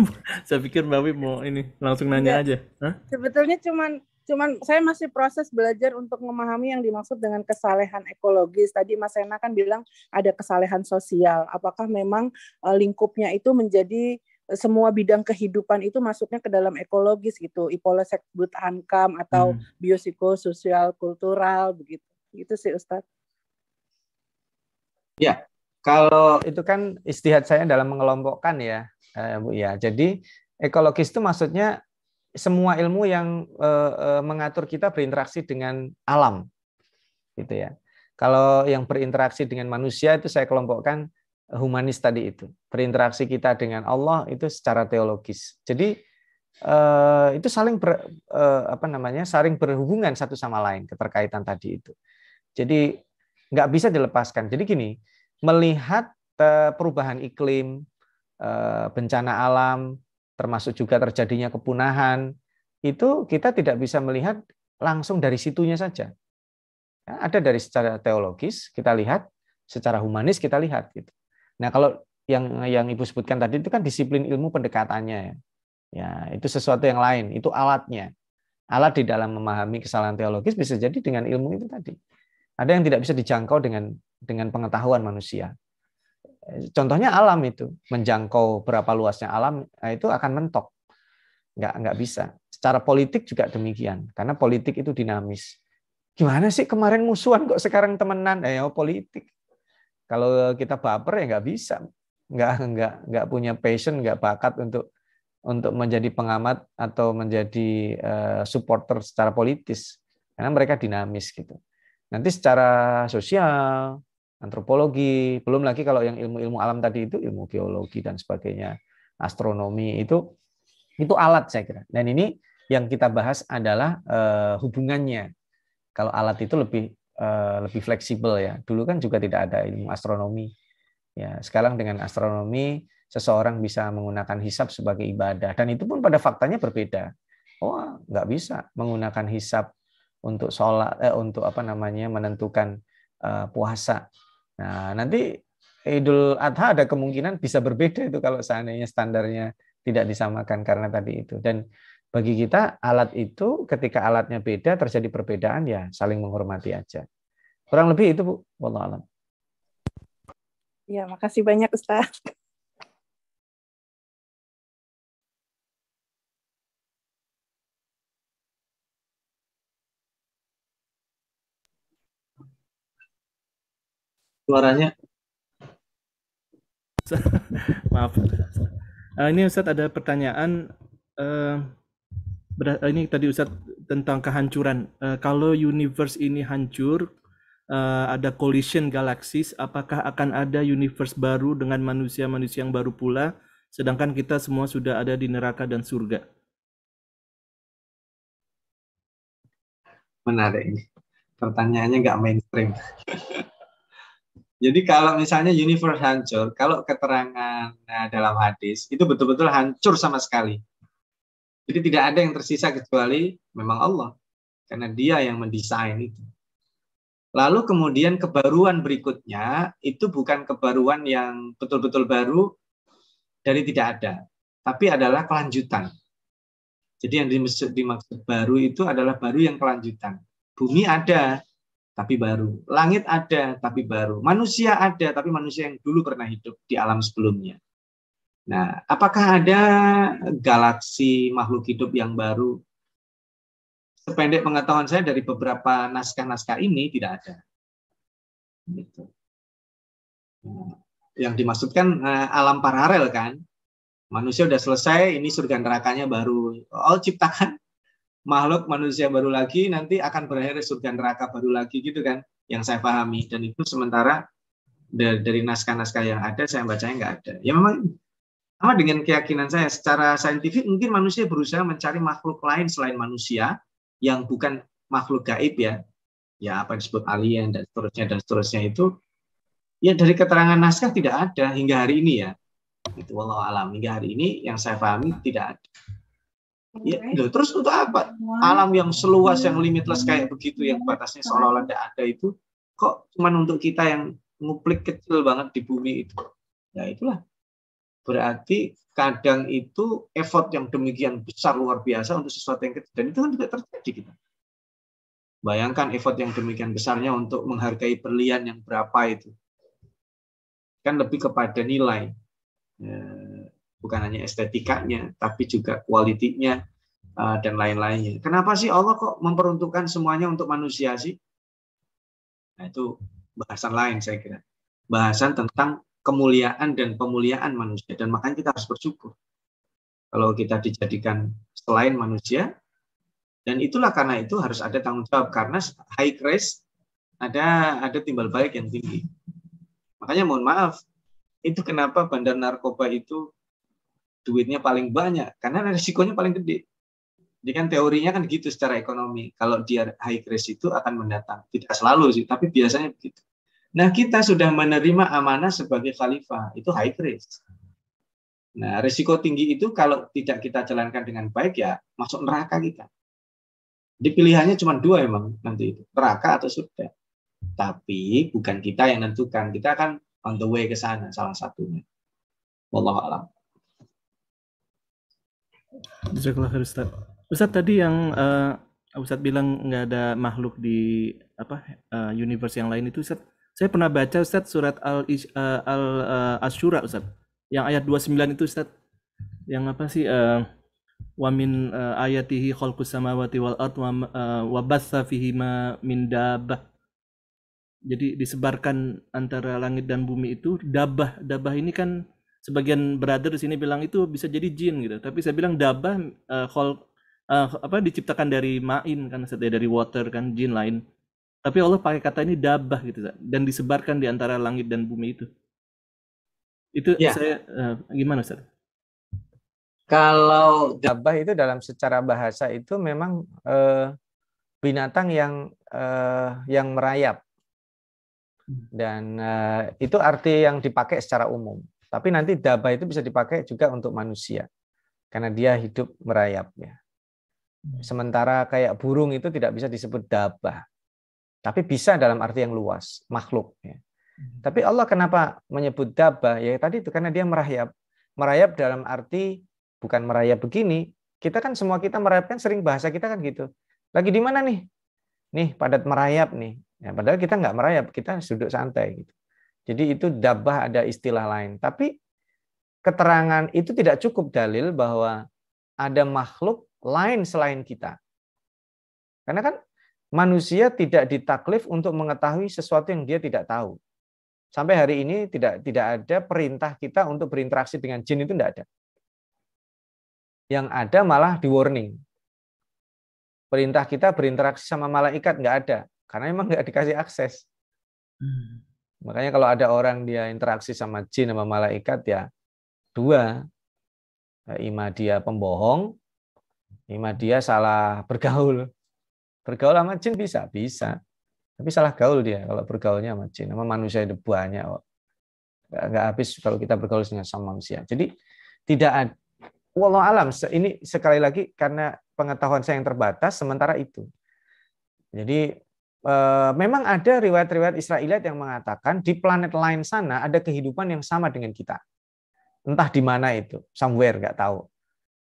saya pikir Mbak Awi mau ini langsung nanya Nggak. aja. Huh? Sebetulnya cuman cuman saya masih proses belajar untuk memahami yang dimaksud dengan kesalehan ekologis. Tadi Mas Sena kan bilang ada kesalehan sosial. Apakah memang eh, lingkupnya itu menjadi eh, semua bidang kehidupan itu masuknya ke dalam ekologis gitu, ipolesek but hankam atau hmm. sosial kultural begitu. Itu sih Ustadz. Ya, kalau itu kan istihad saya dalam mengelompokkan ya, eh, Bu ya. Jadi ekologis itu maksudnya semua ilmu yang uh, uh, mengatur kita berinteraksi dengan alam, gitu ya. Kalau yang berinteraksi dengan manusia itu saya kelompokkan humanis tadi itu. Berinteraksi kita dengan Allah itu secara teologis. Jadi uh, itu saling ber, uh, apa namanya? saling berhubungan satu sama lain keterkaitan tadi itu. Jadi nggak bisa dilepaskan. Jadi gini, melihat uh, perubahan iklim, bencana alam, termasuk juga terjadinya kepunahan, itu kita tidak bisa melihat langsung dari situnya saja. Ya, ada dari secara teologis kita lihat, secara humanis kita lihat. Gitu. Nah kalau yang yang ibu sebutkan tadi itu kan disiplin ilmu pendekatannya ya. ya itu sesuatu yang lain, itu alatnya. Alat di dalam memahami kesalahan teologis bisa jadi dengan ilmu itu tadi. Ada yang tidak bisa dijangkau dengan dengan pengetahuan manusia. Contohnya alam itu menjangkau berapa luasnya alam eh, itu akan mentok, nggak nggak bisa. Secara politik juga demikian, karena politik itu dinamis. Gimana sih kemarin musuhan kok sekarang temenan? Eh, ya, politik. Kalau kita baper ya nggak bisa, nggak nggak nggak punya passion, nggak bakat untuk untuk menjadi pengamat atau menjadi eh, supporter secara politis, karena mereka dinamis gitu. Nanti secara sosial, antropologi, belum lagi kalau yang ilmu-ilmu alam tadi itu ilmu geologi dan sebagainya, astronomi itu itu alat saya kira. Dan ini yang kita bahas adalah uh, hubungannya. Kalau alat itu lebih uh, lebih fleksibel ya. Dulu kan juga tidak ada ilmu astronomi. Ya, sekarang dengan astronomi seseorang bisa menggunakan hisap sebagai ibadah dan itu pun pada faktanya berbeda. Oh, nggak bisa menggunakan hisap untuk sholat eh, untuk apa namanya menentukan uh, puasa Nah, nanti Idul Adha ada kemungkinan bisa berbeda itu kalau seandainya standarnya tidak disamakan karena tadi itu. Dan bagi kita alat itu ketika alatnya beda terjadi perbedaan ya saling menghormati aja. Kurang lebih itu Bu, wallahualam. Ya, makasih banyak Ustaz. suaranya. Maaf. Uh, ini Ustadz ada pertanyaan. Uh, ini tadi Ustadz tentang kehancuran. Uh, kalau universe ini hancur, uh, ada collision galaksis, apakah akan ada universe baru dengan manusia-manusia yang baru pula, sedangkan kita semua sudah ada di neraka dan surga? Menarik ini. Pertanyaannya nggak mainstream. Jadi kalau misalnya universe hancur, kalau keterangan nah, dalam hadis itu betul-betul hancur sama sekali. Jadi tidak ada yang tersisa kecuali memang Allah. Karena dia yang mendesain itu. Lalu kemudian kebaruan berikutnya itu bukan kebaruan yang betul-betul baru dari tidak ada, tapi adalah kelanjutan. Jadi yang dimaksud, dimaksud baru itu adalah baru yang kelanjutan. Bumi ada, tapi baru. Langit ada, tapi baru. Manusia ada, tapi manusia yang dulu pernah hidup di alam sebelumnya. Nah, apakah ada galaksi makhluk hidup yang baru? Sependek pengetahuan saya dari beberapa naskah-naskah ini tidak ada. Gitu. Nah, yang dimaksudkan eh, alam paralel kan, manusia sudah selesai, ini surga nerakanya baru. All ciptakan makhluk manusia baru lagi nanti akan berakhir surga neraka baru lagi gitu kan yang saya pahami dan itu sementara dari naskah-naskah yang ada saya bacanya nggak ada ya memang sama dengan keyakinan saya secara saintifik mungkin manusia berusaha mencari makhluk lain selain manusia yang bukan makhluk gaib ya ya apa yang disebut alien dan seterusnya dan seterusnya itu ya dari keterangan naskah tidak ada hingga hari ini ya itu walau alam hingga hari ini yang saya pahami tidak ada Ya, loh, terus untuk apa? Alam yang seluas, yang limitless kayak begitu, yang batasnya iya. seolah-olah tidak ada itu, kok cuman untuk kita yang nguplik kecil banget di bumi itu? Ya itulah. Berarti kadang itu effort yang demikian besar luar biasa untuk sesuatu yang kecil. Dan itu kan juga terjadi kita. Bayangkan effort yang demikian besarnya untuk menghargai berlian yang berapa itu. Kan lebih kepada nilai. Ya bukan hanya estetikanya, tapi juga kualitinya eh, dan lain-lainnya. Kenapa sih Allah kok memperuntukkan semuanya untuk manusia sih? Nah, itu bahasan lain saya kira. Bahasan tentang kemuliaan dan pemuliaan manusia dan makanya kita harus bersyukur. Kalau kita dijadikan selain manusia dan itulah karena itu harus ada tanggung jawab karena high risk ada ada timbal balik yang tinggi. Makanya mohon maaf, itu kenapa bandar narkoba itu duitnya paling banyak karena resikonya paling gede. Jadi kan teorinya kan gitu secara ekonomi. Kalau dia high risk itu akan mendatang. Tidak selalu sih, tapi biasanya begitu. Nah, kita sudah menerima amanah sebagai khalifah, itu high risk. Nah, risiko tinggi itu kalau tidak kita jalankan dengan baik ya masuk neraka kita. Jadi pilihannya cuma dua emang nanti itu, neraka atau surga. Tapi bukan kita yang menentukan, kita akan on the way ke sana salah satunya. Wallahualam. alam. Jazakallah khair Ustaz. Ustaz tadi yang uh, Ustaz bilang nggak ada makhluk di apa uh, universe yang lain itu Ustaz. Saya pernah baca Ustaz surat Al uh, Al uh, Asyura Ustaz. Yang ayat 29 itu Ustaz. Yang apa sih uh, wa min uh, ayatihi khalqus samawati wal ard wa, uh, wa bassa fihi ma min dabah. Jadi disebarkan antara langit dan bumi itu dabah. Dabah ini kan sebagian brother di sini bilang itu bisa jadi jin gitu tapi saya bilang dabah uh, khol, uh, apa diciptakan dari main kan dari water kan jin lain tapi Allah pakai kata ini dabah gitu dan disebarkan di antara langit dan bumi itu itu ya. saya uh, gimana Ustaz? Kalau dabah itu dalam secara bahasa itu memang uh, binatang yang uh, yang merayap hmm. dan uh, itu arti yang dipakai secara umum. Tapi nanti daba itu bisa dipakai juga untuk manusia karena dia hidup merayap ya. Hmm. Sementara kayak burung itu tidak bisa disebut daba. Tapi bisa dalam arti yang luas, makhluk ya. Hmm. Tapi Allah kenapa menyebut daba? Ya tadi itu karena dia merayap. Merayap dalam arti bukan merayap begini. Kita kan semua kita merayap kan sering bahasa kita kan gitu. Lagi di mana nih? Nih padat merayap nih. Ya, padahal kita nggak merayap, kita duduk santai gitu. Jadi itu dabah ada istilah lain. Tapi keterangan itu tidak cukup dalil bahwa ada makhluk lain selain kita. Karena kan manusia tidak ditaklif untuk mengetahui sesuatu yang dia tidak tahu. Sampai hari ini tidak tidak ada perintah kita untuk berinteraksi dengan jin itu tidak ada. Yang ada malah di warning. Perintah kita berinteraksi sama malaikat nggak ada, karena memang nggak dikasih akses. Hmm. Makanya kalau ada orang dia interaksi sama jin sama malaikat ya dua. Eh, ima dia pembohong, ima dia salah bergaul. Bergaul sama jin bisa, bisa. Tapi salah gaul dia kalau bergaulnya sama jin. Sama manusia itu banyak kok. Nggak habis kalau kita bergaul dengan sama manusia. Jadi tidak ada Wallah alam, ini sekali lagi karena pengetahuan saya yang terbatas sementara itu. Jadi Eh, memang ada riwayat-riwayat Israelite yang mengatakan di planet lain sana ada kehidupan yang sama dengan kita. Entah di mana itu, somewhere nggak tahu.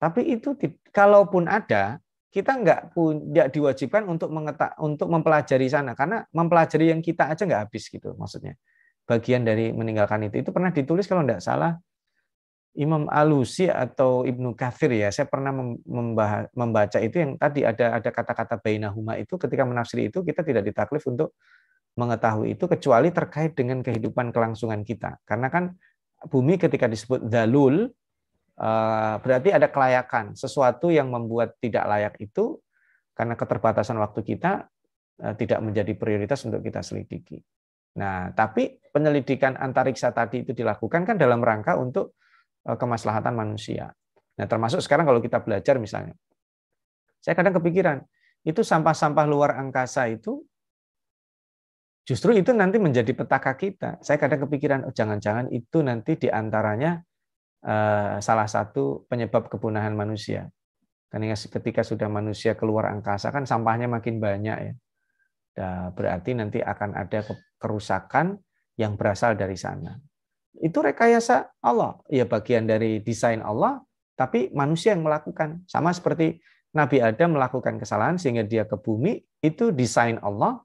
Tapi itu kalaupun ada, kita nggak punya diwajibkan untuk mengetak untuk mempelajari sana karena mempelajari yang kita aja nggak habis gitu maksudnya. Bagian dari meninggalkan itu itu pernah ditulis kalau nggak salah Imam Alusi atau Ibnu Kathir ya, saya pernah membaca itu yang tadi ada ada kata-kata bainahuma itu ketika menafsir itu kita tidak ditaklif untuk mengetahui itu kecuali terkait dengan kehidupan kelangsungan kita. Karena kan bumi ketika disebut dalul eh, berarti ada kelayakan, sesuatu yang membuat tidak layak itu karena keterbatasan waktu kita eh, tidak menjadi prioritas untuk kita selidiki. Nah, tapi penyelidikan antariksa tadi itu dilakukan kan dalam rangka untuk Eh, kemaslahatan manusia. Nah, termasuk sekarang kalau kita belajar misalnya. Saya kadang kepikiran, itu sampah-sampah luar angkasa itu justru itu nanti menjadi petaka kita. Saya kadang kepikiran, oh jangan-jangan itu nanti diantaranya eh, salah satu penyebab kepunahan manusia. Karena ketika sudah manusia keluar angkasa kan sampahnya makin banyak ya. Nah, berarti nanti akan ada kerusakan yang berasal dari sana. Itu rekayasa Allah. Ya bagian dari desain Allah, tapi manusia yang melakukan. Sama seperti Nabi Adam melakukan kesalahan sehingga dia ke bumi, itu desain Allah,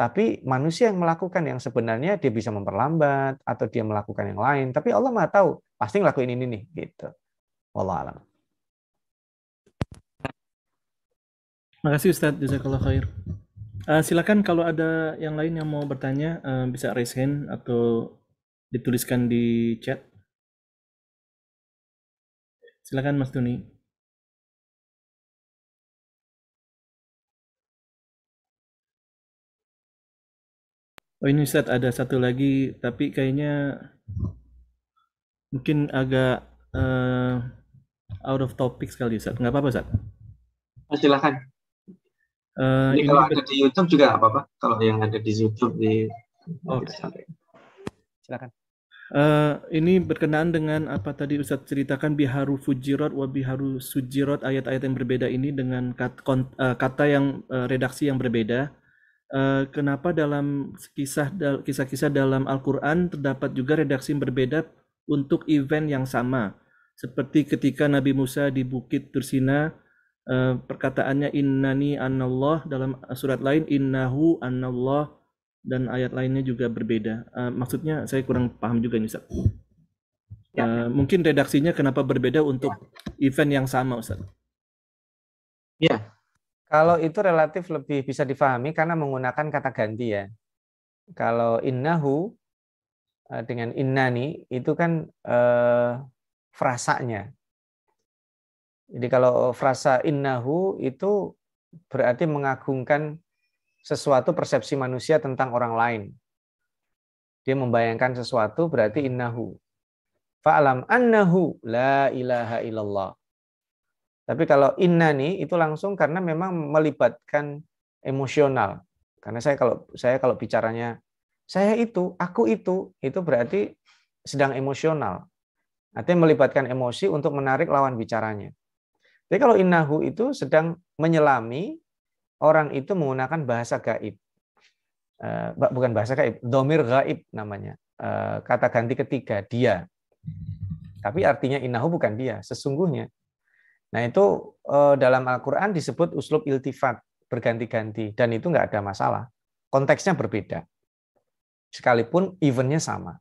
tapi manusia yang melakukan yang sebenarnya dia bisa memperlambat atau dia melakukan yang lain. Tapi Allah mah tahu, pasti ngelakuin ini nih gitu. Wallah alam. Makasih Ustadz, jazakallah khair. Uh, silakan kalau ada yang lain yang mau bertanya uh, bisa raise hand atau dituliskan di chat. Silakan Mas Tuni. Oh ini Ustaz ada satu lagi tapi kayaknya mungkin agak uh, out of topic sekali Ustaz. Nggak apa-apa Ustaz. Oh, silakan. Uh, ini, ini kalau ada di YouTube juga nggak apa-apa. Kalau yang ada di YouTube di. Oh, silakan. Eh, ini berkenaan dengan apa tadi Ustadz ceritakan biharu fujirot wa biharu sujirot ayat-ayat yang berbeda ini dengan kat, uh, kata yang uh, redaksi yang berbeda. Uh, kenapa dalam kisah dal, kisah-kisah dalam Al-Qur'an terdapat juga redaksi yang berbeda untuk event yang sama. Seperti ketika Nabi Musa di Bukit Tursina uh, perkataannya innani anallah dalam surat lain innahu anallah dan ayat lainnya juga berbeda. Uh, maksudnya saya kurang paham juga nih Ustaz. Uh, mungkin redaksinya kenapa berbeda untuk ya. event yang sama Ustaz? Ya. Kalau itu relatif lebih bisa difahami karena menggunakan kata ganti ya. Kalau innahu eh, dengan innani itu kan eh, frasanya. Jadi kalau frasa innahu itu berarti mengagungkan sesuatu persepsi manusia tentang orang lain. Dia membayangkan sesuatu berarti innahu. Fa'alam annahu la ilaha illallah. Tapi kalau inna nih itu langsung karena memang melibatkan emosional. Karena saya kalau saya kalau bicaranya saya itu, aku itu, itu berarti sedang emosional. Artinya melibatkan emosi untuk menarik lawan bicaranya. Jadi kalau innahu itu sedang menyelami orang itu menggunakan bahasa gaib. Eh, bukan bahasa gaib, domir gaib namanya. Eh, kata ganti ketiga, dia. Tapi artinya inahu bukan dia, sesungguhnya. Nah itu eh, dalam Al-Quran disebut uslub iltifat, berganti-ganti. Dan itu nggak ada masalah. Konteksnya berbeda. Sekalipun eventnya sama.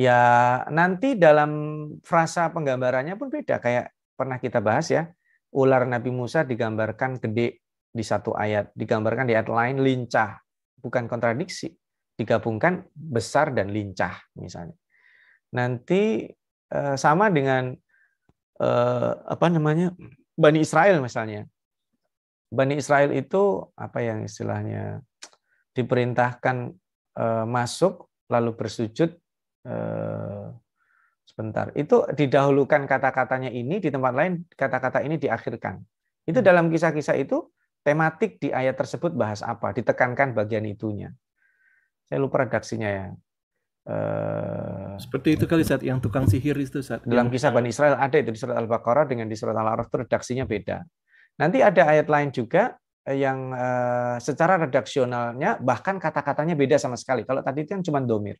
Ya nanti dalam frasa penggambarannya pun beda. Kayak pernah kita bahas ya, ular Nabi Musa digambarkan gede, di satu ayat digambarkan di ayat lain lincah bukan kontradiksi digabungkan besar dan lincah misalnya nanti eh, sama dengan eh, apa namanya bani Israel misalnya bani Israel itu apa yang istilahnya diperintahkan eh, masuk lalu bersujud sebentar itu didahulukan kata-katanya ini di tempat lain kata-kata ini diakhirkan itu hmm. dalam kisah-kisah itu tematik di ayat tersebut bahas apa, ditekankan bagian itunya. Saya lupa redaksinya ya. Eh, Seperti itu kali saat yang tukang sihir itu saat dalam kisah Bani Israel ada itu di surat Al-Baqarah dengan di surat Al-A'raf itu redaksinya beda. Nanti ada ayat lain juga eh, yang eh, secara redaksionalnya bahkan kata-katanya beda sama sekali. Kalau tadi itu kan cuma domir.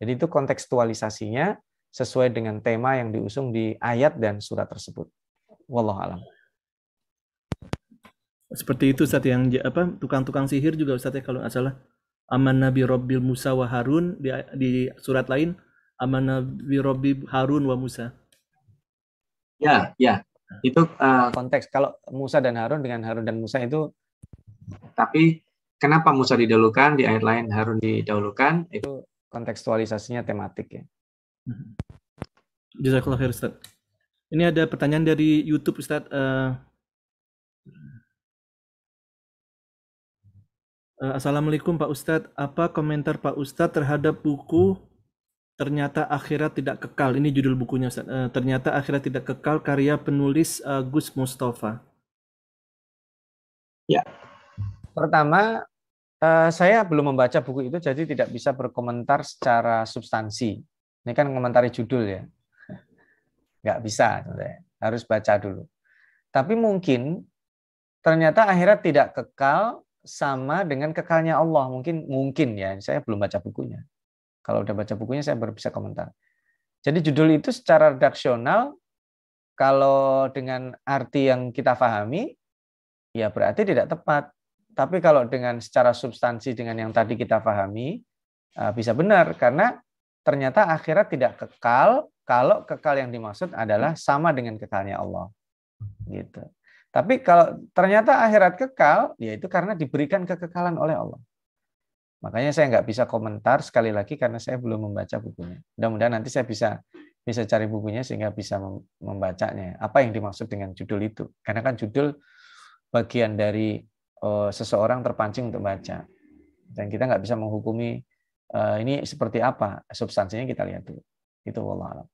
Jadi itu kontekstualisasinya sesuai dengan tema yang diusung di ayat dan surat tersebut. wallahualam seperti itu saat yang apa tukang-tukang sihir juga Ustaz ya kalau nggak salah. Aman Nabi Robbil Musa wa Harun di, di surat lain Aman Nabi Robil Harun wa Musa. Ya, ya. Nah. Itu uh, konteks kalau Musa dan Harun dengan Harun dan Musa itu tapi kenapa Musa didahulukan di ayat lain Harun didahulukan itu kontekstualisasinya tematik ya. Hmm. Jazakallah khair Ustaz. Ini ada pertanyaan dari YouTube Ustaz uh, eh, Eh, Assalamualaikum Pak Ustadz, apa komentar Pak Ustadz terhadap buku Ternyata Akhirat Tidak Kekal? Ini judul bukunya Ustaz. Eh, ternyata Akhirat Tidak Kekal karya penulis eh, Gus Mustafa. Ya, pertama saya belum membaca buku itu jadi tidak bisa berkomentar secara substansi. Ini kan komentari judul ya, nggak bisa harus baca dulu. Tapi mungkin ternyata akhirat tidak kekal sama dengan kekalnya Allah mungkin mungkin ya saya belum baca bukunya kalau udah baca bukunya saya baru bisa komentar jadi judul itu secara redaksional kalau dengan arti yang kita pahami ya berarti tidak tepat tapi kalau dengan secara substansi dengan yang tadi kita pahami eh, bisa benar karena ternyata akhirat tidak kekal kalau kekal yang dimaksud adalah sama dengan kekalnya Allah gitu tapi kalau ternyata akhirat kekal, ya itu karena diberikan kekekalan oleh Allah. Makanya saya nggak bisa komentar sekali lagi karena saya belum membaca bukunya. Mudah-mudahan nanti saya bisa bisa cari bukunya sehingga bisa membacanya. Apa yang dimaksud dengan judul itu? Karena kan judul bagian dari uh, seseorang terpancing untuk baca. Dan kita nggak bisa menghukumi uh, ini seperti apa. Substansinya kita lihat dulu. Itu wallahualam.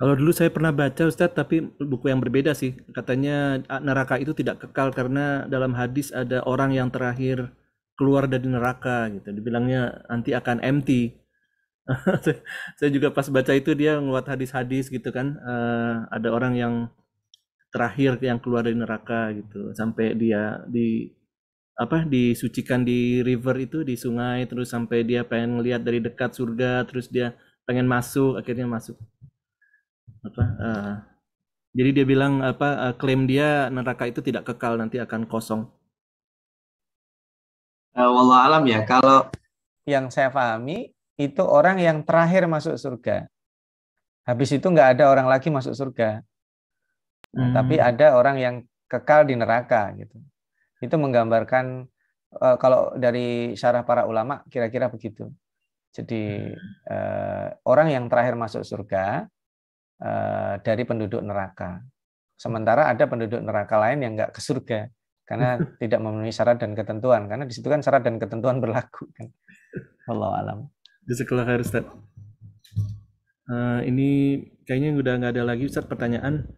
Kalau dulu saya pernah baca Ustadz, tapi buku yang berbeda sih. Katanya neraka itu tidak kekal karena dalam hadis ada orang yang terakhir keluar dari neraka gitu. Dibilangnya nanti akan empty. saya juga pas baca itu dia ngeluat hadis-hadis gitu kan. Uh, ada orang yang terakhir yang keluar dari neraka gitu sampai dia di apa disucikan di river itu di sungai terus sampai dia pengen lihat dari dekat surga terus dia pengen masuk akhirnya masuk apa uh, jadi dia bilang apa uh, klaim dia neraka itu tidak kekal nanti akan kosong. Uh, eh, Wallah alam ya kalau yang saya pahami itu orang yang terakhir masuk surga. Habis itu nggak ada orang lagi masuk surga. Nah, hmm. Tapi ada orang yang kekal di neraka gitu. Itu menggambarkan uh, kalau dari syarah para ulama kira-kira begitu. Jadi hmm. uh, orang yang terakhir masuk surga Eh, dari penduduk neraka. Sementara ada penduduk neraka lain yang nggak ke surga karena tidak memenuhi syarat dan ketentuan. Karena di situ kan syarat dan ketentuan berlaku kan. Allah alam. Jazakallah khair Ustaz. Uh, ini kayaknya udah nggak ada lagi Ustaz pertanyaan.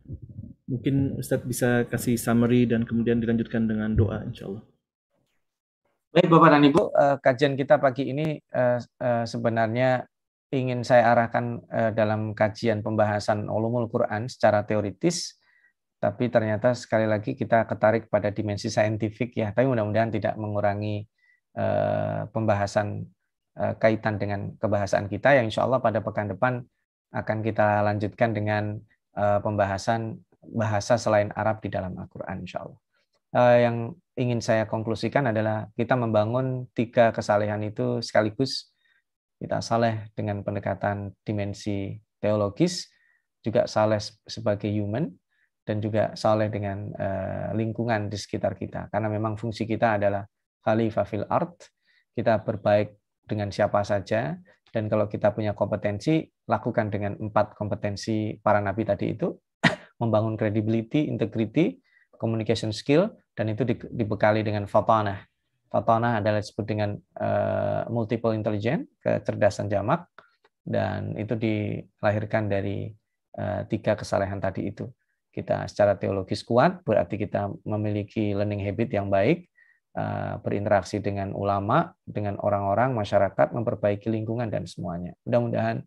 Mungkin Ustaz bisa kasih summary dan kemudian dilanjutkan dengan doa insya Allah. Baik Bapak dan Ibu, uh, kajian kita pagi ini uh, uh, sebenarnya ingin saya arahkan eh, dalam kajian pembahasan ulumul Quran secara teoritis, tapi ternyata sekali lagi kita ketarik pada dimensi saintifik ya. Tapi mudah-mudahan tidak mengurangi eh, pembahasan eh, kaitan dengan kebahasaan kita yang insya Allah pada pekan depan akan kita lanjutkan dengan pembahasan bahasa selain Arab di dalam Al-Quran insya Allah. Yang ingin saya konklusikan adalah kita membangun tiga kesalehan itu sekaligus kita saleh dengan pendekatan dimensi teologis, juga saleh sebagai human, dan juga saleh dengan eh, lingkungan di sekitar kita. Karena memang fungsi kita adalah khalifah fil art, kita berbaik dengan siapa saja, dan kalau kita punya kompetensi, lakukan dengan empat kompetensi para nabi tadi itu, membangun credibility, integrity, communication skill, dan itu dibekali dengan fatanah, Tontonan adalah disebut dengan eh, multiple intelligence, kecerdasan jamak, dan itu dilahirkan dari eh, tiga kesalahan tadi itu. Kita secara teologis kuat, berarti kita memiliki learning habit yang baik, eh, berinteraksi dengan ulama, dengan orang-orang, masyarakat, memperbaiki lingkungan, dan semuanya. Mudah-mudahan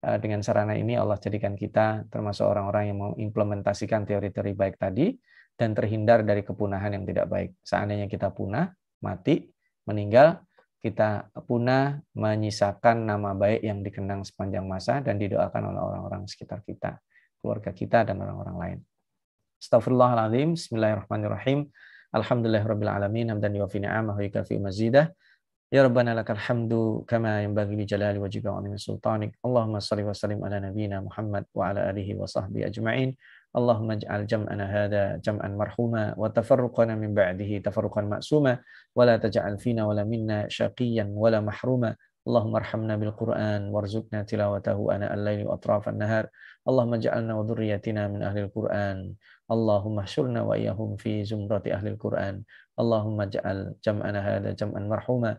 dengan sarana ini Allah jadikan kita termasuk orang-orang yang mengimplementasikan teori-teori baik tadi, dan terhindar dari kepunahan yang tidak baik. Seandainya kita punah, mati, meninggal, kita punah menyisakan nama baik yang dikenang sepanjang masa dan didoakan oleh orang-orang sekitar kita, keluarga kita dan orang-orang lain. Astagfirullahaladzim, bismillahirrahmanirrahim. Alhamdulillahirrahmanirrahim, hamdan yuafi ni'amah wa yukafi mazidah. Ya Rabbana lakal hamdu kama yang bagi di jalali wajibah wa sultanik. Allahumma salli wa sallim ala nabina Muhammad wa ala alihi wa sahbihi ajma'in. اللهم اجعل جمعنا هذا جمعا مرحوما وتفرقنا من بعده تفرقا مأسوما ولا تجعل فينا ولا منا شقيا ولا محروما اللهم ارحمنا بالقرآن وارزقنا تلاوته أناء الليل وأطراف النهار اللهم اجعلنا وذريتنا من أهل القرآن اللهم احشرنا وإياهم في زمرة أهل القرآن اللهم اجعل جمعنا هذا جمعا مرحوما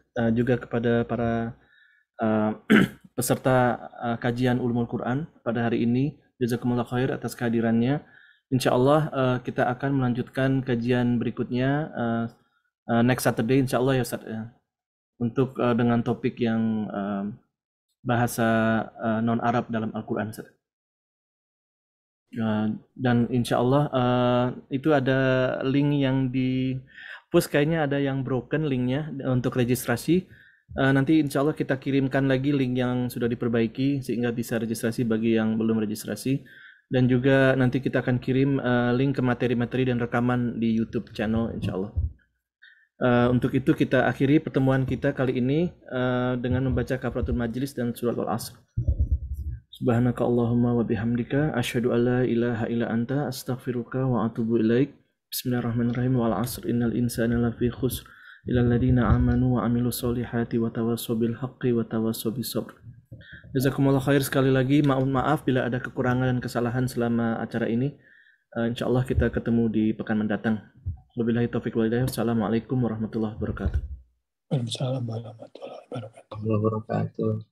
Eh, juga kepada para uh, peserta uh, kajian Ulumul Quran pada hari ini. Jazakumullah khair atas kehadirannya. Insya Allah uh, kita akan melanjutkan kajian berikutnya uh, uh, next Saturday insya Allah ya Ustaz. Ya. Untuk uh, dengan topik yang uh, bahasa uh, non-Arab dalam Al-Quran Uh, dan insya Allah uh, itu ada link yang di push kayaknya ada yang broken linknya eh, untuk registrasi uh, nanti insya Allah kita kirimkan lagi link yang sudah diperbaiki sehingga bisa registrasi bagi yang belum registrasi dan juga nanti kita akan kirim uh, link ke materi-materi dan rekaman di YouTube channel insya Allah. Uh, untuk itu kita akhiri pertemuan kita kali ini uh, dengan membaca kafaratul majlis dan surat al-asr. Subhanaka Allahumma wa bihamdika asyhadu alla ilaha illa anta astaghfiruka wa atubu ilaik. Bismillahirrahmanirrahim wal asr innal insana lafi khusr ilal ladina amanu wa amilu solihati wa tawassaw bil haqqi wa tawassaw bis sabr. Jazakumullah khair sekali lagi. Maaf maaf bila ada kekurangan dan kesalahan selama acara ini. Uh, insyaallah kita ketemu di pekan mendatang. Wabillahi taufik wal hidayah. Assalamualaikum warahmatullahi wabarakatuh. Waalaikumsalam Warahmatullahi wabarakatuh.